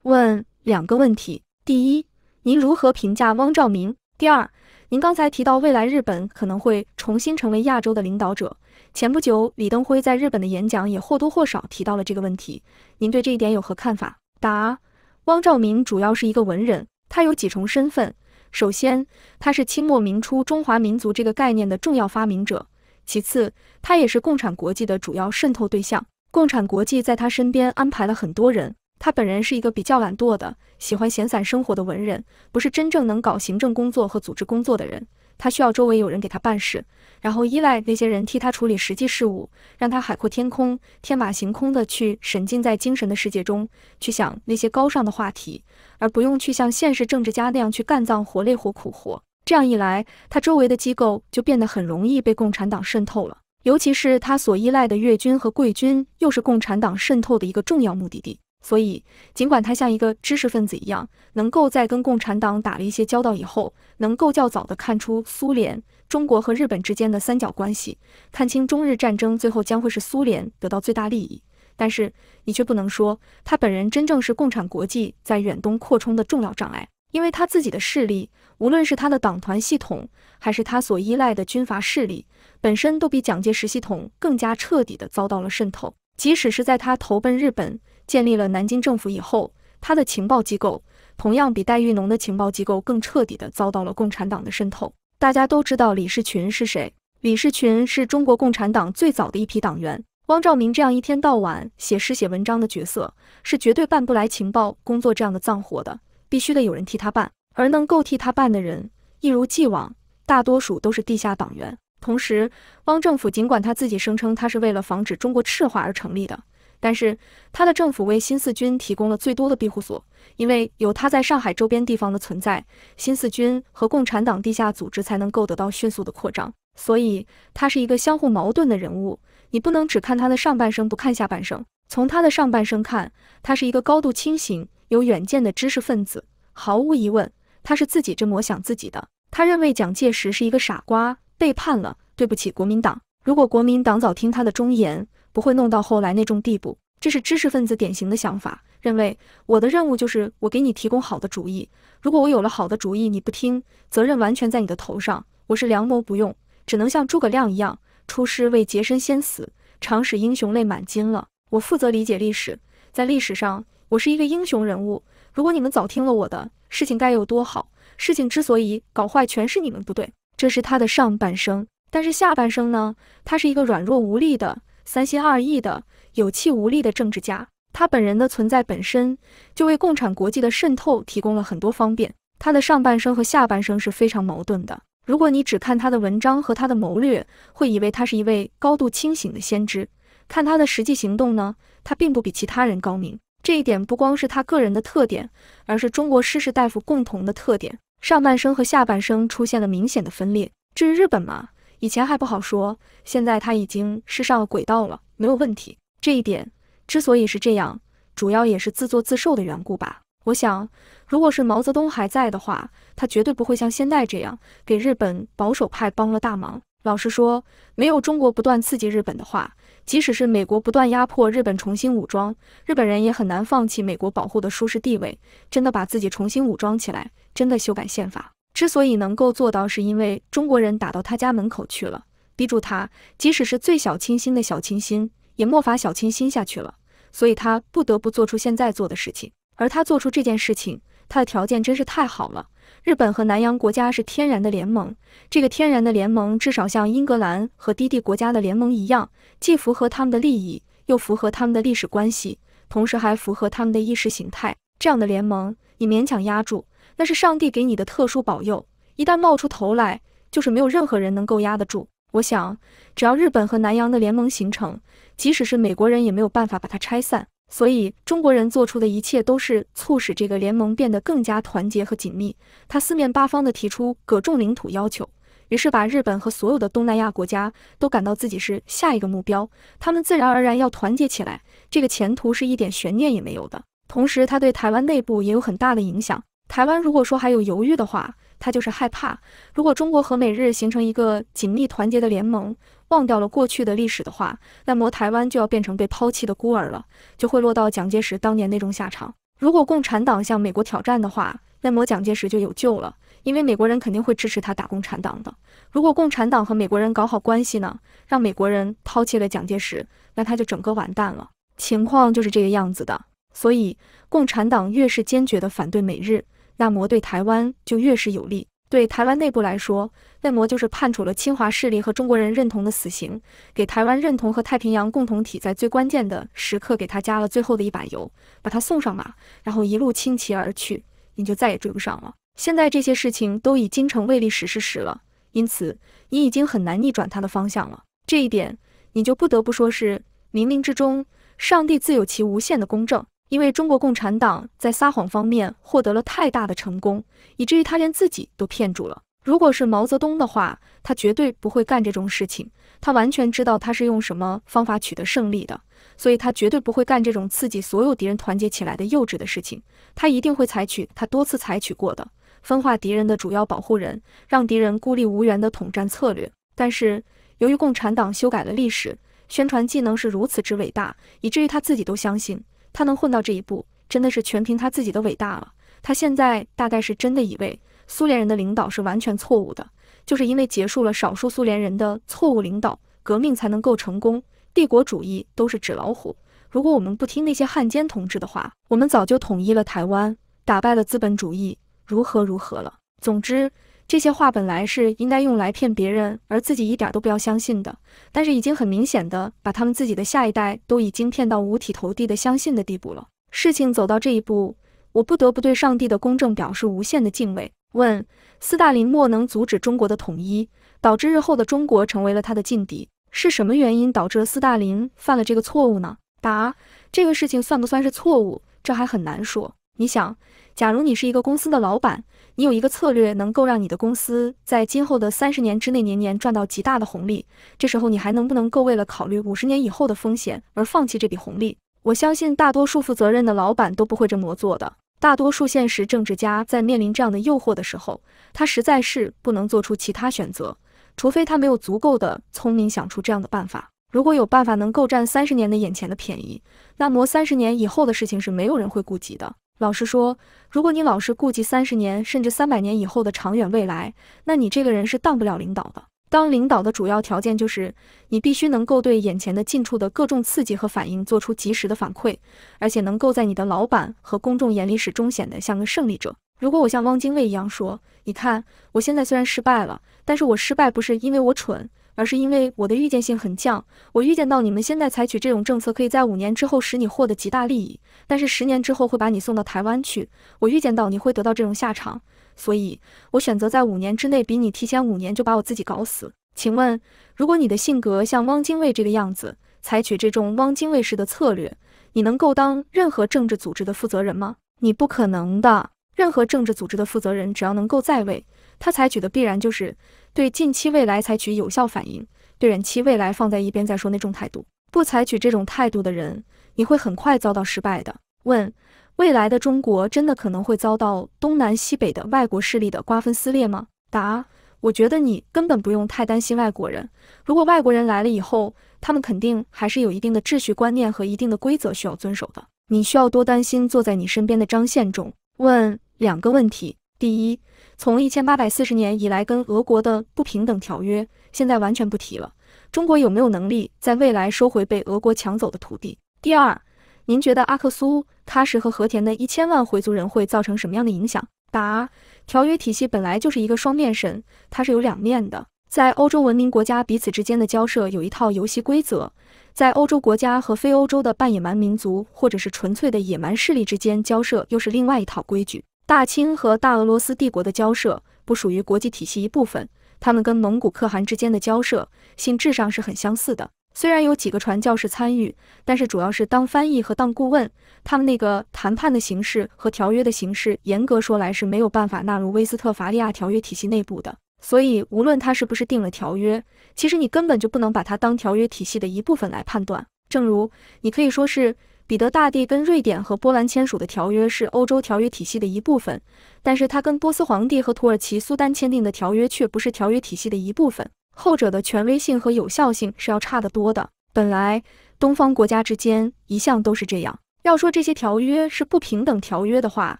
问两个问题：第一，您如何评价汪兆铭？第二，您刚才提到未来日本可能会重新成为亚洲的领导者。前不久，李登辉在日本的演讲也或多或少提到了这个问题。您对这一点有何看法？答：汪兆民主要是一个文人，他有几重身份。首先，他是清末民初中华民族这个概念的重要发明者；其次，他也是共产国际的主要渗透对象。共产国际在他身边安排了很多人。他本人是一个比较懒惰的、喜欢闲散生活的文人，不是真正能搞行政工作和组织工作的人。他需要周围有人给他办事，然后依赖那些人替他处理实际事务，让他海阔天空、天马行空的去沉浸在精神的世界中，去想那些高尚的话题，而不用去像现实政治家那样去干脏活、累活、苦活。这样一来，他周围的机构就变得很容易被共产党渗透了，尤其是他所依赖的越军和桂军，又是共产党渗透的一个重要目的地。所以，尽管他像一个知识分子一样，能够在跟共产党打了一些交道以后，能够较早的看出苏联、中国和日本之间的三角关系，看清中日战争最后将会是苏联得到最大利益，但是你却不能说他本人真正是共产国际在远东扩充的重要障碍，因为他自己的势力，无论是他的党团系统，还是他所依赖的军阀势力，本身都比蒋介石系统更加彻底的遭到了渗透，即使是在他投奔日本。建立了南京政府以后，他的情报机构同样比戴玉农的情报机构更彻底地遭到了共产党的渗透。大家都知道李士群是谁？李士群是中国共产党最早的一批党员。汪兆铭这样一天到晚写诗写文章的角色，是绝对办不来情报工作这样的脏活的，必须得有人替他办。而能够替他办的人，一如既往，大多数都是地下党员。同时，汪政府尽管他自己声称他是为了防止中国赤化而成立的。但是他的政府为新四军提供了最多的庇护所，因为有他在上海周边地方的存在，新四军和共产党地下组织才能够得到迅速的扩张。所以他是一个相互矛盾的人物，你不能只看他的上半生，不看下半生。从他的上半生看，他是一个高度清醒、有远见的知识分子，毫无疑问，他是自己这么想自己的。他认为蒋介石是一个傻瓜，背叛了，对不起国民党。如果国民党早听他的忠言。不会弄到后来那种地步，这是知识分子典型的想法，认为我的任务就是我给你提供好的主意，如果我有了好的主意你不听，责任完全在你的头上，我是良谋不用，只能像诸葛亮一样，出师未捷身先死，常使英雄泪满襟了。我负责理解历史，在历史上我是一个英雄人物，如果你们早听了我的，事情该有多好！事情之所以搞坏，全是你们不对。这是他的上半生，但是下半生呢？他是一个软弱无力的。三心二意的、有气无力的政治家，他本人的存在本身就为共产国际的渗透提供了很多方便。他的上半生和下半生是非常矛盾的。如果你只看他的文章和他的谋略，会以为他是一位高度清醒的先知；看他的实际行动呢，他并不比其他人高明。这一点不光是他个人的特点，而是中国士大夫共同的特点。上半生和下半生出现了明显的分裂。至于日本嘛。以前还不好说，现在他已经是上了轨道了，没有问题。这一点之所以是这样，主要也是自作自受的缘故吧。我想，如果是毛泽东还在的话，他绝对不会像现在这样给日本保守派帮了大忙。老实说，没有中国不断刺激日本的话，即使是美国不断压迫日本重新武装，日本人也很难放弃美国保护的舒适地位，真的把自己重新武装起来，真的修改宪法。之所以能够做到，是因为中国人打到他家门口去了，逼住他，即使是最小清新的小清新，也没法小清新下去了，所以他不得不做出现在做的事情。而他做出这件事情，他的条件真是太好了。日本和南洋国家是天然的联盟，这个天然的联盟至少像英格兰和低地国家的联盟一样，既符合他们的利益，又符合他们的历史关系，同时还符合他们的意识形态。这样的联盟，你勉强压住。那是上帝给你的特殊保佑，一旦冒出头来，就是没有任何人能够压得住。我想，只要日本和南洋的联盟形成，即使是美国人也没有办法把它拆散。所以，中国人做出的一切都是促使这个联盟变得更加团结和紧密。他四面八方的提出各种领土要求，于是把日本和所有的东南亚国家都感到自己是下一个目标。他们自然而然要团结起来，这个前途是一点悬念也没有的。同时，他对台湾内部也有很大的影响。台湾如果说还有犹豫的话，他就是害怕。如果中国和美日形成一个紧密团结的联盟，忘掉了过去的历史的话，那么台湾就要变成被抛弃的孤儿了，就会落到蒋介石当年那种下场。如果共产党向美国挑战的话，那么蒋介石就有救了，因为美国人肯定会支持他打共产党的。如果共产党和美国人搞好关系呢，让美国人抛弃了蒋介石，那他就整个完蛋了。情况就是这个样子的，所以共产党越是坚决地反对美日。那么对台湾就越是有利。对台湾内部来说，那么就是判处了侵华势力和中国人认同的死刑，给台湾认同和太平洋共同体在最关键的时刻给他加了最后的一把油，把他送上马，然后一路轻骑而去，你就再也追不上了。现在这些事情都以金城为历史事实了，因此你已经很难逆转他的方向了。这一点你就不得不说是冥冥之中，上帝自有其无限的公正。因为中国共产党在撒谎方面获得了太大的成功，以至于他连自己都骗住了。如果是毛泽东的话，他绝对不会干这种事情。他完全知道他是用什么方法取得胜利的，所以他绝对不会干这种刺激所有敌人团结起来的幼稚的事情。他一定会采取他多次采取过的分化敌人的主要保护人，让敌人孤立无援的统战策略。但是由于共产党修改了历史，宣传技能是如此之伟大，以至于他自己都相信。他能混到这一步，真的是全凭他自己的伟大了。他现在大概是真的以为苏联人的领导是完全错误的，就是因为结束了少数苏联人的错误领导，革命才能够成功。帝国主义都是纸老虎，如果我们不听那些汉奸同志的话，我们早就统一了台湾，打败了资本主义，如何如何了。总之。这些话本来是应该用来骗别人，而自己一点都不要相信的，但是已经很明显的把他们自己的下一代都已经骗到五体投地的相信的地步了。事情走到这一步，我不得不对上帝的公正表示无限的敬畏。问：斯大林莫能阻止中国的统一，导致日后的中国成为了他的劲敌，是什么原因导致了斯大林犯了这个错误呢？答：这个事情算不算是错误，这还很难说。你想，假如你是一个公司的老板。你有一个策略能够让你的公司在今后的三十年之内年年赚到极大的红利，这时候你还能不能够为了考虑五十年以后的风险而放弃这笔红利？我相信大多数负责任的老板都不会这么做。的大多数现实政治家在面临这样的诱惑的时候，他实在是不能做出其他选择，除非他没有足够的聪明想出这样的办法。如果有办法能够占三十年的眼前的便宜，那么三十年以后的事情是没有人会顾及的。老实说，如果你老是顾及三十年甚至三百年以后的长远未来，那你这个人是当不了领导的。当领导的主要条件就是，你必须能够对眼前的近处的各种刺激和反应做出及时的反馈，而且能够在你的老板和公众眼里始终显得像个胜利者。如果我像汪精卫一样说，你看我现在虽然失败了，但是我失败不是因为我蠢。而是因为我的预见性很强，我预见到你们现在采取这种政策，可以在五年之后使你获得极大利益，但是十年之后会把你送到台湾去。我预见到你会得到这种下场，所以我选择在五年之内比你提前五年就把我自己搞死。请问，如果你的性格像汪精卫这个样子，采取这种汪精卫式的策略，你能够当任何政治组织的负责人吗？你不可能的。任何政治组织的负责人，只要能够在位，他采取的必然就是。对近期未来采取有效反应，对远期未来放在一边再说那种态度，不采取这种态度的人，你会很快遭到失败的。问：未来的中国真的可能会遭到东南西北的外国势力的瓜分撕裂吗？答：我觉得你根本不用太担心外国人。如果外国人来了以后，他们肯定还是有一定的秩序观念和一定的规则需要遵守的。你需要多担心坐在你身边的张献忠。问两个问题：第一，从一千八百四十年以来跟俄国的不平等条约，现在完全不提了。中国有没有能力在未来收回被俄国抢走的土地？第二，您觉得阿克苏、喀什和和田的一千万回族人会造成什么样的影响？答：条约体系本来就是一个双面神，它是有两面的。在欧洲文明国家彼此之间的交涉有一套游戏规则，在欧洲国家和非欧洲的半野蛮民族或者是纯粹的野蛮势力之间交涉又是另外一套规矩。大清和大俄罗斯帝国的交涉不属于国际体系一部分，他们跟蒙古可汗之间的交涉性质上是很相似的。虽然有几个传教士参与，但是主要是当翻译和当顾问。他们那个谈判的形式和条约的形式，严格说来是没有办法纳入威斯特伐利亚条约体系内部的。所以，无论他是不是定了条约，其实你根本就不能把它当条约体系的一部分来判断。正如你可以说是。彼得大帝跟瑞典和波兰签署的条约是欧洲条约体系的一部分，但是他跟波斯皇帝和土耳其苏丹签订的条约却不是条约体系的一部分，后者的权威性和有效性是要差得多的。本来东方国家之间一向都是这样。要说这些条约是不平等条约的话，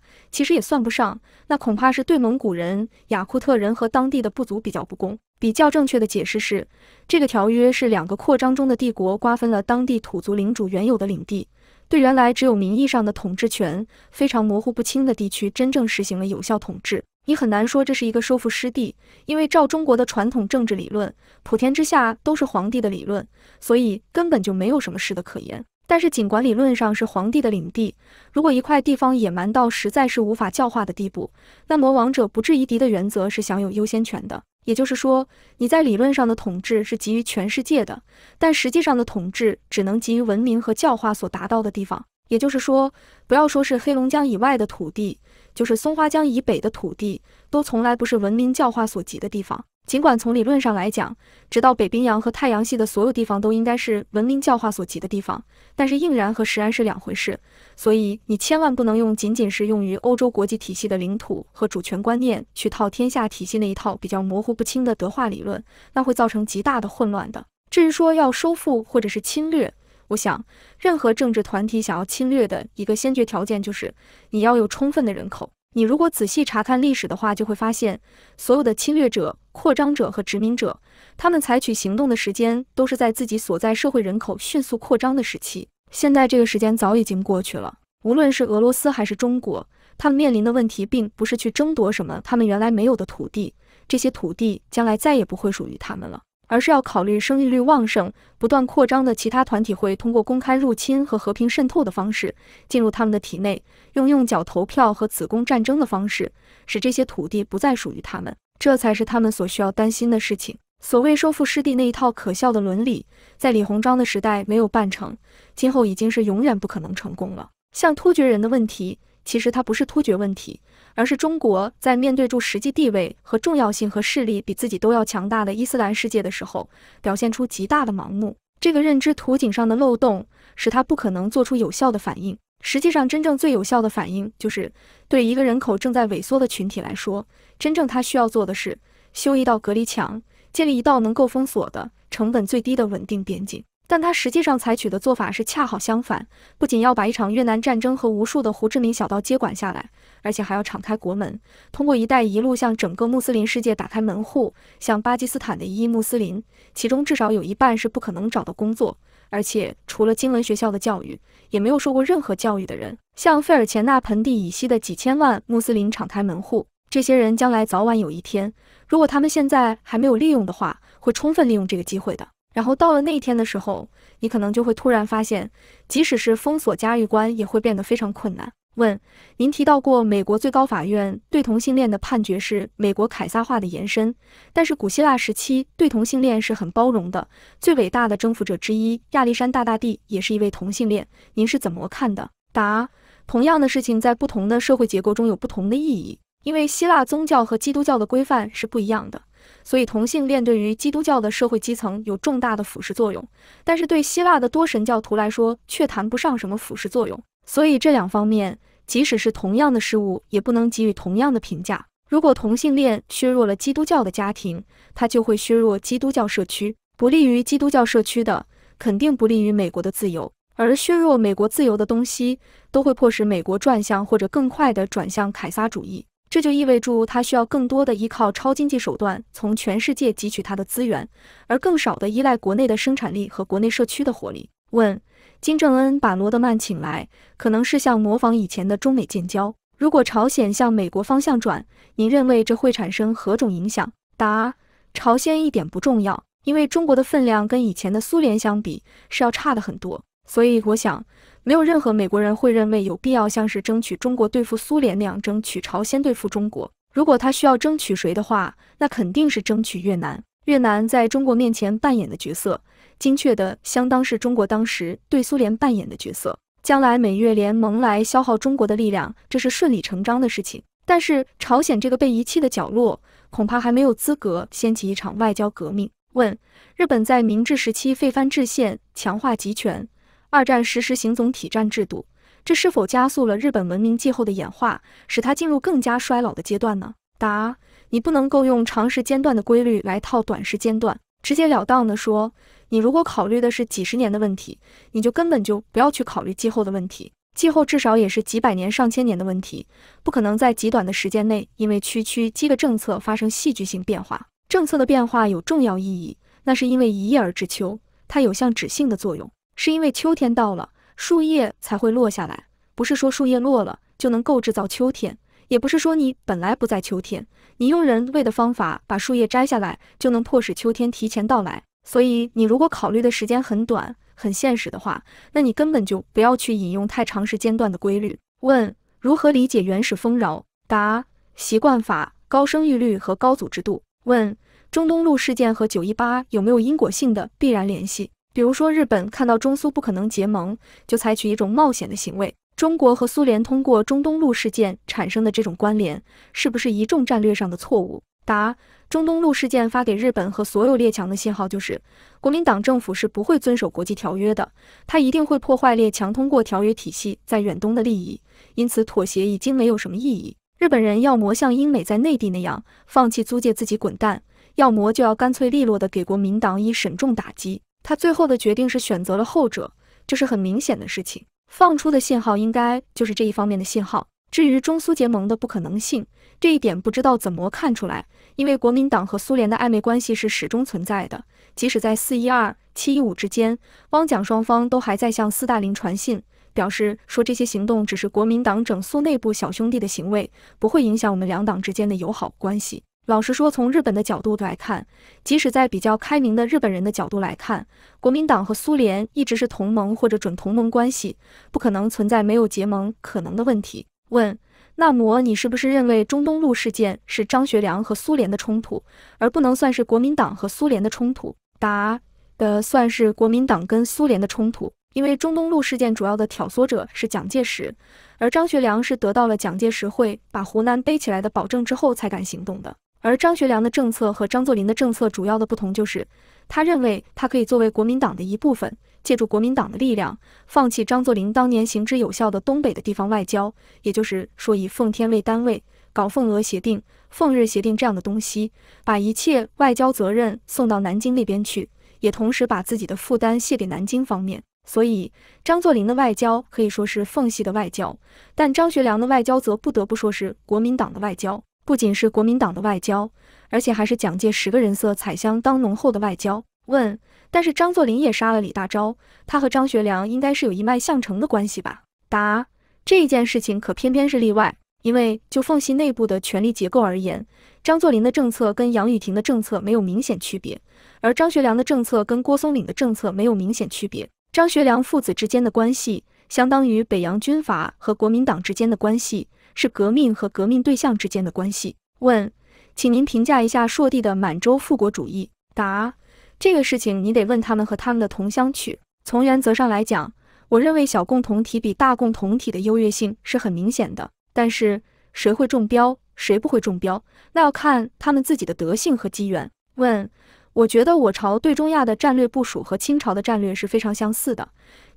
其实也算不上，那恐怕是对蒙古人、雅库特人和当地的部族比较不公。比较正确的解释是，这个条约是两个扩张中的帝国瓜分了当地土族领主原有的领地。对原来只有名义上的统治权非常模糊不清的地区，真正实行了有效统治。你很难说这是一个收复失地，因为照中国的传统政治理论，普天之下都是皇帝的理论，所以根本就没有什么失的可言。但是，尽管理论上是皇帝的领地，如果一块地方野蛮到实在是无法教化的地步，那么王者不治夷敌的原则是享有优先权的。也就是说，你在理论上的统治是基于全世界的，但实际上的统治只能基于文明和教化所达到的地方。也就是说，不要说是黑龙江以外的土地，就是松花江以北的土地，都从来不是文明教化所及的地方。尽管从理论上来讲，直到北冰洋和太阳系的所有地方都应该是文明教化所及的地方，但是应然和实然是两回事。所以你千万不能用仅仅是用于欧洲国际体系的领土和主权观念去套天下体系那一套比较模糊不清的德化理论，那会造成极大的混乱的。至于说要收复或者是侵略，我想任何政治团体想要侵略的一个先决条件就是你要有充分的人口。你如果仔细查看历史的话，就会发现所有的侵略者、扩张者和殖民者，他们采取行动的时间都是在自己所在社会人口迅速扩张的时期。现在这个时间早已经过去了。无论是俄罗斯还是中国，他们面临的问题并不是去争夺什么他们原来没有的土地，这些土地将来再也不会属于他们了，而是要考虑生育率旺盛、不断扩张的其他团体会通过公开入侵和和平渗透的方式进入他们的体内，用用脚投票和子宫战争的方式使这些土地不再属于他们，这才是他们所需要担心的事情。所谓收复失地那一套可笑的伦理，在李鸿章的时代没有办成。今后已经是永远不可能成功了。像突厥人的问题，其实它不是突厥问题，而是中国在面对住实际地位和重要性和势力比自己都要强大的伊斯兰世界的时候，表现出极大的盲目。这个认知图景上的漏洞，使他不可能做出有效的反应。实际上，真正最有效的反应，就是对一个人口正在萎缩的群体来说，真正他需要做的是修一道隔离墙，建立一道能够封锁的、成本最低的稳定边境。但他实际上采取的做法是恰好相反，不仅要把一场越南战争和无数的胡志明小道接管下来，而且还要敞开国门，通过“一带一路”向整个穆斯林世界打开门户，像巴基斯坦的一亿穆斯林，其中至少有一半是不可能找到工作，而且除了经文学校的教育，也没有受过任何教育的人，像费尔钱纳盆地以西的几千万穆斯林敞开门户，这些人将来早晚有一天，如果他们现在还没有利用的话，会充分利用这个机会的。然后到了那天的时候，你可能就会突然发现，即使是封锁嘉峪关，也会变得非常困难。问：您提到过美国最高法院对同性恋的判决是美国凯撒化的延伸，但是古希腊时期对同性恋是很包容的，最伟大的征服者之一亚历山大大帝也是一位同性恋，您是怎么看的？答：同样的事情在不同的社会结构中有不同的意义，因为希腊宗教和基督教的规范是不一样的。所以同性恋对于基督教的社会基层有重大的腐蚀作用，但是对希腊的多神教徒来说却谈不上什么腐蚀作用。所以这两方面，即使是同样的事物，也不能给予同样的评价。如果同性恋削弱了基督教的家庭，它就会削弱基督教社区，不利于基督教社区的，肯定不利于美国的自由。而削弱美国自由的东西，都会迫使美国转向或者更快的转向凯撒主义。这就意味着他需要更多的依靠超经济手段从全世界汲取他的资源，而更少的依赖国内的生产力和国内社区的活力。问：金正恩把罗德曼请来，可能是像模仿以前的中美建交。如果朝鲜向美国方向转，您认为这会产生何种影响？答：朝鲜一点不重要，因为中国的分量跟以前的苏联相比是要差的很多，所以我想。没有任何美国人会认为有必要像是争取中国对付苏联那样争取朝鲜对付中国。如果他需要争取谁的话，那肯定是争取越南。越南在中国面前扮演的角色，精确的相当是中国当时对苏联扮演的角色。将来美越联盟来消耗中国的力量，这是顺理成章的事情。但是朝鲜这个被遗弃的角落，恐怕还没有资格掀起一场外交革命。问：日本在明治时期废藩置县，强化集权。二战实施行总体战制度，这是否加速了日本文明气候的演化，使它进入更加衰老的阶段呢？答：你不能够用长时间段的规律来套短时间段。直截了当的说，你如果考虑的是几十年的问题，你就根本就不要去考虑气候的问题。气候至少也是几百年、上千年的问题，不可能在极短的时间内因为区区几个政策发生戏剧性变化。政策的变化有重要意义，那是因为一叶而知秋，它有向指性的作用。是因为秋天到了，树叶才会落下来。不是说树叶落了就能够制造秋天，也不是说你本来不在秋天，你用人为的方法把树叶摘下来就能迫使秋天提前到来。所以你如果考虑的时间很短、很现实的话，那你根本就不要去引用太长时间段的规律。问：如何理解原始丰饶？答：习惯法、高生育率和高组织度。问：中东路事件和九一八有没有因果性的必然联系？比如说，日本看到中苏不可能结盟，就采取一种冒险的行为。中国和苏联通过中东路事件产生的这种关联，是不是一重战略上的错误？答：中东路事件发给日本和所有列强的信号就是，国民党政府是不会遵守国际条约的，他一定会破坏列强通过条约体系在远东的利益，因此妥协已经没有什么意义。日本人要么像英美在内地那样，放弃租借自己滚蛋；要么就要干脆利落的给国民党以沉重打击。他最后的决定是选择了后者，这是很明显的事情。放出的信号应该就是这一方面的信号。至于中苏结盟的不可能性，这一点不知道怎么看出来，因为国民党和苏联的暧昧关系是始终存在的，即使在四一二、七一五之间，汪蒋双方都还在向斯大林传信，表示说这些行动只是国民党整肃内部小兄弟的行为，不会影响我们两党之间的友好关系。老实说，从日本的角度来看，即使在比较开明的日本人的角度来看，国民党和苏联一直是同盟或者准同盟关系，不可能存在没有结盟可能的问题。问：那么你是不是认为中东路事件是张学良和苏联的冲突，而不能算是国民党和苏联的冲突？答：的算是国民党跟苏联的冲突，因为中东路事件主要的挑唆者是蒋介石，而张学良是得到了蒋介石会把湖南背起来的保证之后才敢行动的。而张学良的政策和张作霖的政策主要的不同就是，他认为他可以作为国民党的一部分，借助国民党的力量，放弃张作霖当年行之有效的东北的地方外交，也就是说以奉天为单位搞奉俄协定、奉日协定这样的东西，把一切外交责任送到南京那边去，也同时把自己的负担卸给南京方面。所以张作霖的外交可以说是奉系的外交，但张学良的外交则不得不说是国民党的外交。不仅是国民党的外交，而且还是蒋介石个人色彩相当浓厚的外交。问，但是张作霖也杀了李大钊，他和张学良应该是有一脉相承的关系吧？答，这件事情可偏偏是例外，因为就奉系内部的权力结构而言，张作霖的政策跟杨宇霆的政策没有明显区别，而张学良的政策跟郭松龄的政策没有明显区别。张学良父子之间的关系，相当于北洋军阀和国民党之间的关系。是革命和革命对象之间的关系。问，请您评价一下朔帝的满洲复国主义。答，这个事情你得问他们和他们的同乡去。从原则上来讲，我认为小共同体比大共同体的优越性是很明显的。但是谁会中标，谁不会中标，那要看他们自己的德性和机缘。问，我觉得我朝对中亚的战略部署和清朝的战略是非常相似的。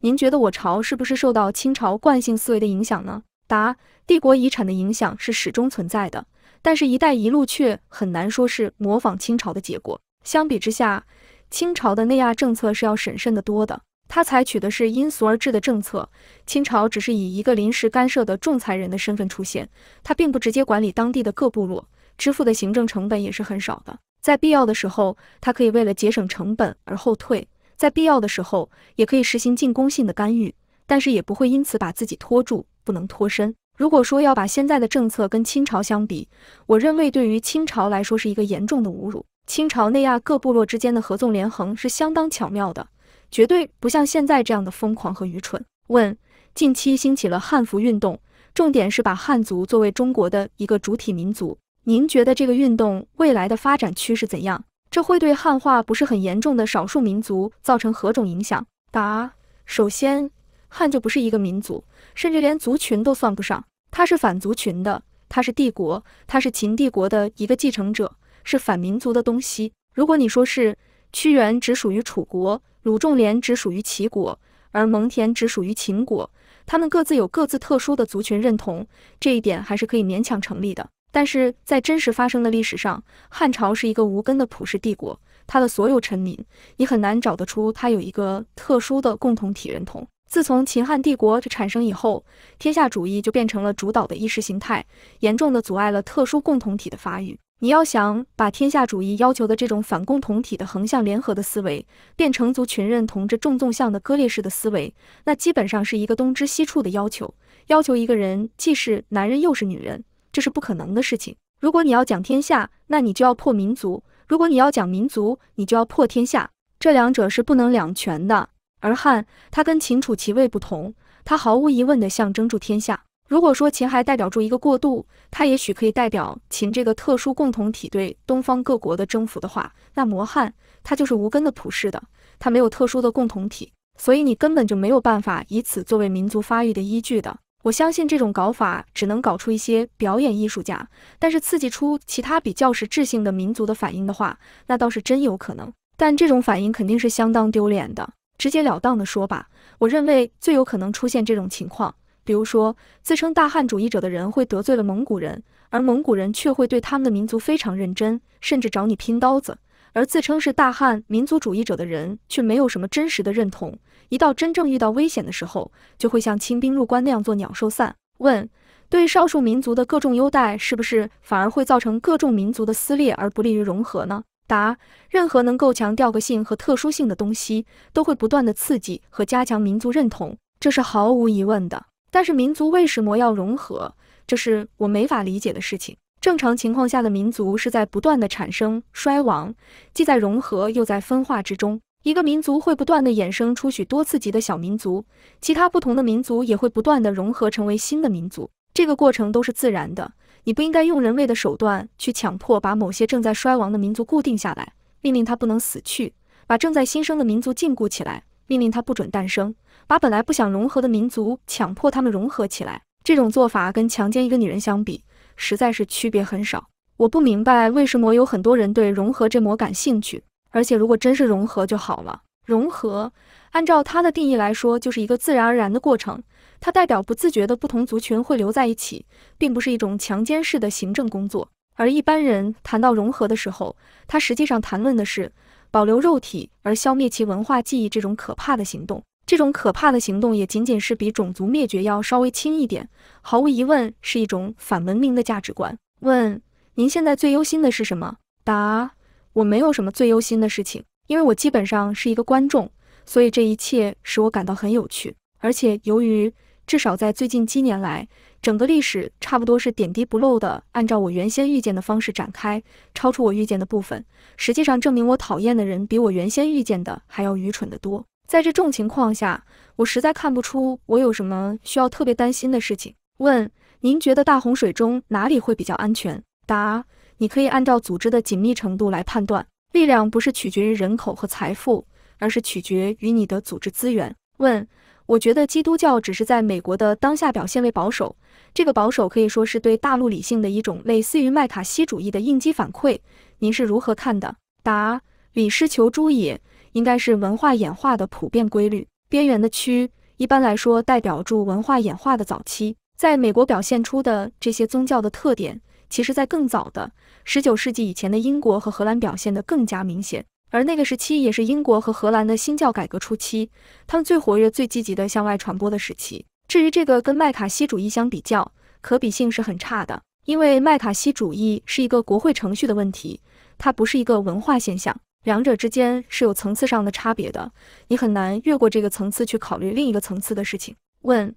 您觉得我朝是不是受到清朝惯性思维的影响呢？答：帝国遗产的影响是始终存在的，但是“一带一路”却很难说是模仿清朝的结果。相比之下，清朝的内亚政策是要审慎的多的。他采取的是因俗而治的政策，清朝只是以一个临时干涉的仲裁人的身份出现，他并不直接管理当地的各部落，支付的行政成本也是很少的。在必要的时候，他可以为了节省成本而后退；在必要的时候，也可以实行进攻性的干预。但是也不会因此把自己拖住，不能脱身。如果说要把现在的政策跟清朝相比，我认为对于清朝来说是一个严重的侮辱。清朝内亚各部落之间的合纵连横是相当巧妙的，绝对不像现在这样的疯狂和愚蠢。问：近期兴起了汉服运动，重点是把汉族作为中国的一个主体民族。您觉得这个运动未来的发展趋势怎样？这会对汉化不是很严重的少数民族造成何种影响？答：首先。汉就不是一个民族，甚至连族群都算不上。它是反族群的，它是帝国，它是秦帝国的一个继承者，是反民族的东西。如果你说是屈原只属于楚国，鲁仲连只属于齐国，而蒙恬只属于秦国，他们各自有各自特殊的族群认同，这一点还是可以勉强成立的。但是在真实发生的历史上，汉朝是一个无根的普世帝国，它的所有臣民，你很难找得出他有一个特殊的共同体认同。自从秦汉帝国产生以后，天下主义就变成了主导的意识形态，严重的阻碍了特殊共同体的发育。你要想把天下主义要求的这种反共同体的横向联合的思维，变成族群认同这重纵向的割裂式的思维，那基本上是一个东支西绌的要求，要求一个人既是男人又是女人，这是不可能的事情。如果你要讲天下，那你就要破民族；如果你要讲民族，你就要破天下。这两者是不能两全的。而汉，它跟秦、楚其位不同，它毫无疑问的象征住天下。如果说秦还代表住一个过渡，它也许可以代表秦这个特殊共同体对东方各国的征服的话，那魔汉，它就是无根的普世的，它没有特殊的共同体，所以你根本就没有办法以此作为民族发育的依据的。我相信这种搞法只能搞出一些表演艺术家，但是刺激出其他比较实质性的民族的反应的话，那倒是真有可能，但这种反应肯定是相当丢脸的。直截了当地说吧，我认为最有可能出现这种情况。比如说，自称大汉主义者的人会得罪了蒙古人，而蒙古人却会对他们的民族非常认真，甚至找你拼刀子；而自称是大汉民族主义者的人却没有什么真实的认同，一到真正遇到危险的时候，就会像清兵入关那样做鸟兽散。问：对少数民族的各种优待，是不是反而会造成各种民族的撕裂而不利于融合呢？答：任何能够强调个性和特殊性的东西，都会不断的刺激和加强民族认同，这是毫无疑问的。但是民族为什么要融合，这是我没法理解的事情。正常情况下的民族是在不断的产生衰亡，既在融合又在分化之中。一个民族会不断的衍生出许多次级的小民族，其他不同的民族也会不断的融合成为新的民族，这个过程都是自然的。你不应该用人为的手段去强迫把某些正在衰亡的民族固定下来，命令他不能死去；把正在新生的民族禁锢起来，命令他不准诞生；把本来不想融合的民族强迫他们融合起来。这种做法跟强奸一个女人相比，实在是区别很少。我不明白为什么有很多人对融合这么感兴趣，而且如果真是融合就好了。融合，按照它的定义来说，就是一个自然而然的过程。它代表不自觉的不同族群会留在一起，并不是一种强奸式的行政工作。而一般人谈到融合的时候，他实际上谈论的是保留肉体而消灭其文化记忆这种可怕的行动。这种可怕的行动也仅仅是比种族灭绝要稍微轻一点，毫无疑问是一种反文明的价值观。问：您现在最忧心的是什么？答：我没有什么最忧心的事情，因为我基本上是一个观众，所以这一切使我感到很有趣。而且由于至少在最近几年来，整个历史差不多是点滴不漏的按照我原先预见的方式展开。超出我预见的部分，实际上证明我讨厌的人比我原先预见的还要愚蠢得多。在这种情况下，我实在看不出我有什么需要特别担心的事情。问：您觉得大洪水中哪里会比较安全？答：你可以按照组织的紧密程度来判断。力量不是取决于人口和财富，而是取决于你的组织资源。问。我觉得基督教只是在美国的当下表现为保守，这个保守可以说是对大陆理性的一种类似于麦卡锡主义的应激反馈。您是如何看的？答：李失求诸也，应该是文化演化的普遍规律。边缘的区一般来说代表住文化演化的早期，在美国表现出的这些宗教的特点，其实在更早的十九世纪以前的英国和荷兰表现得更加明显。而那个时期也是英国和荷兰的新教改革初期，他们最活跃、最积极的向外传播的时期。至于这个跟麦卡锡主义相比较，可比性是很差的，因为麦卡锡主义是一个国会程序的问题，它不是一个文化现象，两者之间是有层次上的差别的，你很难越过这个层次去考虑另一个层次的事情。问：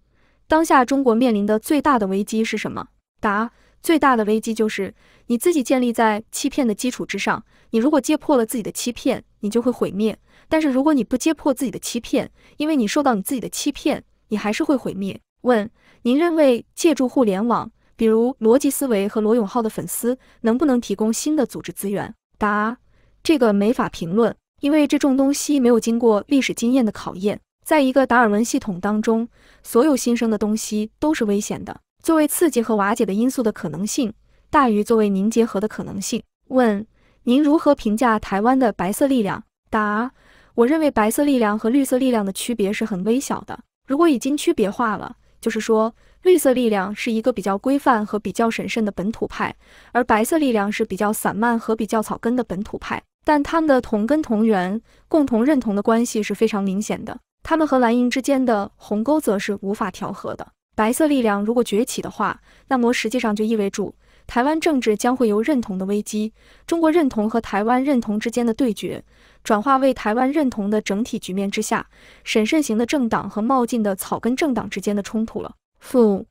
当下中国面临的最大的危机是什么？答。最大的危机就是你自己建立在欺骗的基础之上。你如果揭破了自己的欺骗，你就会毁灭；但是如果你不揭破自己的欺骗，因为你受到你自己的欺骗，你还是会毁灭。问：您认为借助互联网，比如罗辑思维和罗永浩的粉丝，能不能提供新的组织资源？答：这个没法评论，因为这种东西没有经过历史经验的考验。在一个达尔文系统当中，所有新生的东西都是危险的。作为刺激和瓦解的因素的可能性大于作为凝结核的可能性。问：您如何评价台湾的白色力量？答：我认为白色力量和绿色力量的区别是很微小的。如果已经区别化了，就是说绿色力量是一个比较规范和比较审慎的本土派，而白色力量是比较散漫和比较草根的本土派。但他们的同根同源、共同认同的关系是非常明显的。他们和蓝营之间的鸿沟则是无法调和的。白色力量如果崛起的话，那么实际上就意味着台湾政治将会由认同的危机、中国认同和台湾认同之间的对决，转化为台湾认同的整体局面之下，审慎型的政党和冒进的草根政党之间的冲突了。父，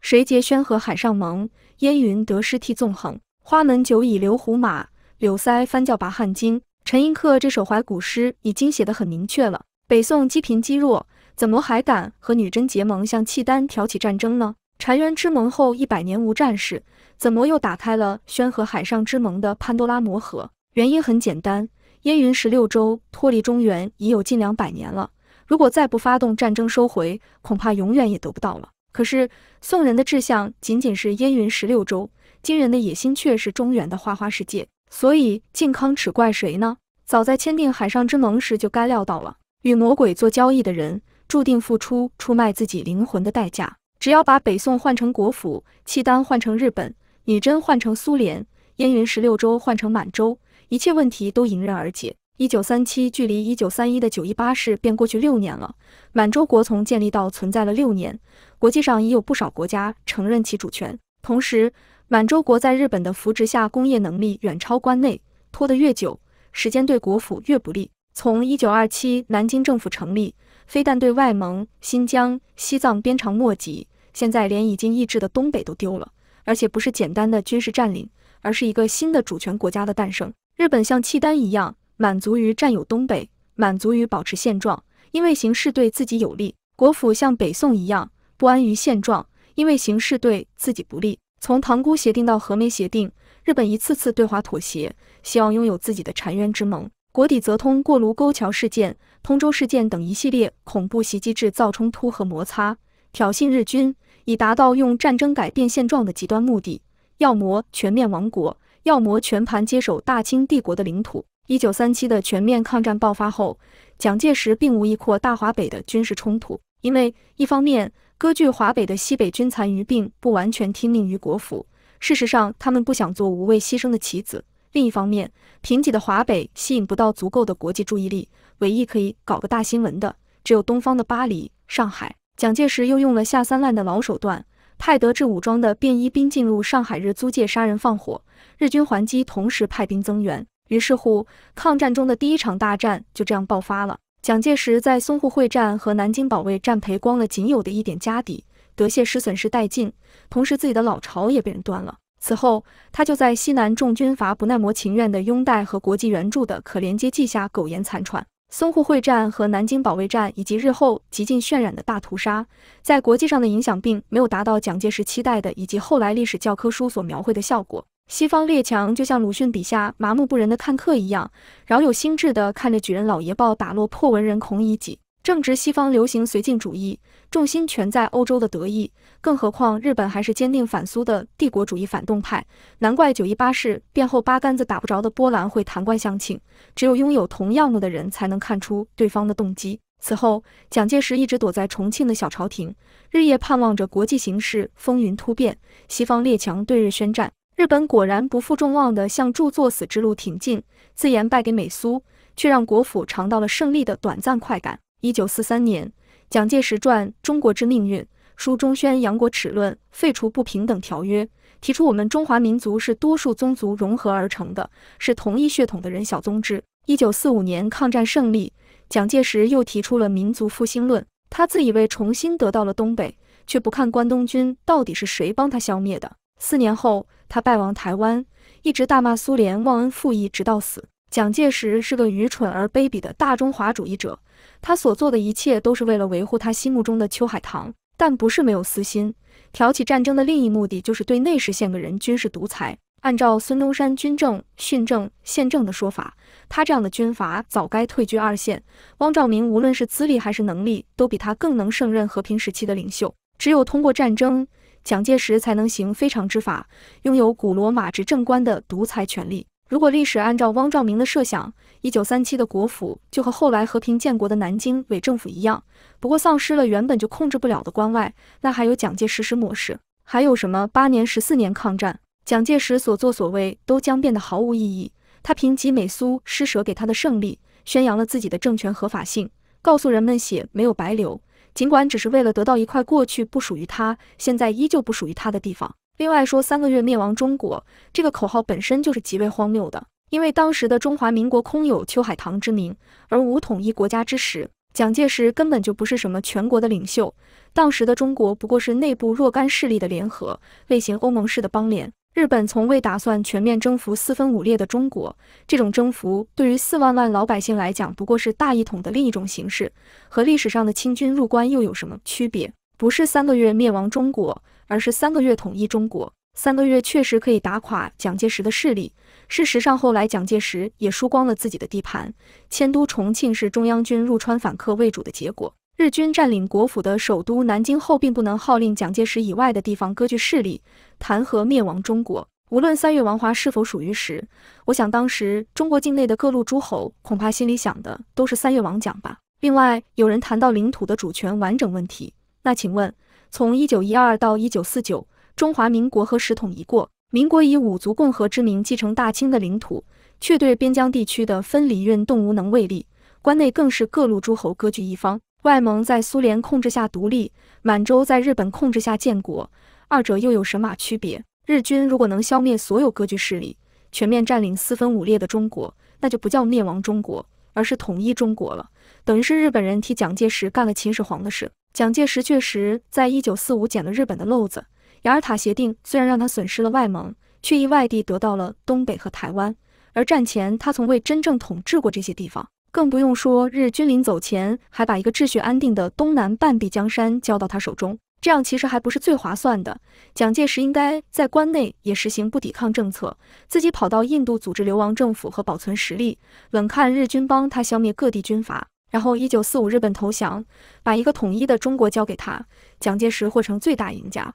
谁结宣和海上盟？烟云得失替纵横。花门久已留胡马，柳塞翻教拔汉京。陈寅恪这首怀古诗已经写得很明确了，北宋积贫积弱。怎么还敢和女真结盟，向契丹挑起战争呢？澶渊之盟后一百年无战事，怎么又打开了宣和海上之盟的潘多拉魔盒？原因很简单，燕云十六州脱离中原已有近两百年了，如果再不发动战争收回，恐怕永远也得不到了。可是宋人的志向仅仅是燕云十六州，金人的野心却是中原的花花世界，所以靖康耻怪谁呢？早在签订海上之盟时就该料到了，与魔鬼做交易的人。注定付出出卖自己灵魂的代价。只要把北宋换成国府，契丹换成日本，女真换成苏联，燕云十六州换成满洲，一切问题都迎刃而解。一九三七，距离一九三一的九一八事变过去六年了。满洲国从建立到存在了六年，国际上已有不少国家承认其主权。同时，满洲国在日本的扶植下，工业能力远超关内。拖得越久，时间对国府越不利。从一九二七，南京政府成立。非但对外蒙、新疆、西藏鞭长莫及，现在连已经抑制的东北都丢了，而且不是简单的军事占领，而是一个新的主权国家的诞生。日本像契丹一样，满足于占有东北，满足于保持现状，因为形势对自己有利；国府像北宋一样，不安于现状，因为形势对自己不利。从塘沽协定到和梅协定，日本一次次对华妥协，希望拥有自己的澶渊之盟。国底则通过卢沟桥事件。通州事件等一系列恐怖袭击，制造冲突和摩擦，挑衅日军，以达到用战争改变现状的极端目的，要么全面亡国，要么全盘接手大清帝国的领土。一九三七的全面抗战爆发后，蒋介石并无意扩大华北的军事冲突，因为一方面割据华北的西北军残余并不完全听命于国府，事实上他们不想做无谓牺牲的棋子。另一方面，贫瘠的华北吸引不到足够的国际注意力，唯一可以搞个大新闻的，只有东方的巴黎、上海。蒋介石又用了下三滥的老手段，派德制武装的便衣兵进入上海日租界杀人放火，日军还击，同时派兵增援。于是乎，抗战中的第一场大战就这样爆发了。蒋介石在淞沪会战和南京保卫战赔光了仅有的一点家底，德械师损失殆尽，同时自己的老巢也被人端了。此后，他就在西南重军阀不耐磨情愿的拥戴和国际援助的可连接记下苟延残喘。淞沪会战和南京保卫战，以及日后极尽渲染的大屠杀，在国际上的影响并没有达到蒋介石期待的，以及后来历史教科书所描绘的效果。西方列强就像鲁迅笔下麻木不仁的看客一样，饶有兴致地看着举人老爷暴打落破文人孔乙己。正值西方流行绥靖主义，重心全在欧洲的德意，更何况日本还是坚定反苏的帝国主义反动派，难怪九一八事变后八竿子打不着的波兰会谈冠相庆。只有拥有同样的人才能看出对方的动机。此后，蒋介石一直躲在重庆的小朝廷，日夜盼望着国际形势风云突变，西方列强对日宣战。日本果然不负众望的向著作死之路挺进，自言败给美苏，却让国府尝到了胜利的短暂快感。一九四三年，《蒋介石传：中国之命运》书中宣扬国耻论，废除不平等条约，提出我们中华民族是多数宗族融合而成的，是同一血统的人小宗之。一九四五年抗战胜利，蒋介石又提出了民族复兴论，他自以为重新得到了东北，却不看关东军到底是谁帮他消灭的。四年后，他败亡台湾，一直大骂苏联忘恩负义，直到死。蒋介石是个愚蠢而卑鄙的大中华主义者。他所做的一切都是为了维护他心目中的秋海棠，但不是没有私心。挑起战争的另一目的就是对内实现个人军事独裁。按照孙中山军政训政宪政的说法，他这样的军阀早该退居二线。汪兆铭无论是资历还是能力，都比他更能胜任和平时期的领袖。只有通过战争，蒋介石才能行非常之法，拥有古罗马执政官的独裁权利。如果历史按照汪兆铭的设想，一九三七的国府就和后来和平建国的南京伪政府一样，不过丧失了原本就控制不了的关外。那还有蒋介石时模式，还有什么八年十四年抗战？蒋介石所作所为都将变得毫无意义。他凭集美苏施舍给他的胜利，宣扬了自己的政权合法性，告诉人们血没有白流，尽管只是为了得到一块过去不属于他，现在依旧不属于他的地方。另外说三个月灭亡中国这个口号本身就是极为荒谬的。因为当时的中华民国空有秋海棠之名，而无统一国家之时，蒋介石根本就不是什么全国的领袖。当时的中国不过是内部若干势力的联合，类型欧盟式的邦联。日本从未打算全面征服四分五裂的中国，这种征服对于四万万老百姓来讲，不过是大一统的另一种形式，和历史上的清军入关又有什么区别？不是三个月灭亡中国，而是三个月统一中国。三个月确实可以打垮蒋介石的势力。事实上，后来蒋介石也输光了自己的地盘，迁都重庆是中央军入川反客为主的结果。日军占领国府的首都南京后，并不能号令蒋介石以外的地方割据势力，谈何灭亡中国？无论三月王华是否属于时，我想当时中国境内的各路诸侯恐怕心里想的都是三月王蒋吧。另外，有人谈到领土的主权完整问题，那请问，从一九一二到一九四九，中华民国何时统一过？民国以五族共和之名继承大清的领土，却对边疆地区的分离运动无能为力。关内更是各路诸侯割据一方，外蒙在苏联控制下独立，满洲在日本控制下建国，二者又有神马区别？日军如果能消灭所有割据势力，全面占领四分五裂的中国，那就不叫灭亡中国，而是统一中国了，等于是日本人替蒋介石干了秦始皇的事。蒋介石确实在一九四五捡了日本的漏子。雅尔塔协定虽然让他损失了外蒙，却意外地得到了东北和台湾。而战前他从未真正统治过这些地方，更不用说日军临走前还把一个秩序安定的东南半壁江山交到他手中。这样其实还不是最划算的。蒋介石应该在关内也实行不抵抗政策，自己跑到印度组织流亡政府和保存实力，冷看日军帮他消灭各地军阀。然后一九四五日本投降，把一个统一的中国交给他，蒋介石或成最大赢家。